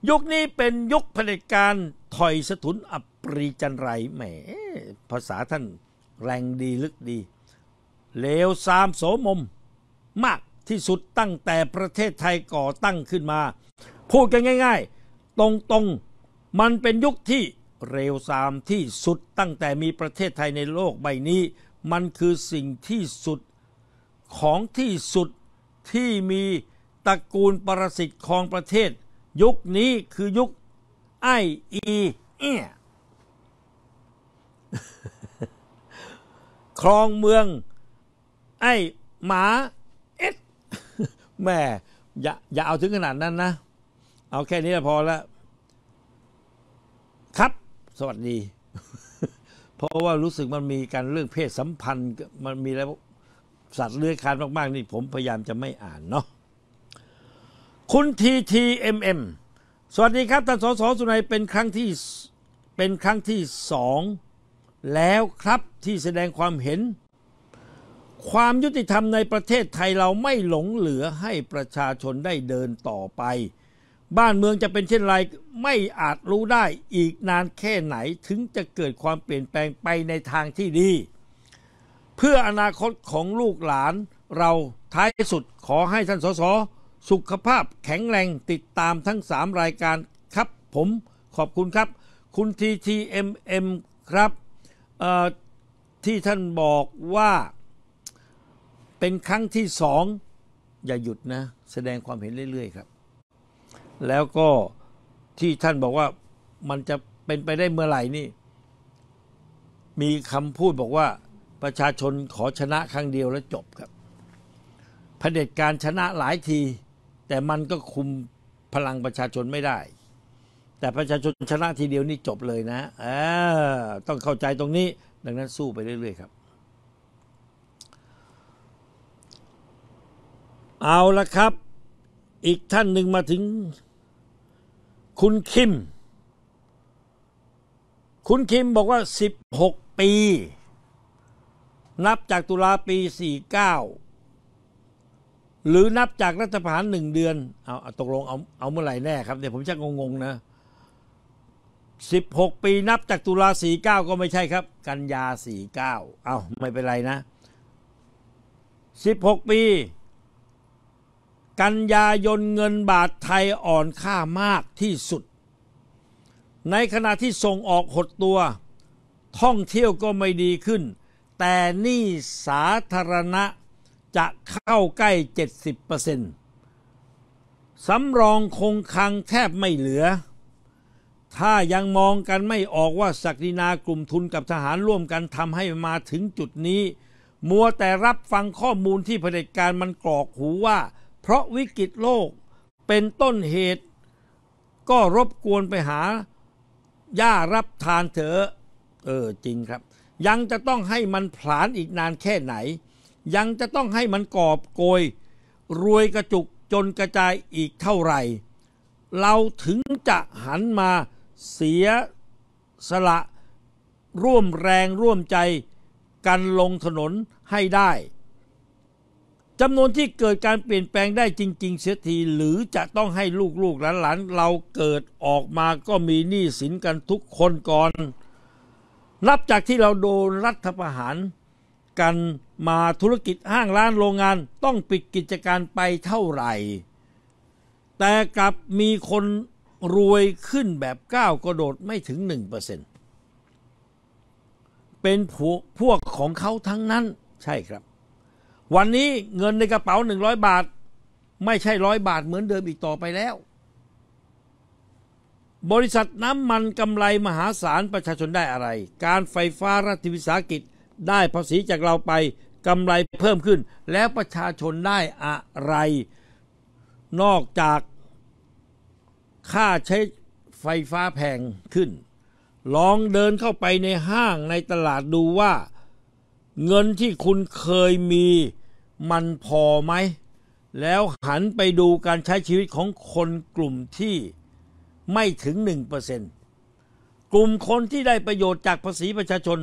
ยุคนี้เป็นยุคเผด็จการถอยสถุนอปรีจันไรแหมภาษาท่านแรงดีลึกดีเลวซามโสมม มากที่สุดตั้งแต่ประเทศไทยก่อตั้งขึ้นมา พูดกันง่ายๆ ตรงๆ มันเป็นยุคที่เร็วซามที่สุดตั้งแต่มีประเทศไทยในโลกใบนี้ มันคือสิ่งที่สุด ของที่สุดที่มีตระกูลประสิทธตของประเทศ ยุคนี้คือยุค ไออีเอครองเมือง ไอ้ หมา เอ็ดแม่อย่า อย่าเอาถึงขนาดนั้นนะ เอาแค่นี้พอละครับ สวัสดี เพราะว่ารู้สึกมันมีการเรื่องเพศสัมพันธ์ มันมีอะไรสัตว์เลื้อยคลานมาก ๆ นี่ผมพยายามจะไม่อ่านเนาะคุณทีทีเอ็มเอ็มสวัสดีครับท่านสสสุนัยเป็นครั้งที่ เป็นครั้งที่สองแล้วครับที่แสดงความเห็น ความยุติธรรมในประเทศไทยเราไม่หลงเหลือให้ประชาชนได้เดินต่อไป บ้านเมืองจะเป็นเช่นไรไม่อาจรู้ได้อีกนานแค่ไหนถึงจะเกิดความเปลี่ยนแปลงไปในทางที่ดี เพื่ออนาคตของลูกหลานเราท้ายสุดขอให้ท่านสส สุขภาพแข็งแรงติดตามทั้ง 3 รายการครับผม ขอบคุณครับ คุณ TTMM ครับที่ท่านบอกว่าเป็นครั้งที่สองอย่าหยุดนะแสดงความเห็นเรื่อย ๆ ครับ แล้วก็ ที่ท่านบอกว่ามันจะเป็นไปได้เมื่อไหร่นี่มีคำพูดบอกว่าประชาชนขอชนะครั้งเดียวแล้วจบครับเผด็จการชนะหลายที แต่มันก็คุมพลังประชาชนไม่ได้แต่ประชาชนชนะทีเดียวนี่จบเลยนะ เออ ต้องเข้าใจตรงนี้ ดังนั้น สู้ไปเรื่อยๆครับ เอาละครับ อีกท่านหนึ่งมาถึง คุณคิม คุณคิมบอกว่า 16 ปี นับจากตุลาปี 49 หรือนับจากรัฐประหารหนึ่งเดือน เอา ตกลง เอาเอาเมื่อไหร่แน่ครับ เดี๋ยวผมจะงง ๆ นะ16 ปีนับจากตุลา49 ก็ไม่ใช่ครับ กันยา 49เอา้าไม่เป็นไรนะ 16 ปี กันยายนเงินบาทไทยอ่อนค่ามากที่สุด ในขณะที่ส่งออกหดตัว ท่องเที่ยวก็ไม่ดีขึ้น แต่นี่สาธารณะจะเข้าใกล้ 70%สำรองคงคังแทบไม่เหลือถ้ายังมองกันไม่ออกว่าศักดินากลุ่มทุนกับทหารร่วมกันทำให้มาถึงจุดนี้มัวแต่รับฟังข้อมูลที่เผด็จการมันกรอกหูว่า เพราะวิกฤตโลก เป็นต้นเหตุ ก็รบกวนไปหา ย่ารับทานเถอะเออจริงครับ ยังจะต้องให้มันผลานอีกนานแค่ไหน ยังจะต้องให้มันกอบโกยรวยกระจุกจนกระจายอีกเท่าไหร่ เราถึงจะหันมาเสียสละร่วมแรงร่วมใจกันลงถนนให้ได้จำนวนที่เกิดการเปลี่ยนแปลงได้จริงๆ เสียทีหรือจะต้องให้ลูกๆหลานๆ เราเกิดออกมาก็มีหนี้สินกันทุกคนก่อน นับจากที่เราโดนรัฐประหาร กันมาธุรกิจห้างร้านโรงงานต้องปิดกิจการไปเท่าไหร่ แต่กลับมีคนรวยขึ้นแบบก้าวกระโดดไม่ถึง 1%เป็นพว้พวกของเขาทั้งนั้นใช่ครับ วันนี้เงินในกระเป๋า 100 บาท ไม่ใช่ร้อยบาทเหมือนเดิมอีกต่อไปแล้ว บริษัทน้ำมันกำไรมหาศาลประชาชนได้อะไร การไฟฟ้ารัฐวิสาหกิจได้ภาษีจากเราไปกำไรเพิ่มขึ้น แล้วประชาชนได้อะไรนอกจากค่าใช้ไฟฟ้าแพงขึ้น ลองเดินเข้าไปในห้างในตลาดดูว่า เงินที่คุณเคยมีมันพอไหม แล้วหันไปดูการใช้ชีวิตของคนกลุ่มที่ไม่ถึงหนนึ่งเเปอร์ซ์กลุ่มคนที่ได้ประโยชน์จากภาษีประชาชน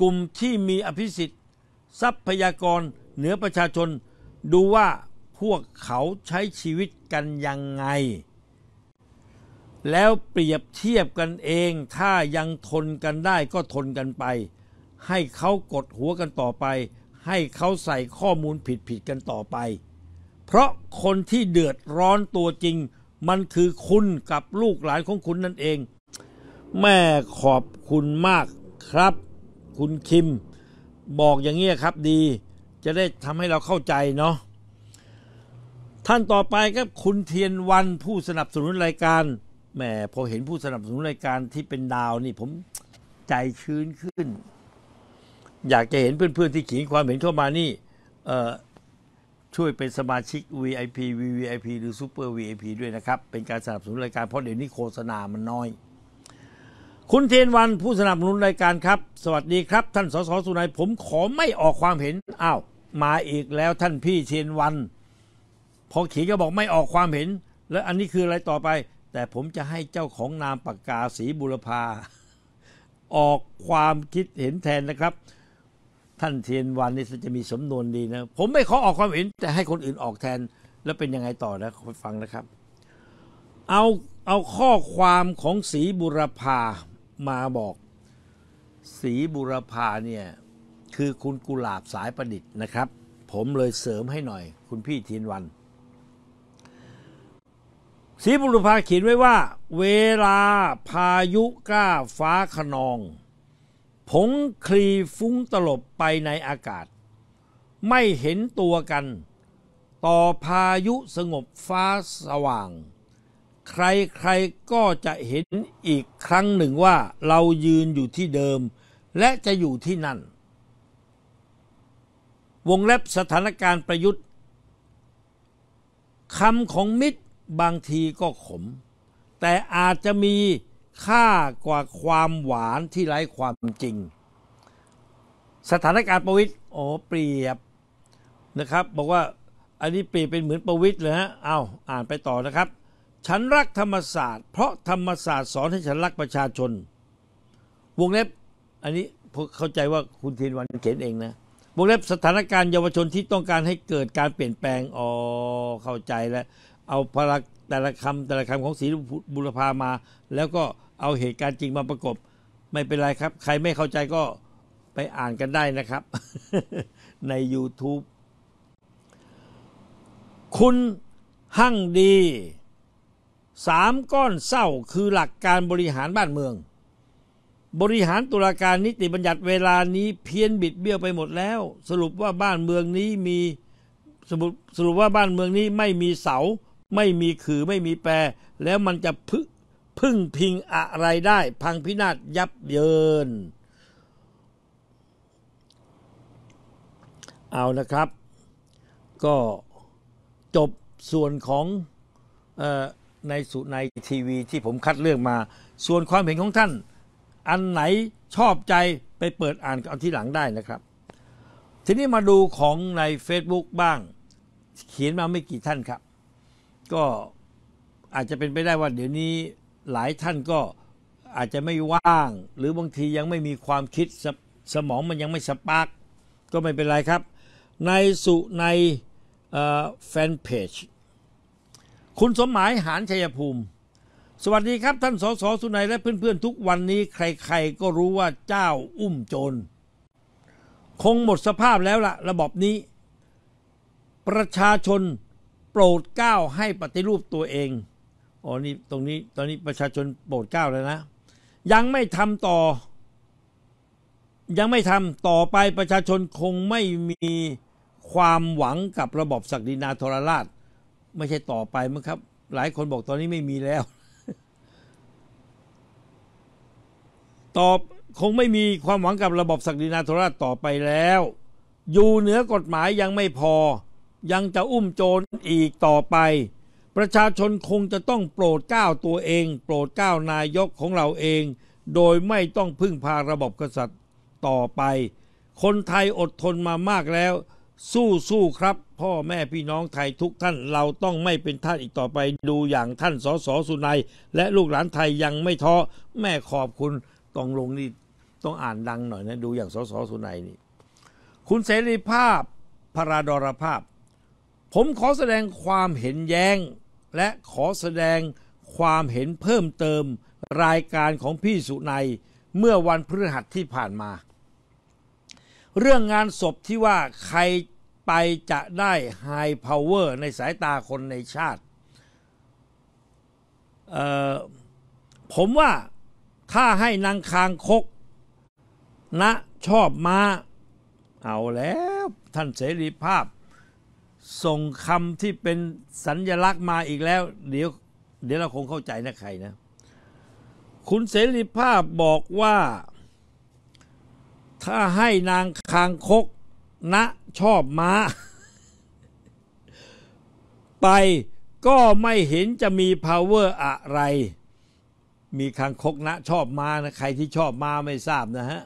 กลุ่มที่มีอภิสิทธิ์ ทรัพยากรเหนือประชาชน ดูว่าพวกเขาใช้ชีวิตกันยังไงแล้วเปรียบเทียบกันเอง ถ้ายังทนกันได้ก็ทนกันไป ให้เขากดหัวกันต่อไป ให้เขาใส่ข้อมูลผิดผิดกันต่อไป เพราะคนที่เดือดร้อนตัวจริง มันคือคุณกับลูกหลานของคุณนั่นเอง แม่ขอบคุณมากครับ คุณคิม บอกอย่างเงี้ยครับดี จะได้ทำให้เราเข้าใจเนาะ ท่านต่อไปครับคุณเทียนวันผู้สนับสนุนรายการแหมพอเห็นผู้สนับสนุนรายการที่เป็นดาวนี่ผมใจชื้นขึ้น อยากจะเห็นเพื่อนๆที่เขียนความเห็นเข้ามานี่ ช่วยเป็นสมาชิก VIP VVIP หรือ Super VIP ด้วยนะครับ เป็นการสนับสนุนรายการ เพราะเดี๋ยวนี้โฆษณามันน้อยคุณเทียนวันผู้สนับสนุนรายการครับ สวัสดีครับท่านสสสุนัยผมขอไม่ออกความเห็นอ้าวมาอีกแล้วท่านพี่เทียนวันพอเขียนก็บอกไม่ออกความเห็น แล้วอันนี้คืออะไรต่อไปแต่ผมจะให้เจ้าของนามปากกาสีบุรพาออกความคิดเห็นแทนนะครับ ท่านเทียนวันนี่จะมีสมนวนดีนะผมไม่ขอออกความเห็น แต่ให้คนอื่นออกแทนแล้วเป็นยังไงต่อนะคฟังนะครับเอาเอาข้อความของสีบุรพามาบอก สีบุรพาเนี่ยคือคุณกุหลาบสายประดิษฐ์นะครับ ผมเลยเสริมให้หน่อย คุณพี่เทียนวันศรีบุรุภาเขียนไว้ว่า เวลาพายุก้าฟ้าขนอง ผงคลีฟุ้งตลบไปในอากาศ ไม่เห็นตัวกัน ต่อพายุสงบฟ้าสว่าง ใครๆก็จะเห็นอีกครั้งหนึ่งว่าเรายืนอยู่ที่เดิม และจะอยู่ที่นั่น วงเล็บสถานการณ์ประยุทธ์คำของมิตรบางทีก็ขม แต่อาจจะมีค่ากว่าความหวานที่ไร้ความจริง สถานการณ์ประวิตย์อ้เปรียบนะครับ บอกว่าอันนี้เปรียบเป็นเหมือนประวิตย์เลยฮะเอาอ่านไปต่อนะครับ ฉันรักธรรมศาสตร์ เพราะธรรมศาสตร์สอนให้ฉันรักประชาชน วงเล็บอันนี้เข้าใจว่าคุณเทียนวันเขียนเองนะวงเล็บสถานการณ์เยาวชนที่ต้องการให้เกิดการเปลี่ยนแปลงอ๋อเข้าใจแล้วเอาพลักแต่ละคำแต่ละคำของศรีบุรพามา แล้วก็เอาเหตุการณ์จริงมาประกบ ไม่เป็นไรครับ ใครไม่เข้าใจก็ไปอ่านกันได้นะครับใน YouTube คุณหั่งดีสามก้อนเศร้าคือหลักการบริหารบ้านเมือง บริหารตุลาการนิติบัญญัติเวลานี้เพี้ยนบิดเบี้ยวไปหมดแล้ว สรุปว่าบ้านเมืองนี้มีสรุปสรุปว่าบ้านเมืองนี้ ไม่มีเสาไม่มีขือไม่มีแปร แล้วมันจะพึพึ่งพิงอะไรได้ พังพินาศยับเยิน เอานะครับ ก็จบส่วนของในสุในทีวีที่ผมคัดเลือกมา ส่วนความเห็นของท่าน อันไหนชอบใจไปเปิดอ่านเอาที่หลังได้นะครับ ทีนี้มาดูของใน Facebook บ้าง เขียนมาไม่กี่ท่านครับก็อาจจะเป็นไปได้ว่าเดี๋ยวนี้หลายท่านก็อาจจะไม่ว่างหรือบางทียังไม่มีความคิดสสมองมันยังไม่สปาร์กก็ไม่เป็นไรครับ ในสุในแฟนเพจคุณสมหมายหานชัยภูมิ สวัสดีครับท่านสสสุนัยและเพื่อนๆทุกวันนี้ใครๆ ก็รู้ว่าเจ้าอุ้มโจรคงหมดสภาพแล้วละ่ะ ระบบนี้ ประชาชนโปรดเก้าให้ปฏิรูปตัวเองอ๋อนี่ตรงนี้ ตอนนี้ประชาชนโปรดเก้าแล้วนะ ยังไม่ทำต่อ ยังไม่ทำต่อไปประชาชนคงไม่มีความหวังกับระบบศักดินาทรราช ไม่ใช่ต่อไปมั้งครับ หลายคนบอกตอนนี้ไม่มีแล้ว ตอบคงไม่มีความหวังกับระบบศักดินาทรราชต่อไปแล้ว อยู่เหนือกฎหมายยังไม่พอยังจะอุ้มโจรอีกต่อไป ประชาชนคงจะต้องโปรดเก้าตัวเอง โปรดเก้านายกของเราเอง โดยไม่ต้องพึ่งพาระบบกษัตริย์ต่อไป คนไทยอดทนมามากแล้ว สู้สู้ครับ พ่อแม่พี่น้องไทยทุกท่านเราต้องไม่เป็นท่านอีกต่อไป ดูอย่างท่านสสสุนัย และลูกหลานไทยยังไม่ท้อแม่ขอบคุณต้องลงนี่ต้องอ่านดังหน่อยนะดูอย่างสสสุนัยนี่คุณเสรีภาพพราดรภาพผมขอแสดงความเห็นแย้งและขอแสดงความเห็นเพิ่มเติมรายการของพี่สุนัย เมื่อวันพฤหัสที่ผ่านมา เรื่องงานศพที่ว่าใครไปจะได้ไฮพาวเวอร์ในสายตาคนในชาติ ผมว่า ถ้าให้นางคางคกนะชอบมาเอาแล้วท่านเสรีภาพส่งคำที่เป็นสัญญลักษณ์มาอีกแล้ว เดี๋ยว เดี๋ยวเราคงเข้าใจนะ ใครนะ คุณเสรีภาพบอกว่า ถ้าให้นางคางคกนะชอบม้าไปก็ไม่เห็นจะมี power อะไร มีคางคกนะชอบมานะใครที่ชอบมาไม่ทราบนะฮะ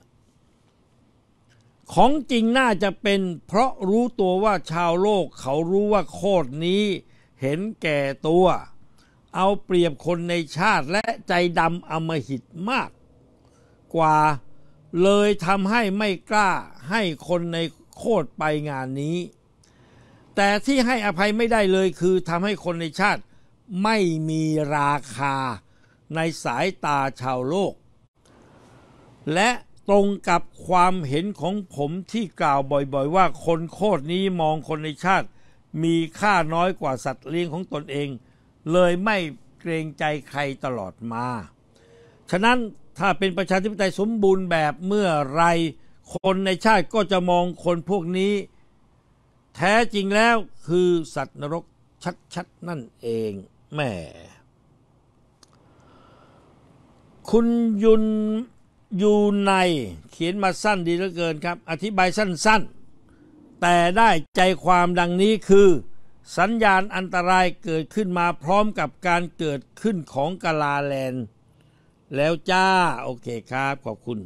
ของจริงน่าจะเป็นเพราะรู้ตัวว่าชาวโลกเขารู้ว่าโคตรนี้ เห็นแก่ตัว เอาเปรียบคนในชาติและใจดำอมหิตมาก กว่าเลยทำให้ไม่กล้าให้คนในโคตรไปงานนี้ แต่ที่ให้อภัยไม่ได้เลยคือทำให้คนในชาติไม่มีราคา ในสายตาชาวโลก และตรงกับความเห็นของผมที่กล่าวบ่อยๆ ว่าคนโคตรนี้มองคนในชาติ มีค่าน้อยกว่าสัตว์เลี้ยงของตนเอง เลยไม่เกรงใจใครตลอดมา ฉะนั้นถ้าเป็นประชาธิปไตยสมบูรณ์แบบเมื่อไร คนในชาติก็จะมองคนพวกนี้ แท้จริงแล้วคือสัตว์นรกชัดๆ นั่นเองแม่ คุณยุนอยู่ในเขียนมาสั้นดีเหลือเกินครับอธิบายสั้นๆ แต่ได้ใจความดังนี้คือ สัญญาณอันตรายเกิดขึ้นมาพร้อมกับการเกิดขึ้นของกาลาแลนแล้วจ้าโอเคครับ ขอบคุณ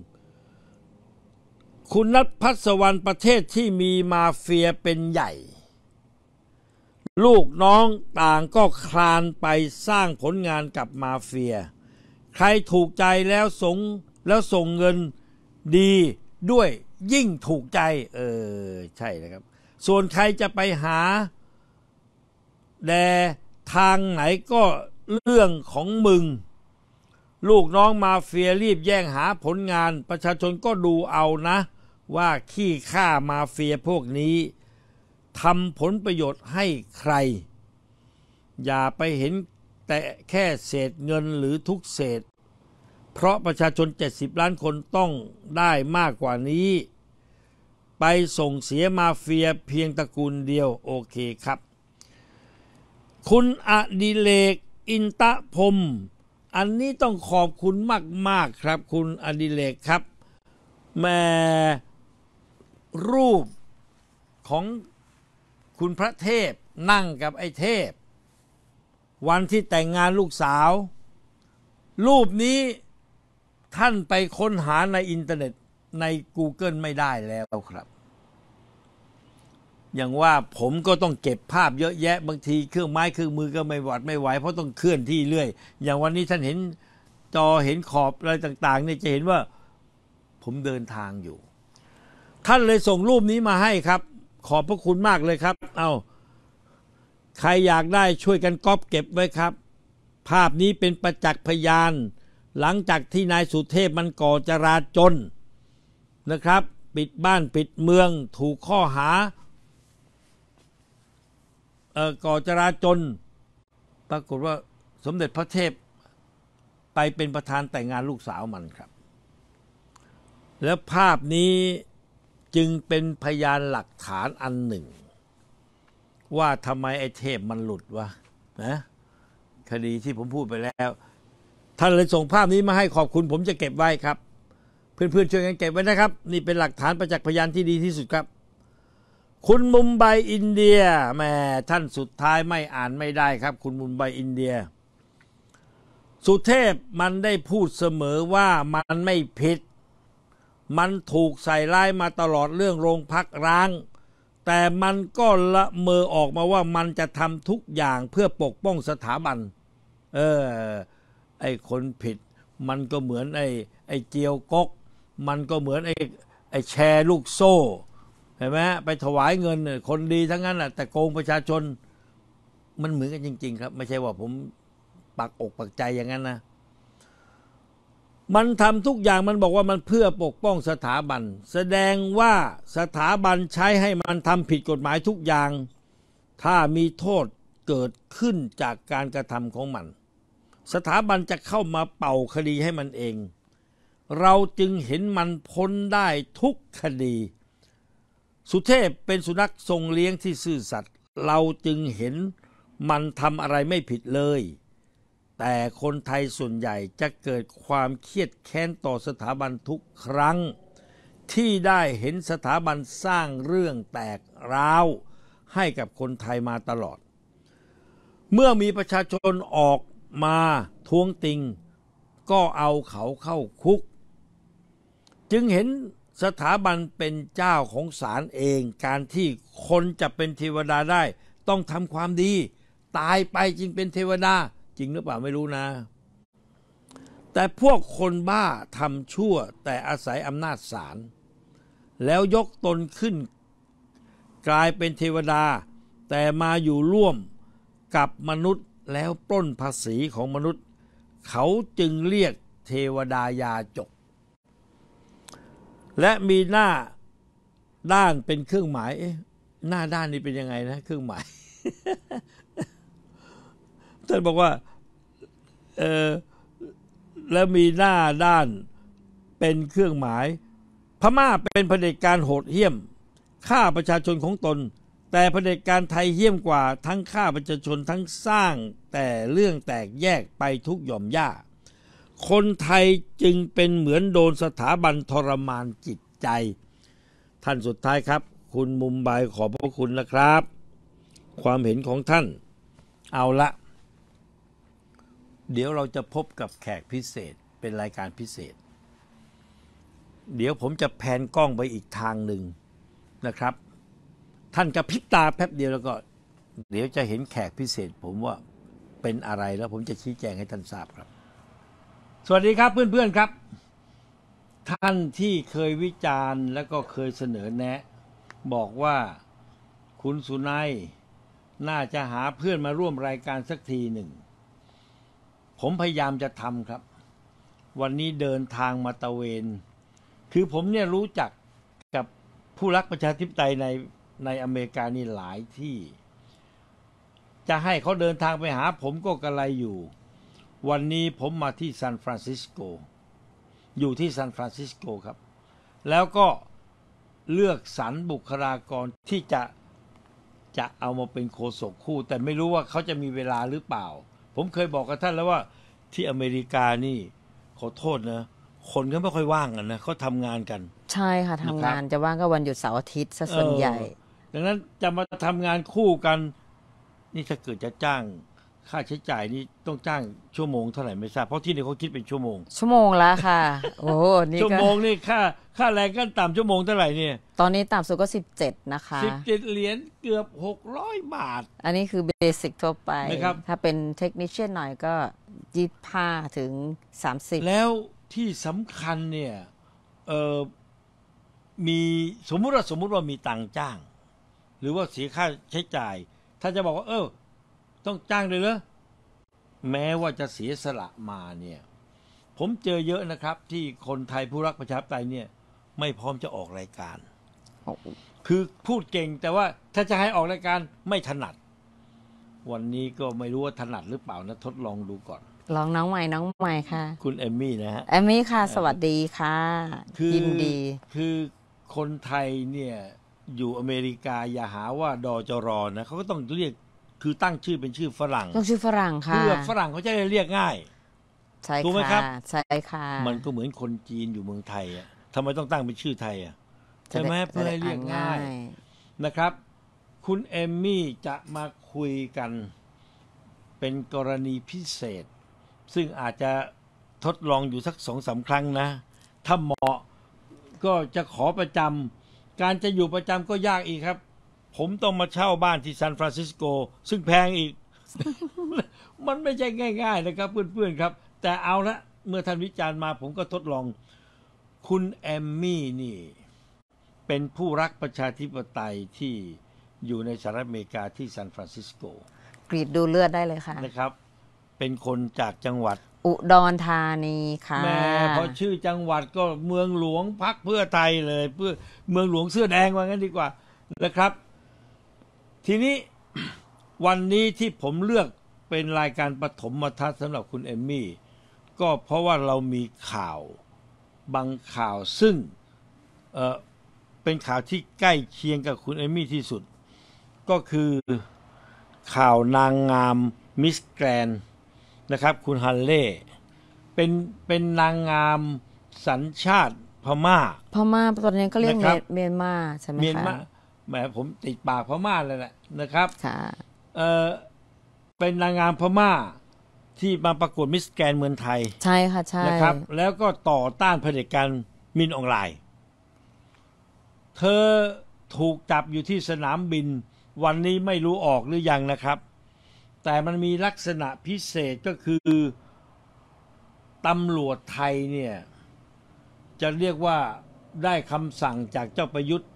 คุณนัทพัศวรรณประเทศที่มีมาเฟียเป็นใหญ่ ลูกน้องต่างก็คลานไปสร้างผลงานกับมาเฟีย ใครถูกใจแล้วสงแล้วส่งเงินดีด้วยยิ่งถูกใจ เออใช่นะครับ ส่วนใครจะไปหาแดทางไหนก็เรื่องของมึง ลูกน้องมาเฟียรีบแย่งหาผลงาน ประชาชนก็ดูเอานะ ว่าขี้ข้ามาเฟียพวกนี้ทำผลประโยชน์ให้ใคร อย่าไปเห็นแต่แค่เศษเงินหรือทุกเศษเพราะประชาชน 70 ล้านคนต้องได้มากกว่านี้ ไปส่งเสียมาเฟียเพียงตระกูลเดียว โอเคครับ คุณอดิเลกอินตะพมอันนี้ต้องขอบคุณมากมากครับ คุณอดิเลกครับ แม่รูปของคุณพระเทพ นั่งกับไอ้เทพ วันที่แต่งงานลูกสาว รูปนี้ท่านไปค้นหาในอินเทอร์เน็ตใน Google ไม่ได้แล้วครับ อย่างว่าผมก็ต้องเก็บภาพเยอะแยะบางทีเครื่องไม้เครื่องมือก็ไม่หวัดไม่ไหวเพราะต้องเคลื่อนที่เรื่อย อย่างวันนี้ท่านเห็นจอเห็นขอบอะไรต่างๆเนี่ยจะเห็นว่า ผมเดินทางอยู่ ท่านเลยส่งรูปนี้มาให้ครับ ขอบพระคุณมากเลยครับ เอาใครอยากได้ช่วยกันก๊อปเก็บไว้ครับ ภาพนี้เป็นประจักษ์พยานหลังจากที่นายสุเทพมันก่อจราจนนะครับ ปิดบ้าน ปิดเมืองถูกข้อหาเออก่อจราจน ปรากฏว่าสมเด็จพระเทพ ไปเป็นประธานแต่งงานลูกสาวมันครับ แล้วภาพนี้จึงเป็นพยานหลักฐานอันหนึ่ง ว่าทำไมไอ้เทพมันหลุดวะนะคดีที่ผมพูดไปแล้วท่านเลยส่งภาพนี้มาให้ขอบคุณผมจะเก็บไว้ครับ เพื่อนๆช่วยกันเก็บไว้นะครับ นี่เป็นหลักฐานประจักษ์พยานที่ดีที่สุดครับ คุณมุมไบอินเดีย แม่ท่านสุดท้ายไม่อ่านไม่ได้ครับคุณมุมไบอินเดีย สุเทพมันได้พูดเสมอว่ามันไม่ผิด มันถูกใส่ร้ายมาตลอดเรื่องโรงพักร้าง แต่มันก็ละเมอออกมาว่ามันจะทำทุกอย่างเพื่อปกป้องสถาบัน เออไอ้คนผิดมันก็เหมือนไอ้ไอ้เจียวกกมันก็เหมือนไอ้ไอ้แชร์ลูกโซ่เห็นไหมไปถวายเงินคนดีทั้งนั้นแหละแต่โกงประชาชน มันเหมือนกันจริง ๆ ครับ ไม่ใช่ว่าผมปักอกปักใจอย่างนั้นนะมันทำทุกอย่างมันบอกว่ามันเพื่อปกป้องสถาบัน แสดงว่าสถาบันใช้ให้มันทำผิดกฎหมายทุกอย่าง ถ้ามีโทษเกิดขึ้นจากการกระทำของมันสถาบันจะเข้ามาเป่าคดีให้มันเอง เราจึงเห็นมันพ้นได้ทุกคดี สุเทพเป็นสุนัขทรงเลี้ยงที่ซื่อสัตย์ เราจึงเห็นมันทำอะไรไม่ผิดเลย แต่คนไทยส่วนใหญ่จะเกิดความเครียดแค้นต่อสถาบันทุกครั้ง ที่ได้เห็นสถาบันสร้างเรื่องแตกร้าว ให้กับคนไทยมาตลอด เมื่อมีประชาชนออกมาทวงติงก็เอาเขาเข้าคุก จึงเห็นสถาบันเป็นเจ้าของศาลเอง การที่คนจะเป็นเทวดาได้ ต้องทำความดี ตายไปจึงเป็นเทวดาจริงหรือเปล่าไม่รู้นะ แต่พวกคนบ้าทำชั่วแต่อาศัยอำนาจศาลแล้วยกตนขึ้น กลายเป็นเทวดา แต่มาอยู่ร่วมกับมนุษย์แล้วปล้นภาษีของมนุษย์ เขาจึงเรียกเทวดายาจก และมีหน้าด้านเป็นเครื่องหมายหน้าด้านนี้เป็นยังไงนะเครื่องหมายท่านบอกว่า เออและมีหน้าด้านเป็นเครื่องหมายพม่าเป็นเผด็จการโหดเหี้ยมฆ่าประชาชนของตนแต่เผด็จการไทยเยี่ยมกว่าทั้งฆ่าประชาชนทั้งสร้าง แต่เรื่องแตกแยกไปทุกหย่อมย่า คนไทยจึงเป็นเหมือนโดนสถาบันทรมานจิตใจ ท่านสุดท้ายครับ คุณมุมบาย ขอพระคุณนะครับ ความเห็นของท่านเอาละ เดี๋ยวเราจะพบกับแขกพิเศษเป็นรายการพิเศษ เดี๋ยวผมจะแพนกล้องไปอีกทางหนึ่งนะครับท่านกระพริบตาแป๊บเดียวแล้วก็ เดี๋ยวจะเห็นแขกพิเศษ ผมว่าเป็นอะไรแล้ว ผมจะชี้แจงให้ท่านทราบครับ สวัสดีครับเพื่อนๆครับ ท่านที่เคยวิจารณ์แล้วก็เคยเสนอแนะ บอกว่าคุณสุนัยน่าจะหาเพื่อนมาร่วมรายการสักทีหนึ่ง ผมพยายามจะทำครับ วันนี้เดินทางมาตะเวน คือผมเนี่ยรู้จักกับผู้รักประชาธิปไตยในในอเมริกานี่หลายที่ จะให้เขาเดินทางไปหาผมก็กระไรอยู่ วันนี้ผมมาที่ซานฟรานซิสโก อยู่ที่ซานฟรานซิสโกครับ แล้วก็เลือกสรรบุคลากรที่จะจะเอามาเป็นโคศกคู่ แต่ไม่รู้ว่าเขาจะมีเวลาหรือเปล่า ผมเคยบอกกับท่านแล้วว่า ที่อเมริกานี่ ขอโทษนะคนก็ไม่ค่อยว่างกันนะเขาทำงานกัน ใช่ค่ะทำงานจะว่างก็วันหยุดเสาร์อาทิตย์ซะส่วนใหญ่ดังนั้นจะมาทำงานคู่กัน นี่ถ้าเกิดจะจ้าง ค่าใช้จ่ายนี่ต้องจ้างชั่วโมงเท่าไหร่ไม่ทราบเพราะที่นี่เขาคิดเป็นชั่วโมง ชั่วโมงละค่ะ โอ้นี่ชั่วโมงนี่ค่า ค่าแรงกันต่ำชั่วโมงเท่าไหร่เนี่ย ตอนนี้ต่ำสุดก็สิบเจ็ดนะคะสิบเจ็ดเหรียญเกือบหกร้อยบาท อันนี้คือเบสิกทั่วไปนะครับ ถ้าเป็นเทคนิชเช่นหน่อยก็ยี่ห้าถึงสามสิบแล้วที่สำคัญเนี่ยเออมีสมมุติว่าสมมุติว่ามีตังจ้างหรือว่าเสียค่าใช้จ่าย ถ้าจะบอกว่าเออต้องจ้างเลยเหรอ แม้ว่าจะเสียสละมาเนี่ย ผมเจอเยอะนะครับ ที่คนไทยผู้รักประชาธิปไตยเนี่ย ไม่พร้อมจะออกรายการ คือพูดเก่ง แต่ว่าถ้าจะให้ออกรายการไม่ถนัด วันนี้ก็ไม่รู้ว่าถนัดหรือเปล่านะทดลองดูก่อน ลองน้องใหม่น้องใหม่ค่ะ คุณเอมมี่นะฮะเอมมี่ค่ะสวัสดีค่ะยินดี คือคนไทยเนี่ยอยู่อเมริกาอย่าหาว่าดอจรอนะเขาก็ต้องเรียกคือตั้งชื่อเป็นชื่อฝรั่ง ต้องชื่อฝรั่งค่ะเพื่อฝรั่งเขาจะได้เรียกง่ายใช่ค่ะใช่ค่ะมันก็เหมือนคนจีนอยู่เมืองไทยอ่ะทำไมต้องตั้งเป็นชื่อไทยอ่ะใช่ไหมเพื่อให้เรียกง่ายนะครับคุณเอมมี่จะมาคุยกันเป็นกรณีพิเศษ ซึ่งอาจจะทดลองอยู่สักสองสาครั้งนะ ถ้าเหมาะก็จะขอประจำการจะอยู่ประจำก็ยากอีกครับ ผมต้องมาเช่าบ้านที่ซานฟรานซิสโก ซึ่งแพงอีก มันไม่ใช่ง่าย ๆ นะครับ เพื่อนๆครับ แต่เอาละเมื่อท่านวิจารณ์มา ผมก็ทดลอง คุณแอมมี่นี่ เป็นผู้รักประชาธิปไตยที่อยู่ในสหรัฐอเมริกาที่ซานฟรานซิสโก กรีดดูเลือดได้เลยค่ะ นะครับ เป็นคนจากจังหวัดอุดรธานีค่ะแม่พอชื่อจังหวัดก็เมืองหลวงพักเพื่อไทยเลย เพื่อเมืองหลวงเสื้อแดงว่างั้น ดีกว่านะครับ ทีนี้วันนี้ที่ผมเลือกเป็นรายการปฐมทัศน์สำหรับ คุณ เอมมี่ ก็เพราะว่าเรามีข่าวบางข่าวซึ่งเออเป็นข่าวที่ใกล้เคียงกับคุณ เอมมี่ที่สุด ก็คือข่าวนางงามมิสแกรนด์นะครับคุณฮันเล่เป็นเป็นนางงามสัญชาติพม่า พม่าตอนนี้ก็เรียกเมียนมาใช่ไหมคะเมียนมาแหมผมติดปากพม่าเลยแหละนะครับค่ะเออเป็นนางงามพม่า ที่มาประกวดมิสแกรนเมืองไทย ใช่ค่ะใช่นะครับ แล้วก็ต่อต้านเผด็จการมินออนไลน์ เธอถูกจับอยู่ที่สนามบิน วันนี้ไม่รู้ออกหรือยังนะครับแต่มันมีลักษณะพิเศษก็คือ ตำรวจไทยเนี่ย จะเรียกว่าได้คำสั่งจากเจ้าประยุทธ์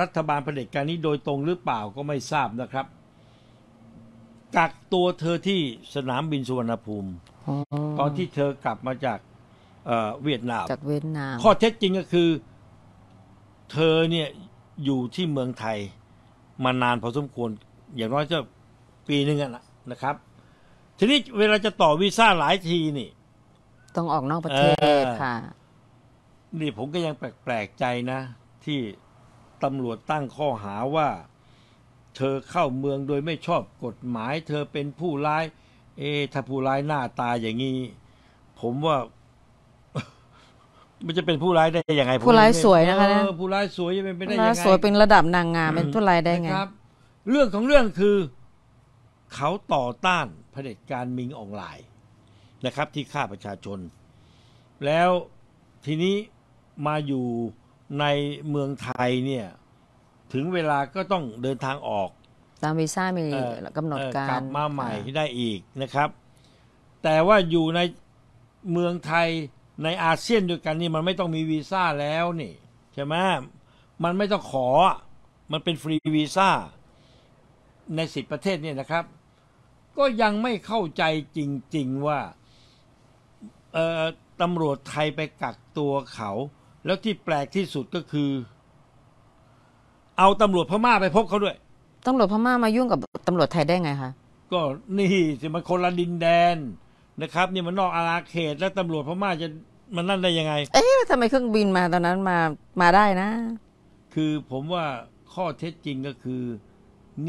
รัฐบาลเผด็จการนี้โดยตรงหรือเปล่าก็ไม่ทราบนะครับ กักตัวเธอที่สนามบินสุวรรณภูมิตอนที่เธอกลับมาจากเวียดนามจากเวียดนามข้อเท็จจริงก็คือเธอเนี่ยอยู่ที่เมืองไทย มานานพอสมควร อย่างน้อยจะปีหนึ่งอะนะครับ ทีนี้เวลาจะต่อวีซ่าหลายทีนี่ ต้องออกนอกประเทศค่ะ นี่ผมก็ยังแปลกๆใจนะ ที่ตำรวจตั้งข้อหาว่า เธอเข้าเมืองโดยไม่ชอบกฎหมาย เธอเป็นผู้ร้าย เอ ถ้าผู้ร้ายหน้าตาอย่างนี้ผมว่ามันจะเป็นผู้ร้ายได้ยังไงผู้ร้ายสวยนะคะะผู้ร้ายสวยจะเป็นไปได้ยังไงสวยเป็นระดับนางงาม เป็นผู้ร้ายได้ไงครับ เรื่องของเรื่องคือเขาต่อต้านเผด็จการมิงออนไลน์นะครับ ที่ฆ่าประชาชน แล้วทีนี้มาอยู่ในเมืองไทยเนี่ยถึงเวลาก็ต้องเดินทางออก ตามวีซ่ามีกำหนดการ กลับมาใหม่ได้อีกนะครับ แต่ว่าอยู่ในเมืองไทยในอาเซียนด้วยกันนี่มันไม่ต้องมีวีซ่าแล้วนี่ใช่ไหมมันไม่ต้องขอ มันเป็นฟรีวีซ่า ในสิบประเทศเนี่ยนะครับก็ยังไม่เข้าใจจริง ๆว่าตำรวจไทยไปกักตัวเขา แล้วที่แปลกที่สุดก็คือ เอาตำรวจพม่าไปพบเขาด้วยตำรวจพม่ามายุ่งกับตำรวจไทยได้ไงคะก็นี่สิมันคนละดินแดน นะครับ นี่มันนอกอาณาเขตแล้วตำรวจพม่าจะมันนั่นได้ยังไงเอ๊ะทำไมเครื่องบินมาตอนนั้นมามาได้นะ คือผมว่าข้อเท็จจริงก็คือ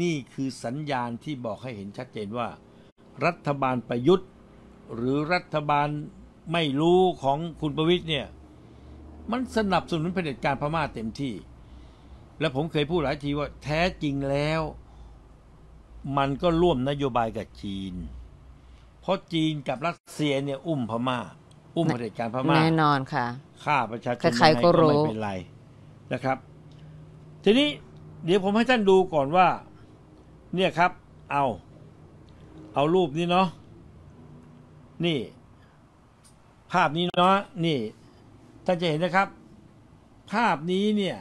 นี่คือสัญญาณที่บอกให้เห็นชัดเจนว่า รัฐบาลประยุทธ์ หรือรัฐบาลไม่รู้ของคุณประวิทย์เนี่ย มันสนับสนุนเผด็จการพม่าเต็มที่ และผมเคยพูดหลายทีว่าแท้จริงแล้ว มันก็ร่วมนโยบายกับจีน เพราะจีนกับรัสเซียเนี่ย อุ้มพม่า อุ้มเผด็จการพม่าแน่นอนค่ะฆ่าประชาชนใครก็ไม่เป็นไรนะครับ ทีนี้เดี๋ยวผมให้ท่านดูก่อนว่าเนี่ยครับ เอา เอารูปนี้เนาะ นี่ ภาพนี้เนาะ นี่ท่านจะเห็นนะครับ ภาพนี้เนี่ย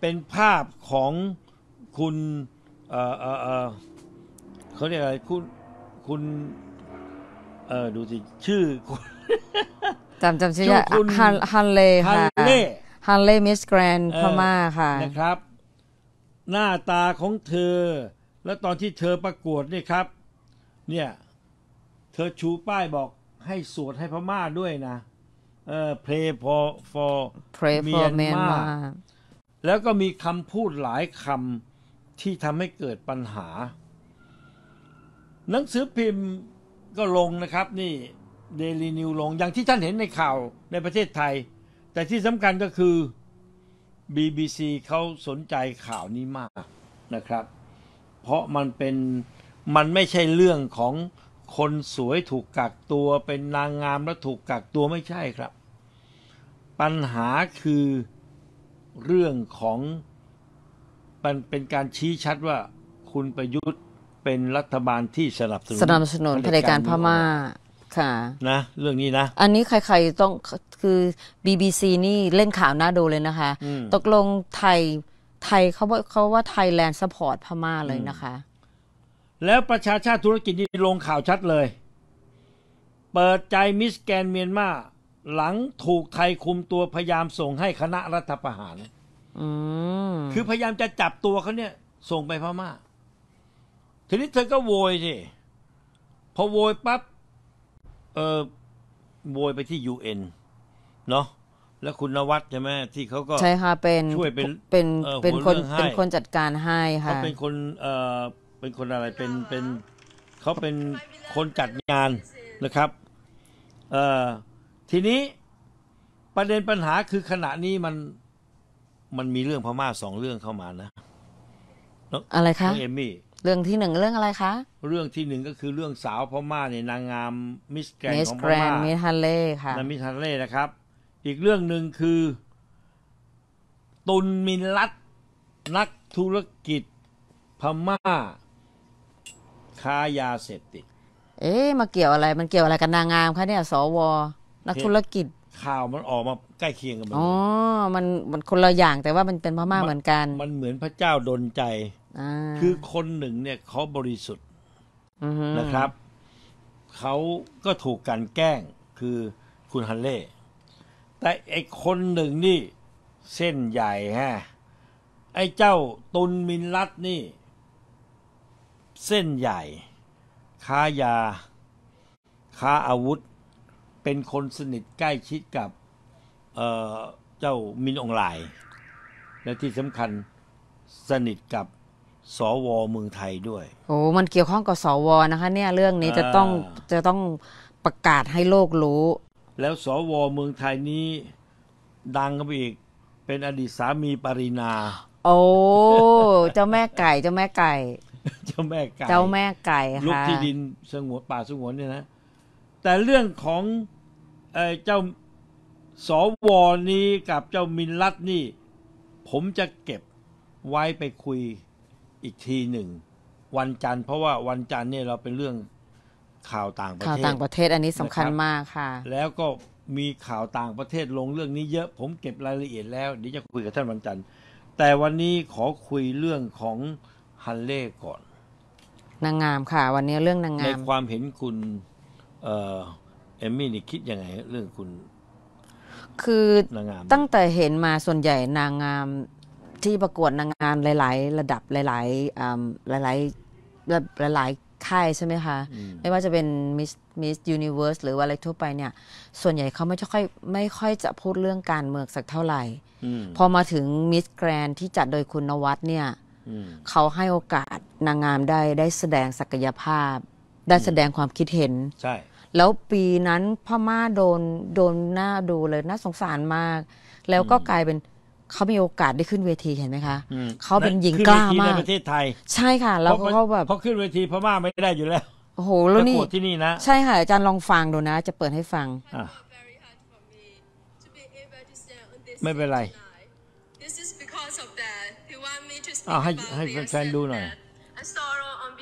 เป็นภาพของคุณเอ่อเอ่อเออเขาเรียกอะไร คุณ คุณเออดูสิ ชื่อคุณจำจำชื่อฮันฮันเล่ล่ฮันเล่มิสแกรนพม่า ค่ะ นะครับ หน้าตาของเธอแล้วตอนที่เธอประกวดเนี่ยครับ เนี่ย เธอชูป้ายบอกให้สวดให้พม่าด้วยนะ เออ pray for for pray for Myanmar แล้วก็มีคำพูดหลายคำที่ทำให้เกิดปัญหา หนังสือพิมพ์ก็ลงนะครับ นี่เดลีนิวลง อย่างที่ท่านเห็นในข่าวในประเทศไทย แต่ที่สำคัญก็คือ BBC เขาสนใจข่าวนี้มากนะครับเพราะมันเป็นมันไม่ใช่เรื่องของคนสวยถูกกักตัว เป็นนางงามแล้วถูกกักตัวไม่ใช่ครับ ปัญหาคือเรื่องของมันเป็นการชี้ชัดว่า คุณประยุทธ์เป็นรัฐบาลที่สนับสนุนสนับสนุนเผด็จการพม่าค่ะ นะ เรื่องนี้นะ อันนี้ใคร ๆต้องคือ BBC นี่เล่นข่าวหน้าดูเลยนะคะ ตกลงไทยไทยเขาว่าเขาว่าไทยแลนด์สปอร์ตพม่าเลยนะคะ แล้วประชาชาติธุรกิจนี่ลงข่าวชัดเลย เปิดใจมิสแกนเมียนมาหลังถูกไทยคุมตัวพยายามส่งให้คณะรัฐประหาร คือพยายามจะจับตัวเขาเนี่ย ส่งไปพม่า ทีนี้เธอก็โวยสิ พอโวยปับ๊บ เออโวยไปที่ยูเอ็นเนาะแล้วคุณนวัดใช่ไหมที่เขาก็ใช่ค่ะเป็นช่วยเป็นเป็นเป็นคนเป็นคนจัดการให้ค่ะเขาเป็นคน เอ่อ เป็นคนอะไร เป็น เป็นเขาเป็นคนจัดงานนะครับ เอ่อ ทีนี้ประเด็นปัญหาคือขณะนี้มัน มันมีเรื่องพม่าสองเรื่องเข้ามานะอะไรคะเอมี่เรื่องที่หนึ่งเรื่องอะไรคะ เรื่องที่หนึ่งก็คือเรื่องสาวพม่าเนี่ยนางงามมิสแกรนของพม่ามิสแทันเล่ค่ะมิสันเล่นะครับอีกเรื่องหนึ่งคือ ตุนมินลัตนักธุรกิจ พม่า ค้ายาเสพติดเอ๊ะมาเกี่ยวอะไร มันเกี่ยวอะไรกับนางงามคะเนี่ยสวนักธุรกิจ ข่าวมันออกมาใกล้เคียงกันมอ๋อมันมันคนละอย่างแต่ว่ามันเป็นพม่าเหมือนกัน มันเหมือนพระเจ้าดนใจคือคนหนึ่งเนี่ยเขาบริสุทธิ์นะครับเขาก็ถูกกันแกล้งคือคุณฮันเล่แต่ไอ้คนหนึ่งนี่เส้นใหญ่ฮะไอ้เจ้าตุนมินลัดนี่เส้นใหญ่ ค้ายา ค้าอาวุธ เป็นคนสนิทใกล้ชิดกับเเจ้ามินองหลายและที่สำคัญสนิทกับสวเมืองไทยด้วยโอ้มันเกี่ยวข้องกับ สวนะคะเนี่ยเรื่องนี้จะต้องจะต้องประกาศให้โลกรู้แล้วสวเมืองไทยนี้ดังกันไปอีกเป็นอดีตสามีปรินาโอ้เจ้าแม่ไก่ เจ้าแม่ไก่เจ้าแม่ไก่เจ้าแม่ไก่ค่ะ ลูกที่ดินสงวนป่าสงวนเนี่ยนะ แต่เรื่องของเจ้าสวนี้กับเจ้ามินลัตนี่ ผมจะเก็บไว้ไปคุยอีกทีหนึ่ง วันจันทร์เพราะว่าวันจันทร์เนี่ยเราเป็นเรื่องข่าวต่างประข่าวเทศต่างประเทศอันนี้สำคัญคมากค่ะ แล้วก็มีข่าวต่างประเทศลงเรื่องนี้เยอะผมเก็บรายละเอียดแล้วเดี๋ยวจะคุยกับท่านวันจันทร์แต่วันนี้ขอคุยเรื่องของฮันเล่ก่อน นางงามค่ะวันนี้เรื่องนางงามในความเห็นคุณเออเอมมี่นี่คิดยังไง เรื่องคุณ คือนางงามตั้งแต่เห็นมาส่วนใหญ่นางงามที่ประกวดนางงามหลาย ๆ ระดับหลายๆหลายๆหลาย ๆค่ายใช่ไหมคะไม่ว่าจะเป็นมิสมิสยูนิเวอร์สหรือว่าอะไรทั่วไปเนี่ย ส่วนใหญ่เขาไม่ค่อยไม่ค่อยจะพูดเรื่องการเมืองสักเท่าไหร่ พอมาถึงมิสแกรนที่จัดโดยคุณนวัดเนี่ยเขาให้โอกาสนางงามได้ได้แสดงศักยภาพ ได้แสดงความคิดเห็นใช่แล้วปีนั้นพ่อม่าโดนโดนหน้าดูเลยน่าสงสารมาก แล้วก็กลายเป็นเขา มีโอกาสได้ขึ้นเวที เห็นไหมคะ เขา เป็น หญิงกล้ามากในประเทศไทยใช่ ค่ะแล้วเขาแบบเขาขึ้นเวทีพม่า ไม่ได้อยู่แล้ว โอ้โห แล้วนี่ที่นี่นะ ใช่ ค่ะ อาจารย์ลองฟังดูนะ จะเปิด ให้ฟัง ไม่ เป็นไรอาให้ ให้แฟนดู หน่อย s ้าว u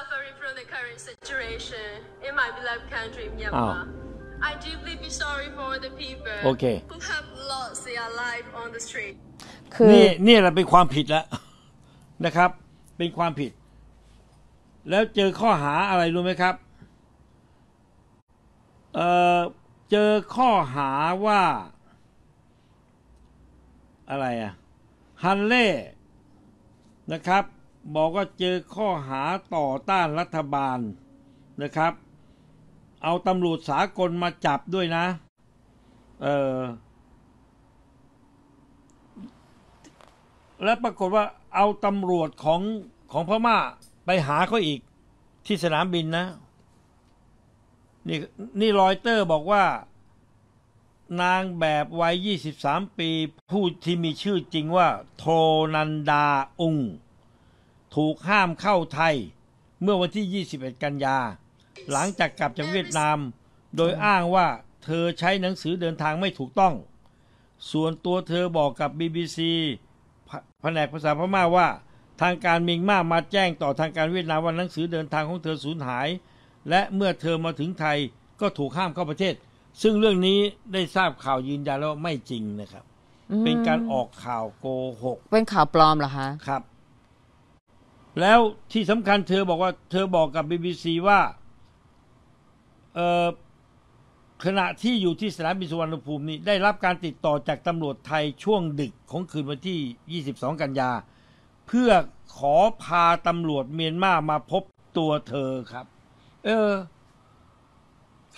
f f e r i n g from the current situation in my beloved country Myanmar. I deeply be sorry for the people โอเค who have lost their life on the street คือนี่นี่แหละเป็นความผิดแล้วนะครับ เป็นความผิด แล้วเจอข้อหาอะไรรู้ไหมครับเอ่อเจอข้อหาว่า อะไรอะฮันเล่นะครับ บอกว่าเจอข้อหาต่อต้านรัฐบาล นะครับเอาตำรวจสากลมาจับด้วยนะ เออและปรากฏว่าเอาตำรวจของของพม่า ไปหาเขาอีกที่สนามบินนะ นี่นี่รอยเตอร์บอกว่า นางแบบวัย23 ปีผู้ที่มีชื่อจริงว่าโทนันดาอุง ถูกห้ามเข้าไทย เมื่อวันที่ 21 กันยาหลังจากกลับจากเวียดนาม โดยอ้างว่าเธอใช้หนังสือเดินทางไม่ถูกต้อง ส่วนตัวเธอบอกกับ BBC แผนกภาษาพม่าว่า ทางการเมียนมามาแจ้งต่อทางการเวียดนามว่าหนังสือเดินทางของเธอสูญหาย และเมื่อเธอมาถึงไทยก็ถูกห้ามเข้าประเทศ ซึ่งเรื่องนี้ได้ทราบข่าวยืนยันแล้วไม่จริงนะครับ เป็นการออกข่าวโกหก เป็นข่าวปลอมเหรอคะครับ แล้วที่สำคัญเธอบอกว่าเธอบอกกับ BBC ว่าขณะที่อยู่ที่สนามบินสุวรรณภูมินี่ได้รับการติดต่อจากตำรวจไทยช่วงดึก ของคืนวันที่ 22 กันยา เพื่อขอพาตำรวจเมียนมามาพบตัวเธอครับ เออ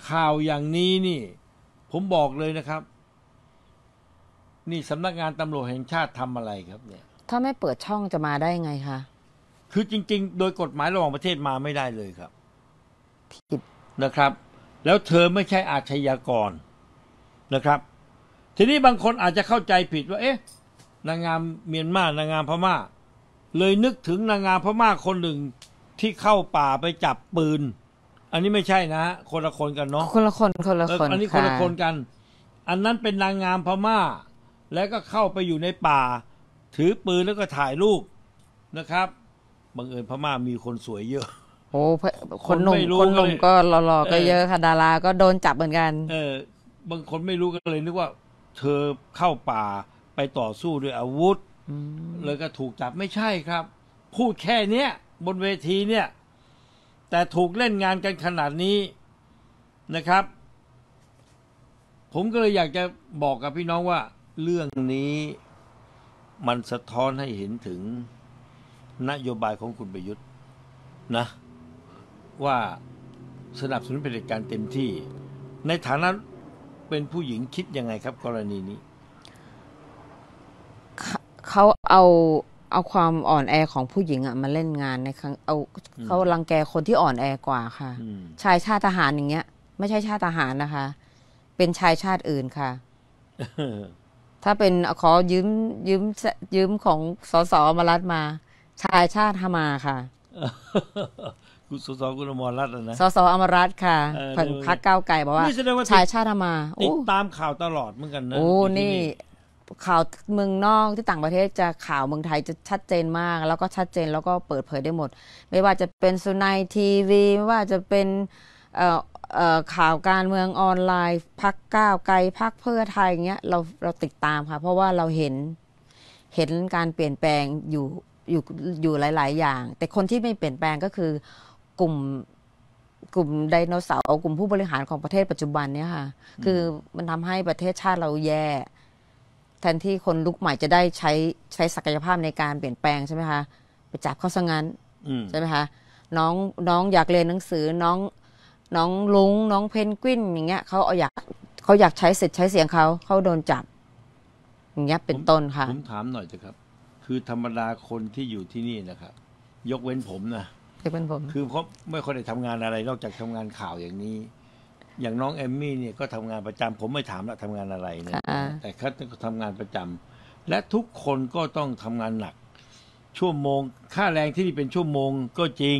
ข่าวอย่างนี้นี่ ผมบอกเลยนะครับ นี่สำนักงานตำรวจแห่งชาติทำอะไรครับ เนี่ย ถ้าไม่เปิดช่องจะมาได้ไงคะคือจริงๆโดยกฎหมายระหว่างประเทศมาไม่ได้เลยครับผิดนะครับแล้วเธอไม่ใช่อาชญากรนะครับ ทีนี้บางคนอาจจะเข้าใจผิดว่าเอ๊ะ นางงามเมียนมานางงามพม่า เลยนึกถึงนางงามพม่าคนหนึ่งที่เข้าป่าไปจับปืน อันนี้ไม่ใช่นะ คนละคนกันเนาะคนละคนคนละคน อันนี้คนละคนกัน อันนั้นเป็นนางงามพม่า แล้วก็เข้าไปอยู่ในป่า ถือปืนแล้วก็ถ่ายรูปนะครับบังเอิญพม่ามีคนสวยเยอะโอ้ คนหนุ่ม คนหนุ่มก็หล่อๆ ก็เยอะค่ะดาราก็โดนจับเหมือนกัน เออ บางคนไม่รู้ก็เลย นึกว่าเธอเข้าป่าไปต่อสู้ด้วยอาวุธเลยก็ถูกจับไม่ใช่ครับ พูดแค่เนี้ยบนเวทีเนี่ย แต่ถูกเล่นงานกันขนาดนี้นะครับ ผมก็เลยอยากจะบอกกับพี่น้องว่า เรื่องนี้มันสะท้อนให้เห็นถึงนโยบายของคุณประยุทธ์ นะว่าสนับสนุนเผด็จการเต็มที่ ในฐานะเป็นผู้หญิงคิดยังไงครับกรณีนี้ เขาเอาเอาความอ่อนแอของผู้หญิงอะมาเล่นงานในครั้งเอาเขารังแกคนที่อ่อนแอกว่าค่ะชายชาติทหารอย่างเงี้ย ไม่ใช่ชาติทหารนะคะ เป็นชายชาติอื่นค่ะ ถ้าเป็นขอยืมยืมยืมของสสมารัดมา ชายชาติฮามาค่ะคุณสสคุณอมรรัตน์ะนะสสอมรรัตน์ค่ะผัอพักเก้าวไกลบอกว่าชายชาติมาติดตามข่าวตลอดเหมือนกันนะโอ้ นี่ข่าวเมืองนอกที่ต่างประเทศจะข่าวเมืองไทยจะชัดเจนมาก แล้วก็ชัดเจนแล้วก็เปิดเผยได้หมด ไม่ว่าจะเป็นสุนัยทีวีไม่ว่าจะเป็นข่าวการเมืองออนไลน์พักก้าวไกลพักเพื่อไทยอย่างเงี้ยเราเราติดตามค่ะ เพราะว่าเราเห็นเห็นการเปลี่ยนแปลงอยู่อยู่อยู่หลาย ๆ อย่าง แต่คนที่ไม่เปลี่ยนแปลงก็คือกลุ่มกลุ่มไดโนเสาร์กลุ่มผู้บริหารของประเทศปัจจุบันเนี่ยค่ะคือมันทำให้ประเทศชาติเราแย่ แทนที่คนลุกใหม่จะได้ใช้ใช้ศักยภาพในการเปลี่ยนแปลงใช่ไหมคะไปจับเขาซะงั้นใช่ไหมคะน้องน้องอยากเรียนหนังสือน้องน้องลุงน้องเพนกวินอย่างเงี้ยเขาเอาอยากเขาอยากใช้สิทธิ์ใช้เสียงเขาเขาโดนจับอย่างเงี้ยเป็นต้นค่ะผมถามหน่อยเถอะครับ คือธรรมดาคนที่อยู่ที่นี่นะครับยกเว้นผมนะจะเป็นผมคือเขาไม่ค่อยได้ทำงานอะไร นอกจากทำงานข่าวอย่างนี้ อย่างน้องเอมมี่เนี่ยก็ทำงานประจำผมไม่ถามละทำงานอะไรเนี่ยแต่เขาทำงานประจำและทุกคนก็ต้องทำงานหนัก ชั่วโมงค่าแรงที่นี่เป็นชั่วโมงก็จริง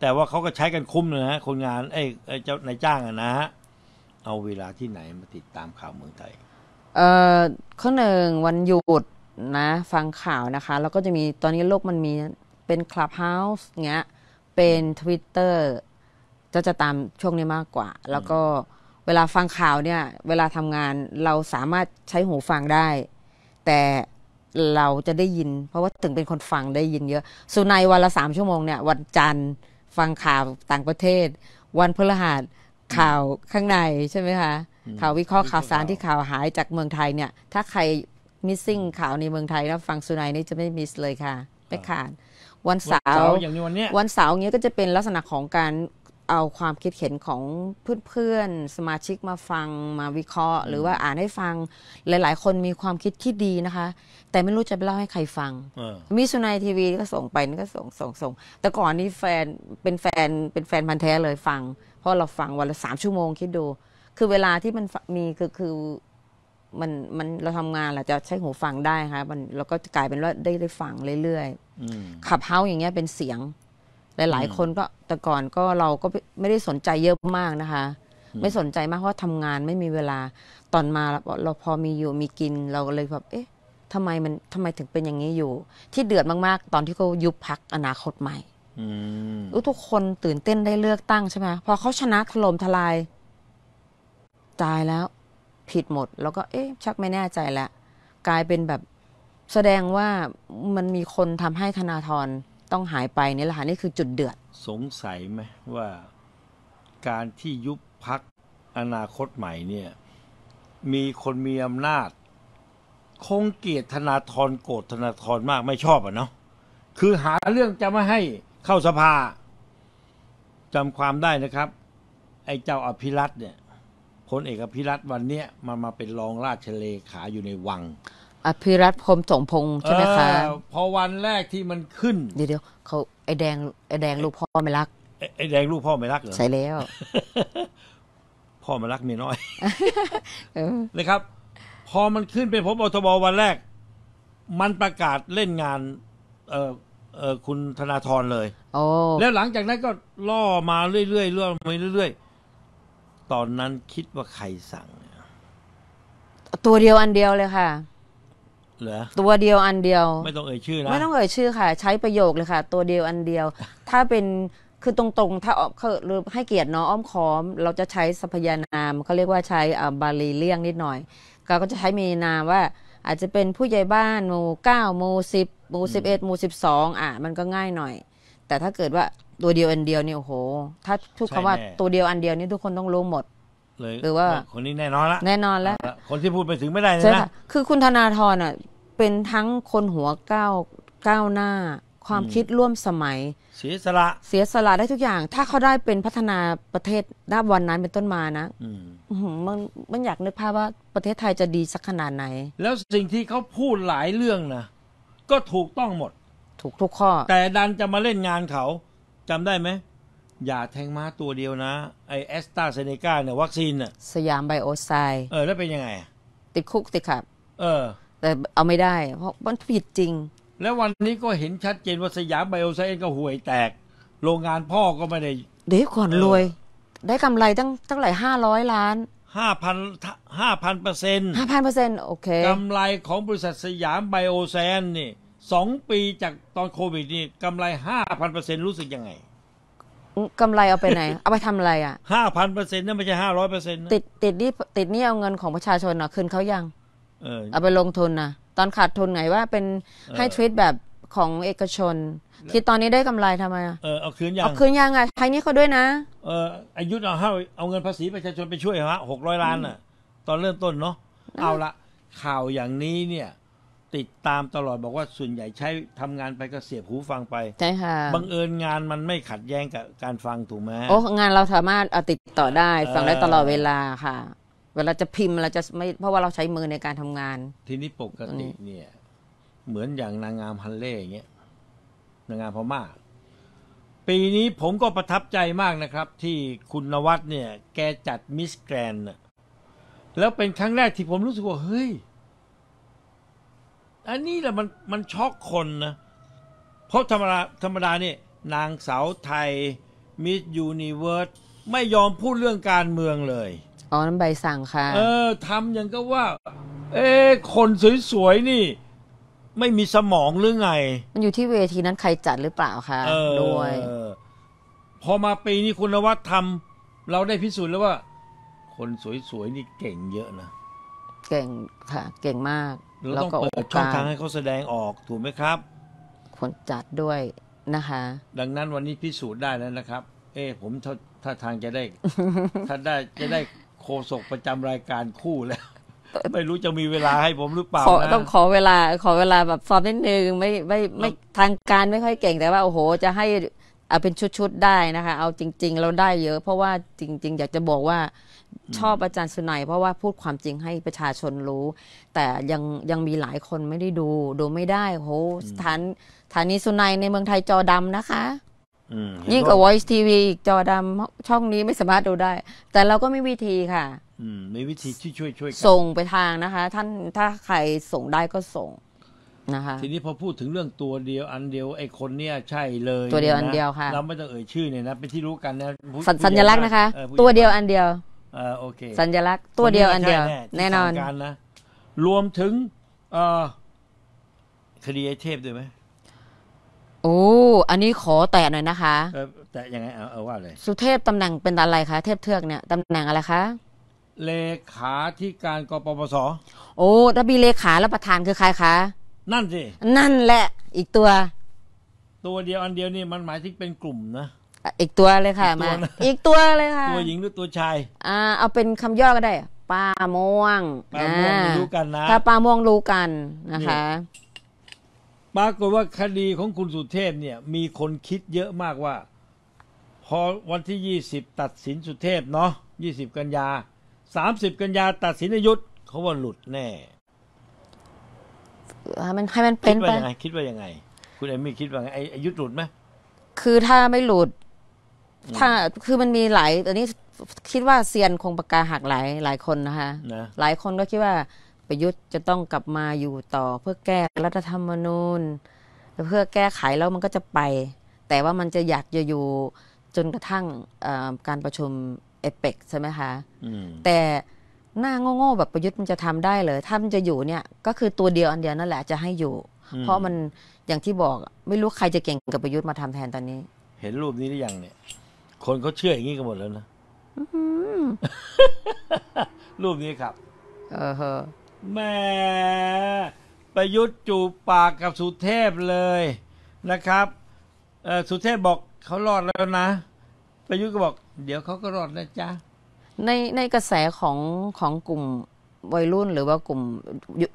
แต่ว่าเขาก็ใช้กันคุ้มเลยฮะคนงานไอ้เเจ้านายจ้างอะนะฮะเอาเวลาที่ไหนมาติดตามข่าวเมืองไทยเอ่อข้อหนึ่งวันหยุดนะ ฟังข่าวนะคะ แล้วก็จะมีตอนนี้โลกมันมีเป็นคลับเฮาส์เงี้ยเป็น Twitter จะจะตามช่วงนี้มากกว่า แล้วก็เวลาฟังข่าวเนี่ย เวลาทำงานเราสามารถใช้หูฟังได้ แต่เราจะได้ยิน เพราะว่าถึงเป็นคนฟังได้ยินเยอะ สุนัยวันละสามชั่วโมงเนี่ย วันจันทร์ฟังข่าวต่างประเทศ วันพฤหัสข่าวข้างใน ใช่ไหมคะข่าววิเคราะห์ข่าวสารที่ข่าวหายจากเมืองไทยเนี่ยถ้าใครมิสซิ่งข่าวในเมืองไทยแล้ว ฟังสุนัยนี่จะไม่มิสเลยค่ะไม่ขาดวันเสาร์อย่างนี้วันเนี้ยวันเสาร์เงี้ยก็จะเป็นลักษณะของการเอาความคิดเห็นของเพื่อนๆสมาชิกมาฟังมาวิเคราะห์ หรือว่าอ่านให้ฟัง หลายๆคนมีความคิดที่ดีนะคะ แต่ไม่รู้จะไปเล่าให้ใครฟังมีสุนัยทีวีก็ส่งไปนี่ก็ส่งส่งส่ง แต่ก่อนนี้แฟนเป็นแฟนเป็นแฟนพันธ์แท้เลยฟัง เพราะเราฟังวันละสามชั่วโมงคิดดู คือเวลาที่มันมีคือคือมันมันเราทำงานเราจะใช้หูฟังได้ค่ะมันเราก็กลายเป็นว่าได้ได้ฟังเรื่อยอๆขับเฮ้าอย่างเงี้ยเป็นเสียง หลาย ๆ คนก็แต่ก่อนก็เราก็ไม่ได้สนใจเยอะมากนะคะ ไม่สนใจมากเพราะทำงานไม่มีเวลา ตอนมาเราเราพอมีอยู่มีกินเราก็เลยแบบเอ๊ะทำไมมันทำไมถึงเป็นอย่างนี้อยู่ ที่เดือดมากๆ ตอนที่เขายุบพักอนาคตใหม่ อือทุกคนตื่นเต้นได้เลือกตั้งใช่ไหมพอเขาชนะถล่มทลายตายแล้วผิดหมดแล้วก็เอ๊ะ ชักไม่แน่ใจละกลายเป็นแบบแสดงว่ามันมีคนทำให้ธนาธรต้องหายไปนี่แหละค่ะนี่คือจุดเดือด สงสัยไหม ว่าการที่ยุบพักอนาคตใหม่เนี่ย มีคนมีอำนาจ คงเกียดธนาธรโกรธธนาธรมากไม่ชอบอ่ะเนาะคือหาเรื่องจะไม่ให้เข้าสภาจำความได้นะครับ ไอ้เจ้าอภิรัตเนี่ยพลเอกอภิรัตวันเนี้ยมันมาเป็นรองราชเลขาอยู่ในวังอภิรัตพรมสงพง์ใช่ไหมคะพอวันแรกที่มันขึ้น เดี๋ยวเดี๋ยวเขาไอแดงไอแดงลูกพ่อไม่รัก ไอแดงลูกพ่อไม่รักเหรอ ใช่แล้ว พ่อไม่รักเมียน้อย เออนะครับ พอมันขึ้นเป็นพบอทบวันแรก มันประกาศเล่นงานเออเออคุณธนาธรเลยโอ้แล้วหลังจากนั้นก็ล่อมาเรื่อยๆเรื่อยมาเรื่อยตอนนั้นคิดว่าใครสั่งตัวเดียวอันเดียวเลยค่ะหรอตัวเดียวอันเดียวไม่ต้องเอ่ยชื่อนะไม่ต้องเอ่ยชื่อค่ะ ใช้ประโยคเลยค่ะ ตัวเดียวอันเดียว ถ้าเป็นคือตรงๆ ถ้าคือให้เกียรติน้องอ้อมค้อม เราจะใช้สรพยานามเขาเรียกว่าใช้บาลีเลี่ยงนิดหน่อยก็จะใช้มีนามว่า อาจจะเป็นผู้ใหญ่บ้านหมู่เก้าหมู่สิบหมู่สิบเอ็ดหมู่สิบสองอ่ะมันก็ง่ายหน่อย แต่ถ้าเกิดว่าตัวเดียวอันเดียวนี่โอ้โห ถ้าทุกคำว่าตัวเดียวอันเดียวนี่ทุกคนต้องรู้หมด เลย หรือว่าคนนี้แน่นอนละ แน่นอนแล้วะคนที่พูดไปถึงไม่ได้เลยใช่นะคคือคุณธนาธรอ่ะ เป็นทั้งคนหัวก้าวก้าวหน้า ความคิดร่วมสมัยเสียสละเสียสละได้ทุกอย่าง ถ้าเขาได้เป็นพัฒนาประเทศด้านวันนั้นเป็นต้นมานะมันมันอยากนึกภาพว่าประเทศไทยจะดีสักขนาดไหน แล้วสิ่งที่เขาพูดหลายเรื่องนะก็ถูกต้องหมด ถูกทุกข้อ แต่ดันจะมาเล่นงานเขาจำได้ไหม อย่าแทงม้าตัวเดียวนะ ไอแอสตาเซเนกาเนี่ย วัคซีนอะสยามไบโอไซเออ แล้วเป็นยังไง ติดคุกติดขับ เออ แต่เอาไม่ได้ เพราะมันผิดจริง แล้ววันนี้ก็เห็นชัดเจนว่าสยามไบโอไซเอนก็ห่วยแตก โรงงานพ่อก็ไม่ได้ เดี๋ยวก่อนรวยได้กำไรตั้งตั้งหลายห้าร้อยล้านห้าพันห้าพันเปอร์เซ็นต์ห้าพันเปอร์เซ็นต์โอเคกำไรของบริษัทสยามไบโอไซนนี่สองปีจากตอนโควิดนี่กำไรห้าพันเปอร์เซ็นต์รู้สึกยังไงกำไรเอาไปไหน เอาไปทำอะไรอ่ะห้าพันเปอร์เซ็นต์นั่นไม่ใช่ห้าร้อยเปอร์เซ็นต์ติดติดนี่ ติดนี่เอาเงินของประชาชนเอาะคืนเขายัง เออเอาไปลงทุนนะตอนขาดทุนไงว่าเป็นให้ทรีตแบบของเอกชนคิดตอนนี้ได้กำไรทำไมอ่ะ เออเอาคืนยังเอาคืนยังไงใครนี่เขาด้วยนะเอออายุเอาห้าเอาเงินภาษีประชาชนไปช่วยฮะหกร้อยล้านอ่ะ ตอนเริ่มต้นเนาะเอาละข่าวอย่างนี้เนี่ยติดตามตลอดบอกว่าส่วนใหญ่ใช้ทำงานไปก็เสียบหูฟังไป ใช่ค่ะ บังเอิญงานมันไม่ขัดแย้งกับการฟังถูกไหมโอ้งานเราสามารถเอาติดต่อได้ ฟังได้ตลอดเวลาค่ะ เวลาจะพิมพ์เราจะไม่เพราะว่าเราใช้มือในการทำงาน ทีนี้ปกติเนี่ย เหมือนอย่างนางงามฮันเล่เงี้ยนางงามพม่าปีนี้ผมก็ประทับใจมากนะครับ ที่คุณนวัดเนี่ยแกจัดมิสแกรนแล้วเป็นครั้งแรกที่ผมรู้สึกว่าเฮ้ยอันนี้แหละมันมันช็อกคนนะ เพราะธรรมดาธรรมดานี่ นางสาวไทย มิสยูนิเวิร์ส ไม่ยอมพูดเรื่องการเมืองเลย อ๋อนั่นใบสั่งค่ะ เออทำอย่างก็ว่า เออคนสวย ๆ นี่ ไม่มีสมองหรือไง มันอยู่ที่เวทีนั้นใครจัดหรือเปล่าคะด้วยพอมาปีนี้คุณนวัดทำเราได้พิสูจน์แล้วว่า คนสวยๆนี่เก่งเยอะนะ เก่งค่ะเก่งมากแล้วต้องเปิดช่องทางให้เขาแสดงออกถูกไหมครับคนจัดด้วยนะคะดังนั้นวันนี้พิสูจน์ได้แล้วนะครับ เอ้ผมถ้าถ้าทางจะได้ ถ้าได้จะได้โคศกประจำรายการคู่แล้ว ไม่รู้จะมีเวลาให้ผมหรือเปล่านะต้องขอเวลาขอเวลาแบบอรอมนิดนึงไม่ไม่ไม่ทางการไม่ค่อยเก่งแต่ว่า โอ้โห จะให้เอาเป็นชุด ๆ ได้นะคะ เอาจริง ๆ เราได้เยอะเพราะว่าจริง ๆ อยากจะบอกว่าชอบอาจารย์สุนัยเพราะว่าพูดความจริงให้ประชาชนรู้ แต่ยังยังมีหลายคนไม่ได้ดู ดูไม่ได้โหฐานฐานีสุนัยในเมืองไทยจอดำนะคะยิ่งกวบา Voice TV อีกจอดำช่องนี้ไม่สามารถดูได้ แต่เราก็มีวิธีค่ะมีวิธีที่ช่วยช่วยส่งไปทางนะคะ ท่านถ้าใครส่งได้ก็ส่งนะคะทีนี้พอพูดถึงเรื่องตัวเดียวอันเดียว ไอ้คนเนี่ยใช่เลย ตัวเดียวอันเดียวค่ะ เราไม่ต้องเอ่ยชื่อเนี่ยนะเป็นที่รู้กันนะสัญลักษณ์นะคะ ตัวเดียวอันเดียวโอเคสัญลักษณ์ตัวเดียวอันเดียว แน่นอนการนะรวมถึงคดีไอเทพด้วยไหมโอ้อันนี้ขอแตะหน่อยนะคะแต่ยังไงเอาเอาว่าเลยสุเทพตำแหน่งเป็นอะไรคะเทพเทือกเนี่ยตำแหน่งอะไรคะเลขาที่การกปปสโอ้ถ้ามีเลขาแล้วประธานคือใครคะนั่นสินั่นแหละอีกตัว ตัวเดียวอันเดียวนี่มันหมายถึงเป็นกลุ่มนะอีกตัวเลยค่ะมา อีกตัวเลยค่ะ ตัวหญิงหรือตัวชายอ่า เอาเป็นคำย่อก็ได้ปลาม่วงปลาม่วงรู้กันนะ ถ้าปลาม่วงรู้กันนะคะ ปรากฏว่าคดีของคุณสุเทพเนี่ย มีคนคิดเยอะมากว่า พอวันที่ยี่สิบตัดสินสุเทพเนาะยี่สิบกันยาสามสิบกันยาตัดสินยุทธเขาว่าหลุดแน่มันให้มันเป็นไปคิดว่ายังไงคไุณเอมี่คิดว่าไงไอ้ยุทธหลุดไหมคือถ้าไม่หลุดถ้าคือมันมีหลายตอนนี้คิดว่าเซียนคงประกาหักหลายหลายคนนะคะนะหลายคนก็คิดว่าประยุทธ์จะต้องกลับมาอยู่ต่อเพื่อแก้รัฐธรรมนูญเพื่อแก้ไขแล้วมันก็จะไป แต่ว่ามันจะอยากจะอยู่จนกระทั่งการประชุมเอเปกใช่ไหมคะแต่หน้าโง่ๆแบบประยุทธ์มันจะทำได้เลยถ้ามันจะอยู่เนี่ยก็คือตัวเดียวอันเดียวนั่นแหละจะให้อยู่ เพราะมันอย่างที่บอกไม่รู้ใครจะเก่งกับประยุทธ์มาทำแทนตอนนี้ เห็นรูปนี้หรือยังเนี่ยคนเขาเชื่ออย่างนี้กันหมดแล้วนะรูปนี้ครับ เออแม่ประยุทธ์จูปากกับสุเทพเลยนะครับ สุเทพบอกเขารอดแล้วนะ ประยุทธ์ก็บอก เดี๋ยวเขาก็รอดนะจ๊ะ ในในกระแสของของกลุ่มวัยรุ่นหรือว่ากลุ่ม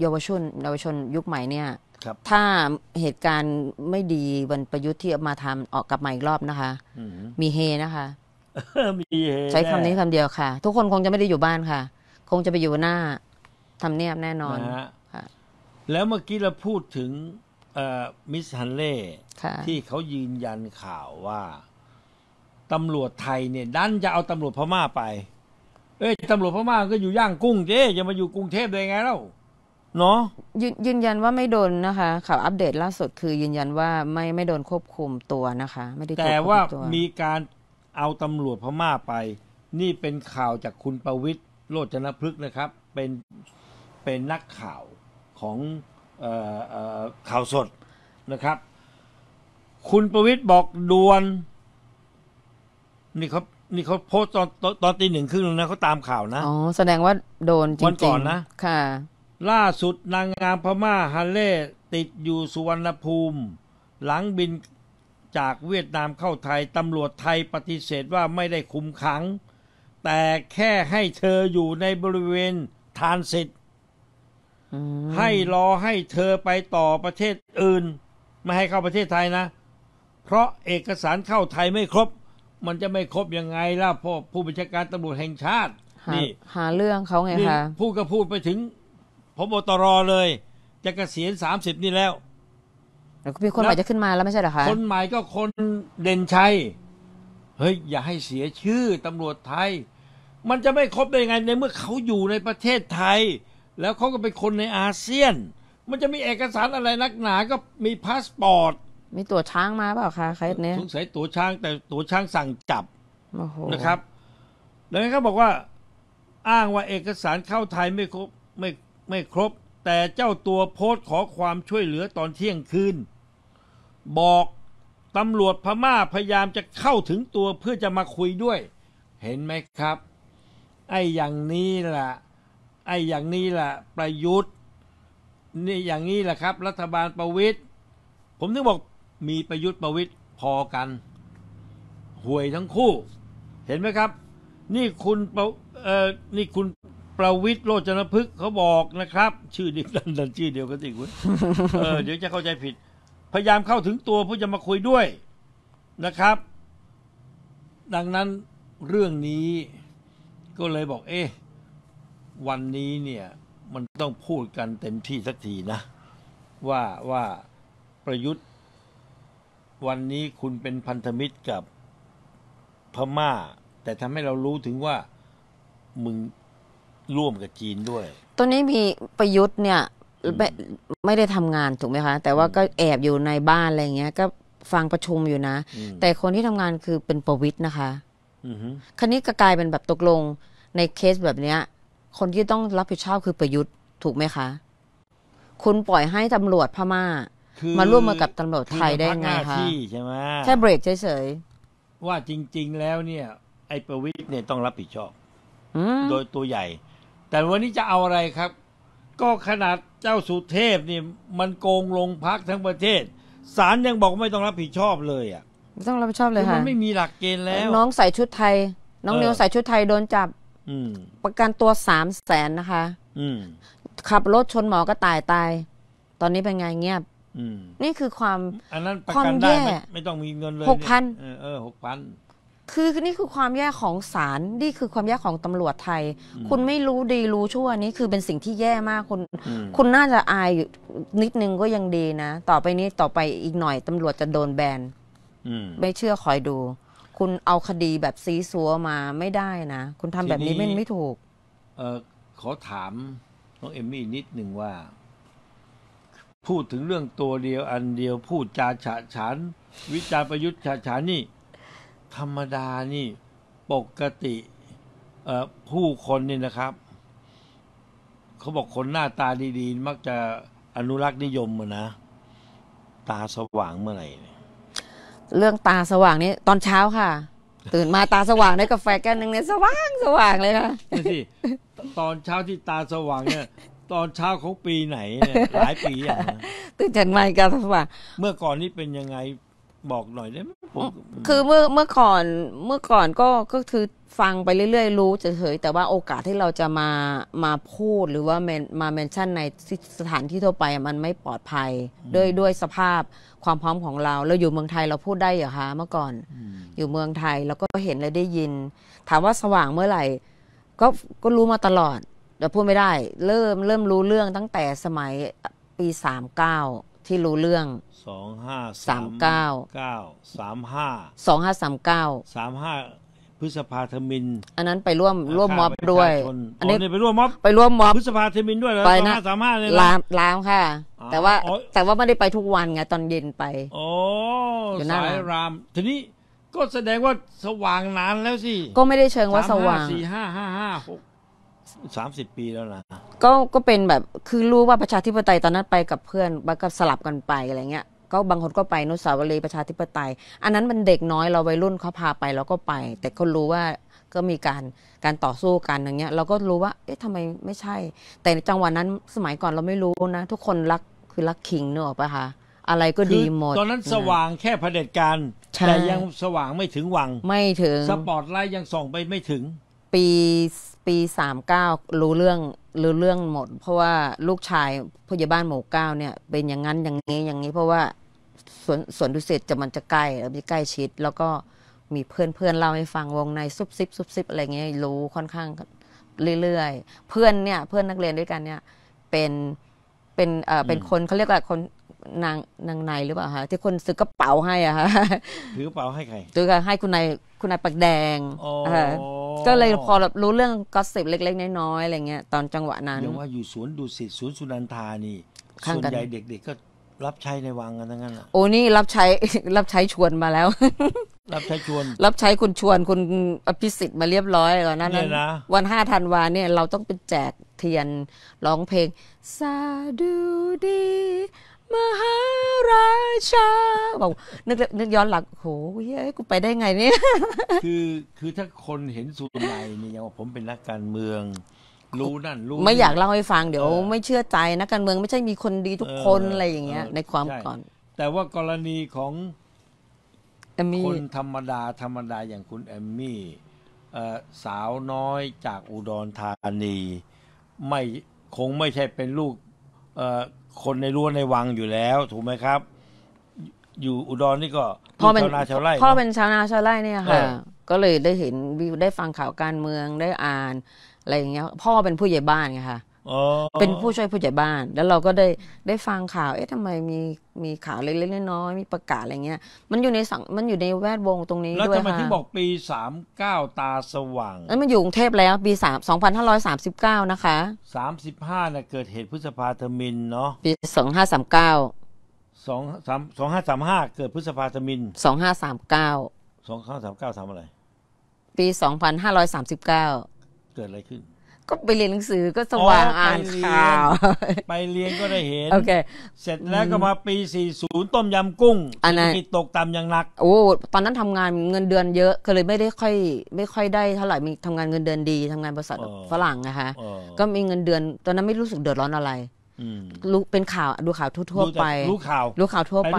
เยาวชนเยาวชนยุคใหม่เนี่ยครับถ้าเหตุการณ์ไม่ดี วันประยุทธ์ที่มาทำออกกลับมาอีกรอบนะคะมีเฮนะคะมีเฮใช้คำนี้คำเดียวค่ะ ทุกคนคงจะไม่ได้อยู่บ้านค่ะ คงจะไปอยู่หน้าทำเนียบแน่นอนนะฮะค่ะแล้วเมื่อกี้เราพูดถึงมิสฮันเล่ที่เขายืนยันข่าวว่าตำรวจไทยเนี่ยดันจะเอาตำรวจพม่าไปเอ้ยตำรวจพม่าก็อยู่ย่างกุ้งเจ๊จะมาอยู่กรุงเทพได้ไงเล่าเนาะยยืนยันว่าไม่โดนนะคะข่าวอัปเดตล่าสุดคือ ยืนยันว่าไม่ไม่โดนควบคุมตัวนะคะไม่ได้คคววบุมตัแต่ว่ามีการเอาตำรวจพม่าไป นี่เป็นข่าวจากคุณประวิทย์โรจนพฤกษ์นะครับเป็นเป็นนักข่าวของออข่าวสดนะครับ คุณประวิทย์บอกด่วนนี่เขานี่เขาโพสตอนตอนตีหนึ่งครึ่งแล้วนะเขาตามข่าวนะอ๋อแสดงว่า โดนจริงๆวันก่อนนะค่ะล่าสุดนางงามพม่าฮันเล่ติดอยู่สุวรรณภูมิ หลังบินจากเวียดนามเข้าไทย ตำรวจไทยปฏิเสธว่าไม่ได้คุมขัง แต่แค่ให้เธออยู่ในบริเวณทานสิทธิ์ให้รอให้เธอไปต่อประเทศอื่น ไม่ให้เข้าประเทศไทยนะ เพราะเอกสารเข้าไทยไม่ครบ มันจะไม่ครบ ยังไงล่ะพ่อผู้บัญชาการตำรวจแห่งชาตินี่หาเรื่องเขาไงคะพูดก็พูดไปถึงพบตรเลยจะกะเกษียณสามสิบนี่แล้วแล้ว ก็มีคนใหม่จะขึ้นมาแล้วไม่ใช่เหรอคะคนใหม่ก็คนเด่นชัย เฮ้ย อย่าให้เสียชื่อ ตำรวจไทย มันจะไม่ครบได้ไงในเมื่อเขาอยู่ในประเทศไทย แล้วเขาก็เป็นคนในอาเซียน มันจะมีเอกสารอะไรนักหนาก็มีพาสปอร์ต มีตั๋วช้างมาเปล่าคะใครเนี้ยสงสัยตั๋วช้างแต่ตั๋วช้างสั่งจับนะครับแล้วเขาบอกว่าอ้างว่าเอกสารเข้าไทยไม่ครบไม่ไม่ครบ แต่เจ้าตัวโพสต์ขอความช่วยเหลือตอนเที่ยง คืน บอก ตำรวจ พม่าพยายาม จะเข้าถึงตัวเพื่อจะมาคุยด้วย เห็นไหมครับ ไอ้ อย่างนี้ล่ะ ไอ้ อย่างนี้ล่ะ ประยุทธ์นี่อย่างนี้แหละครับ รัฐบาลประวิทย์ ผม ถึง บอกมีประยุทธ์ประวิทย์พอกัน ห่วยทั้งคู่ เห็นไหมครับ นี่คุณเอ่อนี่คุณประวิทย์โรจนพฤกษ์เขาบอกนะครับ ชื่อเดียวกันดันชื่อเดียวกันสิคุณเออเดี๋ยวจะเข้าใจผิด พยายามเข้าถึงตัว ผู้จะมาคุยด้วยนะครับ ดังนั้นเรื่องนี้ก็เลยบอกเอ๊ะวันนี้เนี่ยมันต้องพูดกันเต็มที่สักที นะว่าว่าประยุทธ์ วันนี้คุณเป็นพันธมิตรกับพม่าแต่ทำให้เรารู้ถึงว่ามึงร่วมกับจีนด้วย ตอนนี้มีประยุทธ์เนี่ยไม่ไม่ได้ทำงานถูกไหมคะ แต่ว่าก็แอบอยู่ในบ้านอะไรเงี้ย ก็ฟังประชุมอยู่นะแต่คนที่ทำงานคือเป็นประวิทย์นะคะคันนี้ก็กลายเป็นแบบตกลงในเคสแบบเนี้ย คนที่ต้องรับผิดชอบคือประยุทธ์ถูกไหมคะคุณปล่อยให้ตำรวจพม่ามาร่วมมือกับตำรวจไทยได้ไงคะา่ใช่ไหมแค่เบรกเฉยๆว่าจริงๆแล้วเนี่ย ไอ้ประวิทย์เนี่ยต้องรับผิดชอบอโดยตัวใหญ่แต่วันนี้จะเอาอะไรครับ ก็ขนาดเจ้าสุเทพนี่มันโกงลงพักทั้งประเทศ ศาลยังบอกไม่ต้องรับผิดชอบเลยอ่ะไม่ต้องรับผิดชอบเลยค่ะมันไม่มีหลักเกณฑ์แล้ว น้องใส่ชุดไทย น้องเนียวใส่ชุดไทยโดนจับประกันตัวสามแสนนะคะขับรถชนหมอก็ตายตาย ตอนนี้เป็นไงเงียบนี่คือความ อันนั้นประกันได้ ไม่ต้องมีเงินเลยหกพันเออหกพันคือนี่คือความแย่ของศาล นี่คือความแย่ของตำรวจไทย คุณไม่รู้ดีรู้ชั่วนี่ คือเป็นสิ่งที่แย่มาก คุณ คุณน่าจะอายนิดนึงก็ยังดีนะ ต่อไปนี้ต่อไปอีกหน่อยตำรวจจะโดนแบน ไม่เชื่อคอยดู คุณเอาคดีแบบซีซัวมาไม่ได้นะ คุณทำแบบนี้ไม่ไม่ถูก เออขอถามน้องเอมมี่นิดหนึ่งว่า พูดถึงเรื่องตัวเดียวอันเดียวพูดจาฉะฉานวิจารประยุทธ์ฉะฉานนี่ธรรมดา นี่ ปกติผู้คนนี่นะครับ เขาบอกคนหน้าตาดีๆมักจะอนุรักษ์นิยมนะ ตาสว่างเมื่อไหร่เรื่องตาสว่างนี่ตอนเช้าค่ะ ตื่นมาตาสว่างได้กาแฟแก้วนึงเนี่ยสว่างสว่างเลยค่ะนี่ตอนเช้าที่ตาสว่างเนี่ย ตอนเช้าของปีไหนเนี่ยหลายปีอ่ะตื่นจากาหนกาสว่าง เมื่อก่อนนี่เป็นยังไงบอกหน่อยได้ไหมผมคือเมื่อเมื่อก่อนเมื่อก่อนก็ก็คือฟังไปเรื่อยๆ รู้เฉยๆแต่ว่าโอกาสที่เราจะมามาพูดหรือว่ามาเมนชั่นในสถานที่ทั่วไป มันไม่ปลอดภัย ด้วยด้วยสภาพความพร้อมของเราเราอยู่เมืองไทยเราพูดได้เหรอคะเมื่อก่อนอยู่เมืองไทยเราก็เห็นและได้ยิน ถามว่าสว่างเมื่อไหร่ ก็ก็รู้มาตลอดแต่พูดไม่ได้ เริ่มเริ่มรู้เรื่องตั้งแต่สมัยปีสามเก้าที่รู้เรื่องสองห้าสามเก้าเก้าสามห้าสองห้าสามเก้าสามห้าพฤษภาธมิน อันนั้นไปร่วมร่วมม็อบด้วย อันนี้ไปร่วมม็อบไปร่วมม็อบพฤษภาธมินด้วยเหรอไปนะสามห้าเลยลามลามค่ะ แต่ว่าแต่ว่าไม่ได้ไปทุกวันไงตอนเย็นไปโอ้สายรามทีนี้ก็แสดงว่าสว่างนานแล้วสิก็ไม่ได้เชิงว่าสว่างสี่ห้าห้าห้าหกสามสิบปีแล้วนะก็ก็เป็นแบบ คือรู้ว่าประชาธิปไตยตอนนั้นไปกับเพื่อนกับสลับกันไปอะไรเงี้ยก็บางคนก็ไปนุสาวรีย์ประชาธิปไตย อันนั้นมันเด็กน้อยเราวัยรุ่นเขาพาไปเราก็ไป แต่เขารู้ว่าก็มีการการต่อสู้กันอย่างเงี้ย เราก็รู้ว่า เอ๊ะทำไมไม่ใช่ แต่จังหวะนั้นสมัยก่อนเราไม่รู้นะ ทุกคนรักคือรักคิงเนอะปะคะอะไรก็ดีหมด ตอนนั้นสว่างแค่เผด็จการแต่ยังสว่างไม่ถึงวัง ไม่ถึง สปอตไลท์ยังส่องไปไม่ถึง ปีปีสามเก้ารู้เรื่องรู้เรื่องหมด เพราะว่าลูกชายพู้ใหญ่บ้านหมู่เก้าเนี่ยเป็นอย่างนั้นอย่างนี้อย่างนี้ เพราะว่าสวนสวนดุสิตจะมันจะใกล้แล้วจะใกล้ชิดแล้วก็มีเพื่อนเพื่อนเล่าให้ฟังวงในซุบซิบซุบซิบอะไรเงี้ยรู้ค่อนข้างเรื่อยๆเพื่อนเนี่ยเพื่อนนักเรียนด้วยกันเนี่ยเป็นเป็นเอ่อเป็นคนเขาเรียกว่าคนนางนางในหรือเปล่าคะที่คนซื้อกระเป๋าให้อะคะซื้อกระเป๋าให้ใครซื้อให้คุณนายคุณนายปักแดงอ๋อก็เลยพอแบบรู้เรื่องก็สิบเล็ก ๆ น้อยๆอะไรเงี้ยตอนจังหวะนั้นเรียกว่าอยู่สวนดุสิตสวนสุนันทานี่ส่วนใหญ่เด็ก ๆก็ รับใช้ในวังกันทั้งนั้นโอ้นี่รับใช้รับใช้ชวนมาแล้วรับใช้ชวนรับใช้คุณชวนคุณอภิสิทธิ์มาเรียบร้อยก่อนนั้นวันห้าธันวาเนี่ยเราต้องไปแจกเทียนร้องเพลงซาดูดีมหาราชาบอกนึกนึกย้อนหลังโหเฮ้ยกูไปได้ไงเนี่ย คือคือถ้าคนเห็นสุนัยเนี่ยผมเป็นนักการเมือง รู้นั่นรู้ ไม่อยากเล่าให้ฟังเดี๋ยว ไม่เชื่อใจนักการเมืองไม่ใช่ มีคนดีทุกคนอะไรอย่างเงี้ย ในความก่อน แต่ว่ากรณีของคนธรรมดา ธรรมดาอย่างคุณแอมมี่สาวน้อยจากอุดรธานี ไม่คงไม่ใช่เป็นลูกคนในรั้วในวังอยู่แล้ว ถูกไหมครับ อยู่อุดรนี่ก็ พ่อเป็นชาวนาชาวไร่พ่อเป็นชาวนาชาวไร่เนี่ยค่ะ ก็เลยได้เห็นได้ฟังข่าวการเมืองได้อ่าน อะไรอย่างเงี้ยพ่อเป็นผู้ใหญ่บ้านไงค่ะเป็นผู้ช่วยผู้ใหญ่บ้าน แล้วเราก็ได้ได้ฟังข่าว เอ๊ะทำไมมีมีข่าวเล็กๆน้อยๆมีประกาศอะไรเงี้ย มันอยู่ในสังมันอยู่ในแวดวงตรงนี้ด้วยค่ะ แล้วทำไมที่บอกปี 39 ตาสว่างนั้นมันอยู่กรุงเทพแล้วปี3 2539 นะคะ 35นี่ยเกิดเหตุพฤษภาธมินเนาะ ปี 2539สองสามสองห้าสามห้าเกิดพฤษภาธมิน 2539สองห้าสามเก้าทำอะไร ปี 2539 เกิดอะไรขึ้นก็ไปเรียนหนังสือก็สว่างอ่านข่าว ไปเรียนก็ได้เห็นโอเคเสร็จแล้วก็มาปี 40 ต้มยำกุ้งอันนี้ตกต่ำอย่างหนักโอ้ตอนนั้นทำงานเงินเดือนเยอะก็เลยไม่ได้ค่อย ไม่ค่อยได้เท่าไหร่มีทำงานเงินเดือนดีทำงานบริษัทฝรั่งนะคะก็มีเงินเดือน ตอนนั้นไม่รู้สึกเดือดร้อนอะไรรู้เป็นข่าวดูข่าวทั่วๆไปรู้ข่าวรู้ข่าวทั่วไป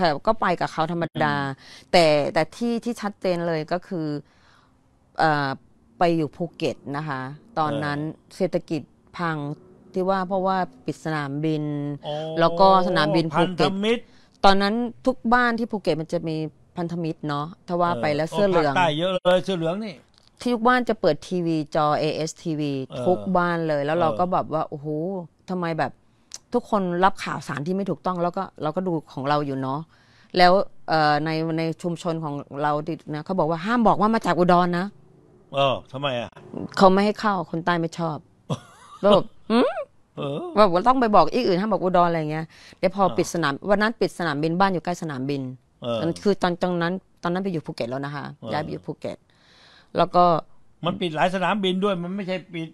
ค่ะก็ไปกับเขาธรรมดา แต่แต่ที่ที่ชัดเจนเลยก็คือไปอยู่ภูเก็ตนะคะตอนนั้นเศรษฐกิจพังที่ว่าเพราะว่าปิดสนามบิน แล้วก็สนามบินภูเก็ตตอนนั้นทุกบ้านที่ภูเก็ตมันจะมีพันธมิตรเนาะ ถ้าว่าไปแล้วเสื้อเหลืองใต้เยอะเลยเสื้อเหลืองนี่ที่ทุกบ้านจะเปิดทีวีจอ ASTV ทุกบ้านเลยแล้วเราก็แบบว่าโอ้โหทำไมแบบทุกคนรับข่าวสารที่ไม่ถูกต้องแล้วก็เราก็ดูของเราอยู่เนาะแล้วในในชุมชนของเรานีนยเขาบอกว่าห้ามบอกว่ามาจากอุดรนะเออทำไมอ่ะเขาไม่ให้เข้าคนใต้ไม่ชอบแบบอืมว่าต้องไปบอกอีกอื่นห้ามบอกอุดรอะไรเงี้ยเดี๋ยวพอปิดสนามวันนั้นปิดสนามบินบ้านอยู่ใกล้สนามบินคือตอนตอนนั้น ตอนนั้นไปอยู่ภูเก็ตแล้วนะคะย้ายไปอยู่ภูเก็ตแล้วก็มันปิดหลายสนามบินด้วย มันไม่ใช่ปิด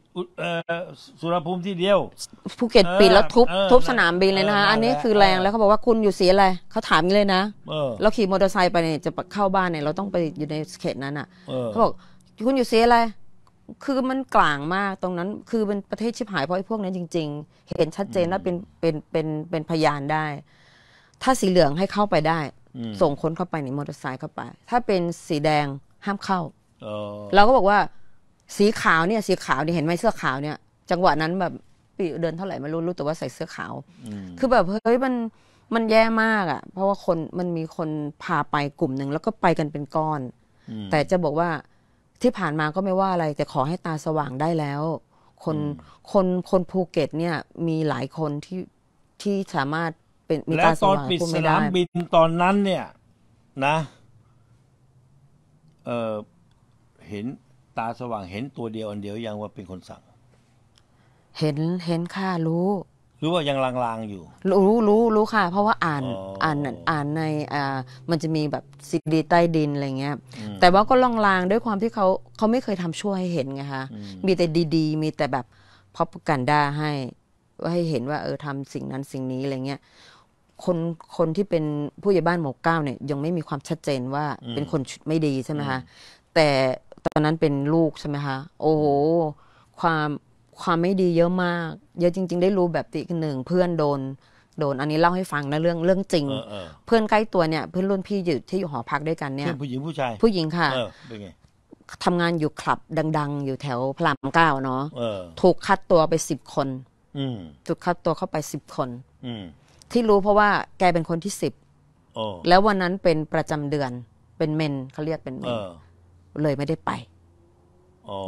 สุรภูมิที่เดียว ภูเก็ตปิดแล้วทุบทุบสนามบินเลยนะคะอันนี้คือแรงแล้วเขาบอกว่าคุณอยู่เสียอะไร เขาถามเลยนะเราขี่มอเตอร์ไซค์ไปเนี่ยจะเข้าบ้านเนี่ยเราต้องไปอยู่ในเขตนั้นอ่ะเขาบอกคุณอยู่เสียอะไร คือมันกลางมากตรงนั้น คือเป็นประเทศชิบหายเพราะไอ้พวกนั้นจริง ๆ เห็นชัดเจนว่าเป็นเป็นเป็นเป็นพยานได้ ถ้าสีเหลืองให้เข้าไปได้ ส่งคนเข้าไปในมอเตอร์ไซค์เข้าไป ถ้าเป็นสีแดงห้ามเข้าเราก็บอกว่าสีขาวเนี่ย สีขาวเนี่ยเห็นไหมเสื้อขาวเนี่ย จังหวะนั้นแบบปีเดินเท่าไหร่ไม่รู้รู้แต่ว่าใส่เสื้อขาว คือแบบเฮ้ยมันมันแย่มากอะ่ะ เพราะว่าคนมันมีคนพาไปกลุ่มหนึ่งแล้วก็ไปกันเป็นก้อน แต่จะบอกว่าที่ผ่านมาก็ไม่ว่าอะไร แต่ขอให้ตาสว่างได้แล้ว คนคนคนภูเก็ต เนี่ย มีหลายคนที่ที่สามารถเป็นมีตาสว่างได้และตอนปิดสนามบินตอนนั้นเนี่ย นะเออเห็นตาสว่างเห็นตัวเดียวอันเดียวยังว่าเป็นคนสั่งเห็นเห็นค่ะรู้หรือว่ายังลางๆอยู่ รู้รู้รู้ค่ะ เพราะว่าอ่านอ่านอ่านในอ่ามันจะมีแบบซีดีใต้ดินอะไรเงี้ย แต่ว่าก็ลองลางด้วยความที่เขาเขาไม่เคยทำชั่วให้เห็นไงคะมมีแต่ดี ๆ มีแต่แบบพอปกันด้าให้ว่าให้เห็นว่าเออทำสิ่งนั้นสิ่งนี้อะไรเงี้ยคนคนที่เป็นผู้ใหญ่บ้านหมู่เก้าเนี่ยยังไม่มีความชัดเจนว่าเป็นคนไม่ดีใช่ไหมคะแต่ตอนนั้นเป็นลูกใช่ไหมคะโอ้โหความความไม่ดีเยอะมาก เยอะจริง ๆ ได้รู้แบบติหนึ่ง เพื่อนโดน โดนอันนี้เล่าให้ฟังนะเรื่องเรื่องจริงเออเออเพื่อนใกล้ตัวเนี่ยเพื่อนรุ่นพี่อยู่ที่อยู่หอพักด้วยกันเนี่ย ผู้หญิงผู้ชายผู้หญิงค่ะเออเป็นไงทำงานอยู่คลับดัง ๆ อยู่แถวพระรามเก้าเนาะออถูกคัดตัวไปสิบคนถูกคัดตัวเข้าไปสิบคนที่รู้เพราะว่าแกเป็นคนที่สิบแล้ววันนั้นเป็นประจำเดือนเป็นเมนเขาเรียกเป็นเมเอนอเลยไม่ได้ไป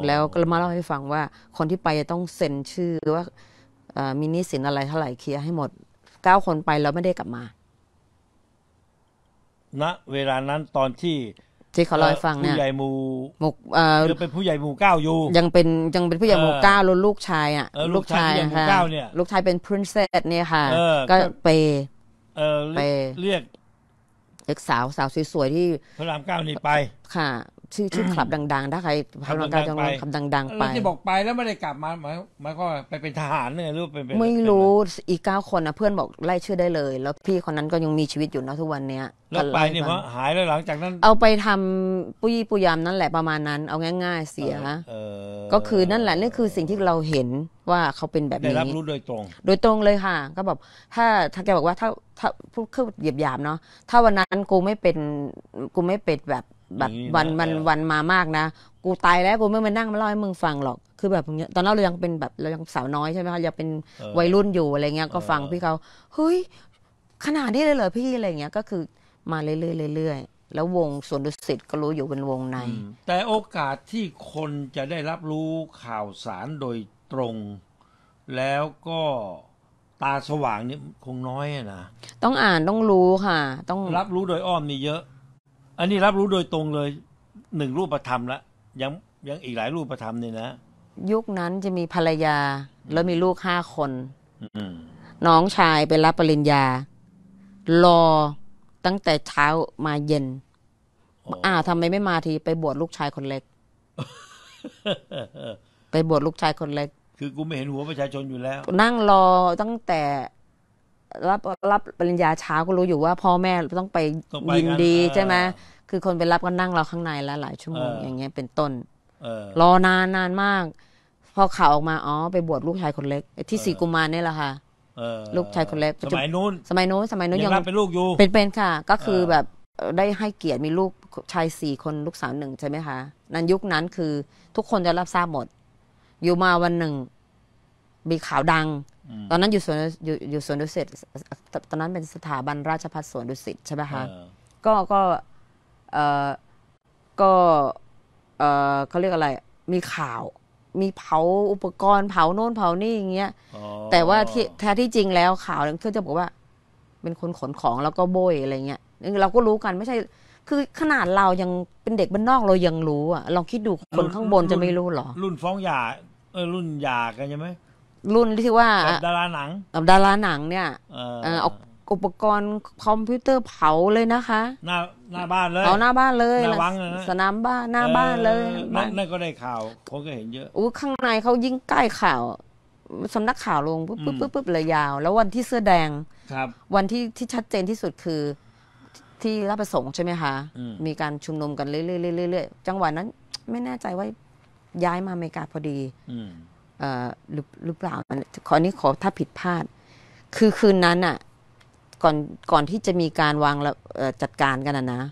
แล้วก็มาเล่าให้ฟังว่าคนที่ไปต้องเซ็นชื่อ ว่ามีหนี้สินอะไรเท่าไหร่เคลียร์ให้หมดเก้าคนไปแล้วไม่ได้กลับมา ณเวลานั้นตอนที่ที่เขาเล่าให้ฟังเนี่ยผู้ใหญ่หมู่หมู่เออเป็นผู้ใหญ่หมู่เก้าอยู่ ยังเป็นยังเป็นผู้ใหญ่หมู่เก้าลูกชาย อ่ะ ลูกชายค่ะลูกชายเป็นพรินเซสเนี่ยค่ะ ก็เปเออเรียกเรียกสาวสาวสวยๆที่พระรามเก้านี่ไปค่ะชื่อชื่อคลับดังๆ ถ้าใครพลังการจังัคลับดัง ๆ ไปที่บอกไปแล้วไม่ได้กลับมาหมายหมายก็ไปเป็นทหารเนี่ยรู้เป็นไม่รู้อีกเก้าคนนะเพื่อนบอกไล่ชื่อได้เลย แล้วพี่คนนั้นก็ยังมีชีวิตอยู่นะทุกวันเนี้ยแล้วไปเนี่ยเพราะหายแล้วหลังจากนั้น เอาไปทำปุยปุยามนั่นแหละ ประมาณนั้น เอาง่าย ๆเสียก็คือนั่นแหละนี่คือสิ่งที่เราเห็นว่าเขาเป็นแบบนี้ได้รับรู้โดยตรง โดยตรงเลยค่ะ ก็แบบถ้าถ้าแกบอกว่าถ้าถ้าพูดคือหยาบๆเนาะถ้าวันนั้นกูไม่เป็นกูไม่เป็นแบบแบบวันมันวันมามากนะ กูตายแล้วกูไม่มานั่งมาเล่าให้มึงฟังหรอกคือแบบตอนนั้นเรายังเป็นแบบเรายังสาวน้อยใช่ไหมคะยังเป็นวัยรุ่นอยู่อะไรเงี้ยก็ฟังพี่เขาเฮ้ยขนาดนี้เลยเหรอพี่อะไรเงี้ย ก็คือมาเรื่อยๆเรื่อยๆแล้ววงส่วนดุสิตก็รู้อยู่เป็นวงใน แต่โอกาสที่คนจะได้รับรู้ข่าวสารโดยตรง แล้วก็ตาสว่างนี่คงน้อยนะต้องอ่านต้องรู้ค่ะ ต้องรับรู้โดยอ้อมนี่เยอะอันนี้รับรู้โดยตรงเลย หนึ่งรูปธรรม ละ ยังยังอีกหลายรูปธรรมเนี่ยนะยุคนั้นจะมีภรรยาแล้วมีลูกห้าคนน้องชายไปรับปริญญา รอตั้งแต่เช้ามาเย็นอ้าวทำไมไม่มาทีไปบวชลูกชายคนเล็กไปบวชลูกชายคนเล็ก คือกูไม่เห็นหัวประชาชนอยู่แล้ว นั่งรอตั้งแต่รับรับปริญญาเช้าก็รู้อยู่ว่าพ่อแม่ต้องไปยินดี ใช่ไหมคือคนไปรับก็นั่งเราข้างในแล้วหลายชั่วโมงอย่างเงี้ยเป็นต้นรอนานนานมาก พอข่าวออกมาอ๋อไปบวชลูกชายคนเล็กที่สีกุมารเนี่ยแหละค่ะลูกชายคนเล็กสมัยนู้นสมัยนู้นสมัยนู้นยังเป็นลูกอยู่ เป็นเป็นค่ะ ก็คือแบบได้ให้เกียรติมีลูกชายสี่คนลูกสาวหนึ่งใช่ไหมคะนั้นยุคนั้นคือทุกคนจะรับทราบหมด อยู่มาวันหนึ่ง มีข่าวดังตอนนั้นอยู่สวนอยู่อยู่สวนดุสิตตอนนั้นเป็นสถาบันราชภัฒสวนดุสิตใช่ไหมคะก็ก็เออก็เออเขาเรียกอะไร มีข่าว มีเผาอุปกรณ์เผาโน่นเผานี่อย่างเงี้ยแต่ว่าที่แท้ที่จริงแล้วข่าวนันเขาจะบอกว่า เป็นคนขนของแล้วก็โบยอะไรเงี้ยเราก็รู้กันไม่ใช่ คือขนาดเรายังเป็นเด็กบ้านนอกเรายังรู้อ่ะลองคิดดูคนข้างบนจะไม่รู้หรอรุ่นฟ้องหย่ารุ่นหย่ากันใช่ไหมรุ่นที่ว่าดาราหนังกับดาราหนังเนี่ยเอาอุปกรณ์คอมพิวเตอร์เผาเลยนะคะหน้าหน้าบ้านเลยเผาหน้าบ้านเลยหน้าวังเลยสนามบ้านหน้าบ้านเลยนั่นก็ได้ข่าวผมก็เห็นเยอะอู้ข้างในเขายิ่งใกล้ข่าวสำนักข่าวลงปุ๊บปุ๊บปุ๊บปุ๊บเลยยาว แล้ววันที่เสื้อแดงครับ วันที่ที่ชัดเจนที่สุดคือที่รับประสงค์ใช่ไหมคะ มีการชุมนุมกันเรื่อยๆเรื่อยๆจังหวะนั้นไม่แน่ใจว่าย้ายมาอเมริกาพอดีหรือเปล่าขอนี้ขอถ้าผิดพลาด คือคืนนั้นอ่ะ ก่อน ก่อนที่จะมีการวางจัดการกันนะนะ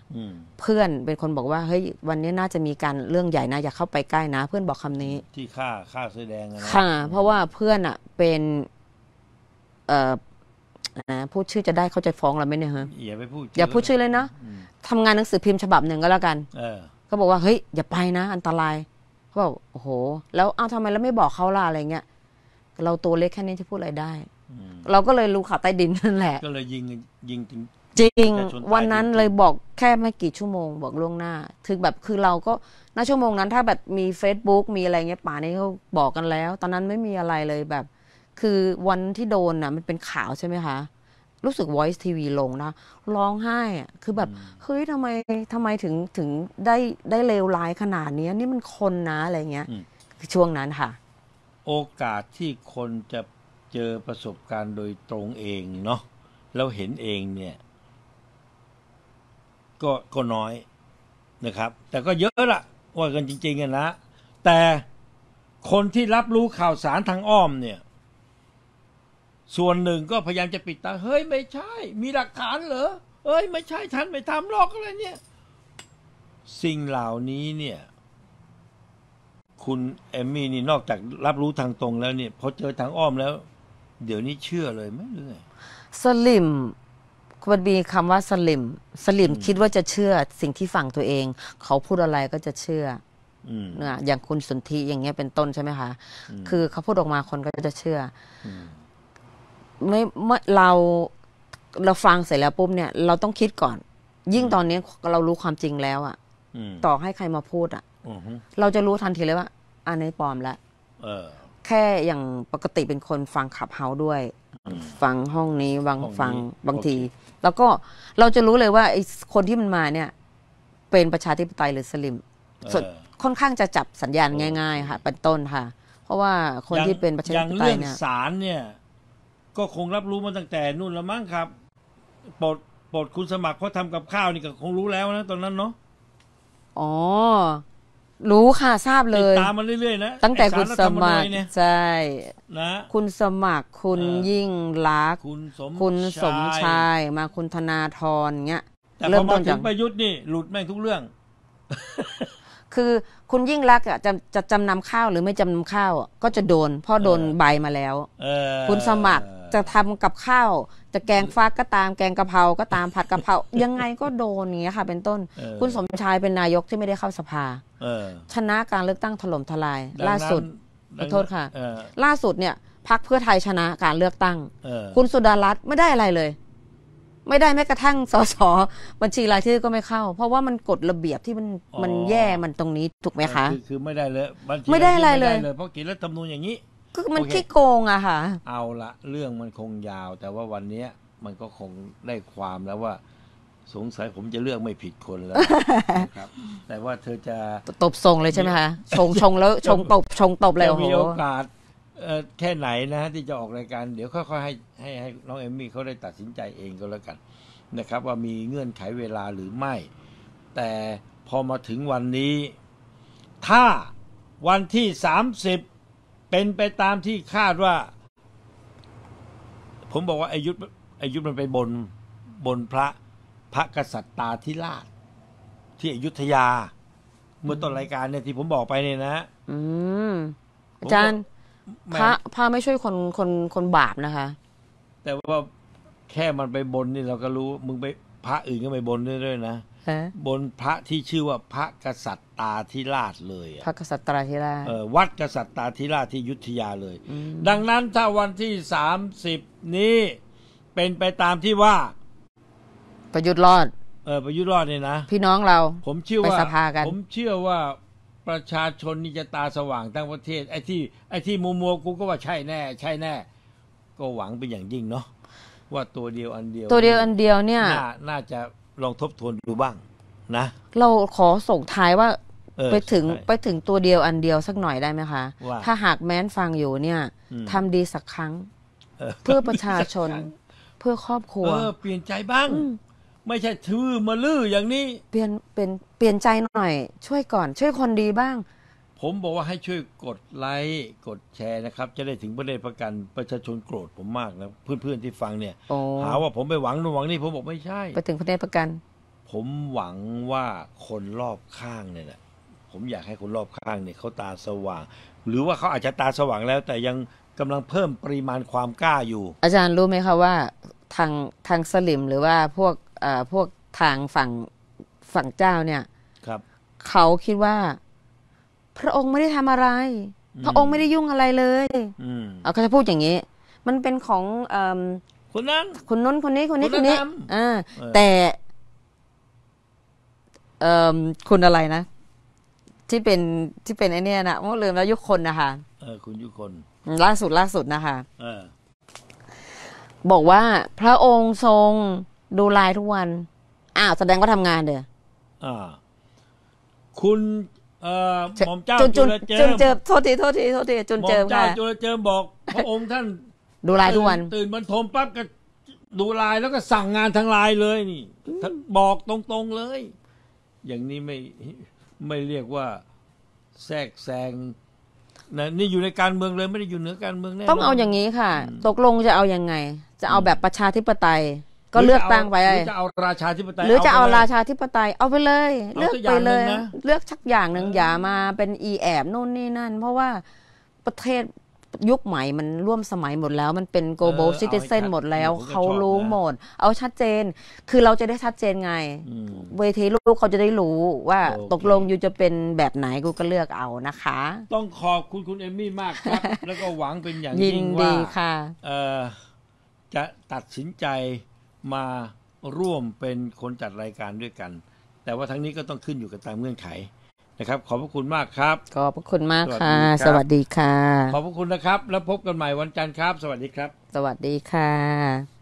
เพื่อนเป็นคนบอกว่า เฮ้ย วันนี้น่าจะมีการเรื่องใหญ่นะ อย่าเข้าไปใกล้นะ เพื่อนบอกคำนี้ ที่ฆ่าฆ่าเสื้อแดงนะ ค่ะ เพราะว่าเพื่อนอ่ะเป็นเนะ พูดชื่อจะได้เขาจะฟ้องเราไหมเนี่ยฮะ อย่าไปพูด อย่าพูดชื่อเลยนะทำงานหนังสือพิมพ์ฉบับหนึ่งก็แล้วกันเขาบอกว่า เฮ้ย อย่าไปนะ อันตรายบอกโอ้โห แล้วเอาทำไมแล้วไม่บอกเขาล่ะอะไรเงี้ยเราตัวเล็กแค่นี้จะพูดอะไรได้เราก็เลยรู้ข่าวใต้ดินนั่นแหละก็เลยยิงยิงจริงจริงวันนั้นเลยบอกแค่ไม่กี่ชั่วโมงบอกล่วงหน้าถึงแบบคือเราก็าชั่วโมงนั้น ถ้าแบบมี Facebook มีอะไรเงี้ยป่านี้เขาบอกกันแล้ว ตอนนั้นไม่มีอะไรเลยแบบ คือวันที่โดนน่ะมันเป็นข่าวใช่ไหมคะรู้สึก Voice TV ลงนะร้องไห้อะคือแบบเฮ้ยทำไมทำไมถึงถึงได้ได้เลวร้ายขนาดนี้นี่มันคนนะอะไรเงี้ยช่วงนั้นค่ะ โอกาสที่คนจะเจอประสบการณ์โดยตรงเองเนาะแล้วเห็นเองเนี่ย ก็ก็น้อยนะครับ แต่ก็เยอะละว่ากันจริงๆกันนะ แต่คนที่รับรู้ข่าวสารทางอ้อมเนี่ยส่วนหนึ่งก็พยายามจะปิดตาเฮ้ยไม่ใช่ มีหลักฐานเหรอ เอ้ยไม่ใช่ฉันไม่ทำหรอกอะไรเนี่ย สิ่งเหล่านี้เนี่ย คุณเอมมี่นี่ นอกจากรับรู้ทางตรงแล้วเนี่ยพอเจอทางอ้อมแล้ว เดี๋ยวนี้เชื่อเลยไหมหรือไงสลิมมันมีคำว่าสลิม สลิมคิดว่าจะเชื่อสิ่งที่ฝั่งตัวเอง เขาพูดอะไรก็จะเชื่อนะอย่างคุณสุนธีอย่างเงี้ยเป็นต้นใช่ไหมคะคือเขาพูดออกมาคนก็จะเชื่อไม่เมื่อเราเราฟังเสร็จแล้วปุ๊บเนี่ยเราต้องคิดก่อน ยิ่งตอนนี้เรารู้ความจริงแล้วอะต่อให้ใครมาพูดอะเราจะรู้ทันทีเลยว่าอันนี้ปลอมแล้วแค่อย่างปกติเป็นคนฟังขับเฮาด้วยฟังห้องนี้วางฟังบางที แล้วก็เราจะรู้เลยว่าไอ้คนที่มันมาเนี่ย เป็นประชาธิปไตยหรือสลิมค่อนข้างจะจับสัญญาณง่าย ๆ ค่ะเป็นต้นค่ะ เพราะว่าคนที่เป็นประชาธิปไตยเนี่ยสารเนี่ยก็คงรับรู้มาตั้งแต่นู่นละมั้งครับปลดปลดคุณสมัครเขาทำกับข้าวนี่ก็คงรู้แล้วนะตอนนั้นเนาะ อ๋อ รู้ค่ะทราบเลยตามมาเรื่อยๆนะ ตั้งแต่คุณสมัคร ใช่ นะ คุณสมัคร คุณยิ่งลักษณ์คุณสมคุณสมชายมา คุณธนาธรเงี้ยแต่เริ่พอมาต้นถึจากงประยุทธ์นี่หลุดแม่งทุกเรื่อง คือ คุณยิ่งรักษณ์อะจะจะจำนำข้าวหรือไม่จำนำข้าวอะก็จะโดน เพ่อโดนใบมาแล้วคุณสมัครจะทำกับข้าวจะแกงฟักก็ตามแกงกะเพราก็ตามผัดกะเพรายังไงก็โดนอย่างเงี้ยค่ะ เป็นต้น คุณสมชายเป็นนายกที่ไม่ได้เข้าสภาชนะการเลือกตั้งถล่มทลาย ล่าสุดขอโทษค่ะล่าสุดเนี่ยพักเพื่อไทยชนะการเลือกตั้งคุณสุดารัตน์ไม่ได้อะไรเลย ไม่ได้ แม้กระทั่งสสบัญชีรายชื่อก็ไม่เข้า เพราะว่ามันกฎระเบียบที่มันมันแย่มันตรงนี้ถูกไหมคะคือไม่ได้เลยไม่ได้อะไรเลยเพราะกินแลธรจำนวนอย่างนี้ก็มันขี้โกงอะค่ะเอาละเรื่องมันคงยาวแต่ว่าวันเนี้ยมันก็คงได้ความแล้วว่า สงสัยผมจะเลือกไม่ผิดคนแล้วนะครับ แต่ว่าเธอจะ ตบทรงเลยใช่ไหมคะชงชงแล้วชงตบชงตบเลยโอ้โหมีโอกาสเออแค่ไหนนะที่จะออกรายการเดี๋ยวค่อยๆให้ให้ให้น้องเอมมี่เขาได้ตัดสินใจเองก็แล้วกันนะครับ ว่ามีเงื่อนไขเวลาหรือไม่ แต่พอมาถึงวันนี้ ถ้าวันที่สามสิบเป็นไปตามที่คาดว่า ผมบอกว่าอายุอายุมันไปบน บนพระ พระกษัตริย์ตาธิราชที่อยุธยา เมื่อต้นรายการเนี่ยที่ผมบอกไปเนี่ยนะอือาจารย์พระพระไม่ช่วยคนคนคนบาปนะคะ แต่ว่าแค่มันไปบนนี่เราก็รู้ มึงไป พระอื่นก็ไปบนด้วยนะบนพระที่ชื่อว่าพระกษัตริย์ตาธิราชเลยอะพระกษัตริย์ตาธิราชวัดกษัตริย์ตาธิราชที่ยุทธยาเลย ดังนั้นถ้าวันที่สามสิบนี้เป็นไปตามที่ว่า ประยุทธ์รอดเออประยุทธ์รอดเนี่ยนะพี่น้องเรา ผมเชื่อว่าปสภากันผมเชื่อว่าประชาชนนี่จะตาสว่างทั้งประเทศไอ้ที่ ไอ้ที่มัวมัวกูก็ว่าใช่แน่ ใช่แน่ ก็หวังเป็นอย่างยิ่งเนาะว่าตัวเดียวอันเดียว ตัวเดียวอันเดียวเนี่ย น่าจะลองทบทวนดูบ้างนะ เราขอส่งท้ายว่าออไปถึงไปถึงตัวเดียวอันเดียวสักหน่อยได้ไหมคะ ถ้าหากแม้นฟังอยู่เนี่ย ทำทำดีสักครั้งเออเพื่อประชาชน เพื่อครอบครัวเออเปลี่ยนใจบ้างมไม่ใช่ชื่อมาลืออย่างนี้เปลี่ยนเป็นเปลี่ยนใจหน่อย ช่วยก่อน ช่วยคนดีบ้างผมบอกว่าให้ช่วยกดไลค์กดแชร์นะครับ จะได้ถึงประเด็นประกัน ประชาชนโกรธผมมากนะเพื่อนๆ ที่ฟังเนี่ยหาว่าผมไปหวังนู่นหวังนี่ผมบอกไม่ใช่ ไปถึงประเทศประกัน ผมหวังว่าคนรอบข้างเนี่ยแหละผมอยากให้คนรอบข้างเนี่ยเขาตาสว่าง หรือว่าเขาอาจจะตาสว่างแล้ว แต่ยังกำลังเพิ่มปริมาณความกล้าอยู่ อาจารย์รู้ไหมคะว่าทางทางสลิมหรือว่าพวกเอ่อพวกทางฝั่งฝั่งเจ้าเนี่ยครับเขาคิดว่าพระองค์ไม่ได้ทำอะไร พระองค์ไม่ได้ยุ่งอะไรเลยเอเขาจะพูดอย่างนี้ มันเป็นของคนนั้นคนน้นคนนี้คนนี้คนนี้ อ่า แต่คุณอะไรนะ ที่เป็น ที่เป็นไอเนี้ยนะว่าลืมแล้วยุคคนนะคะเออคุณยุคคน ล่าสุด ล่าสุดนะคะบอกว่า พระองค์ทรงดูไลน์ทุกวัน อ้าว แสดงว่าทำงานเด้ออ่า คุณเออหม่อมเจ้าจุลเจิมเจิมโทษทีโทษทีโทษทีจุนเจิมหม่อมเจ้าจุลเจิมบอก พระองค์ท่านดูลายทุกวันตื่นบรรทมปั๊บก็ดูลายแล้วก็สั่งงานทางลายเลยนี่บอกตรงๆ เลยอย่างนี้ไม่ไม่เรียกว่าแทรกแซงนะนี่อยู่ในการเมืองเลยไม่ได้อยู่เหนือการเมืองแน่ต้องเอาอย่างนี้ค่ะ ตกลงจะเอาอยัางไง จะเอาแบบประชาธิปไตยก็เลือกตั้งไปหรือจะเอาราชาธิปไตยหรือจะเอาราชาธิปไตย เอาไปเลย เลือกไปเลย เลือกชักอย่างหนึ่งอย่ามาเป็นอีแอบนู่นนี่นั่น เพราะว่าประเทศยุคใหม่มันร่วมสมัยหมดแล้ว มันเป็น global citizen หมดแล้ว เขารู้หมด เอาชัดเจน คือเราจะได้ชัดเจนไง เวทีลูกเขาจะได้รู้ ว่าตกลงอยู่จะเป็นแบบไหนกูก็เลือกเอานะคะ ต้องขอบคุณคุณเอมมี่มากครับแล้วก็หวังเป็นอย่างยิ่งว่าจะตัดสินใจมาร่วมเป็นคนจัดรายการด้วยกัน แต่ว่าทั้งนี้ก็ต้องขึ้นอยู่กับตามเงื่อนไขนะครับ ขอบพระคุณมากครับ ขอบพระคุณมากค่ะ สวัสดีค่ะ ขอบพระคุณนะครับ แล้วพบกันใหม่วันจันทร์ครับสวัสดีครับ สวัสดีค่ะ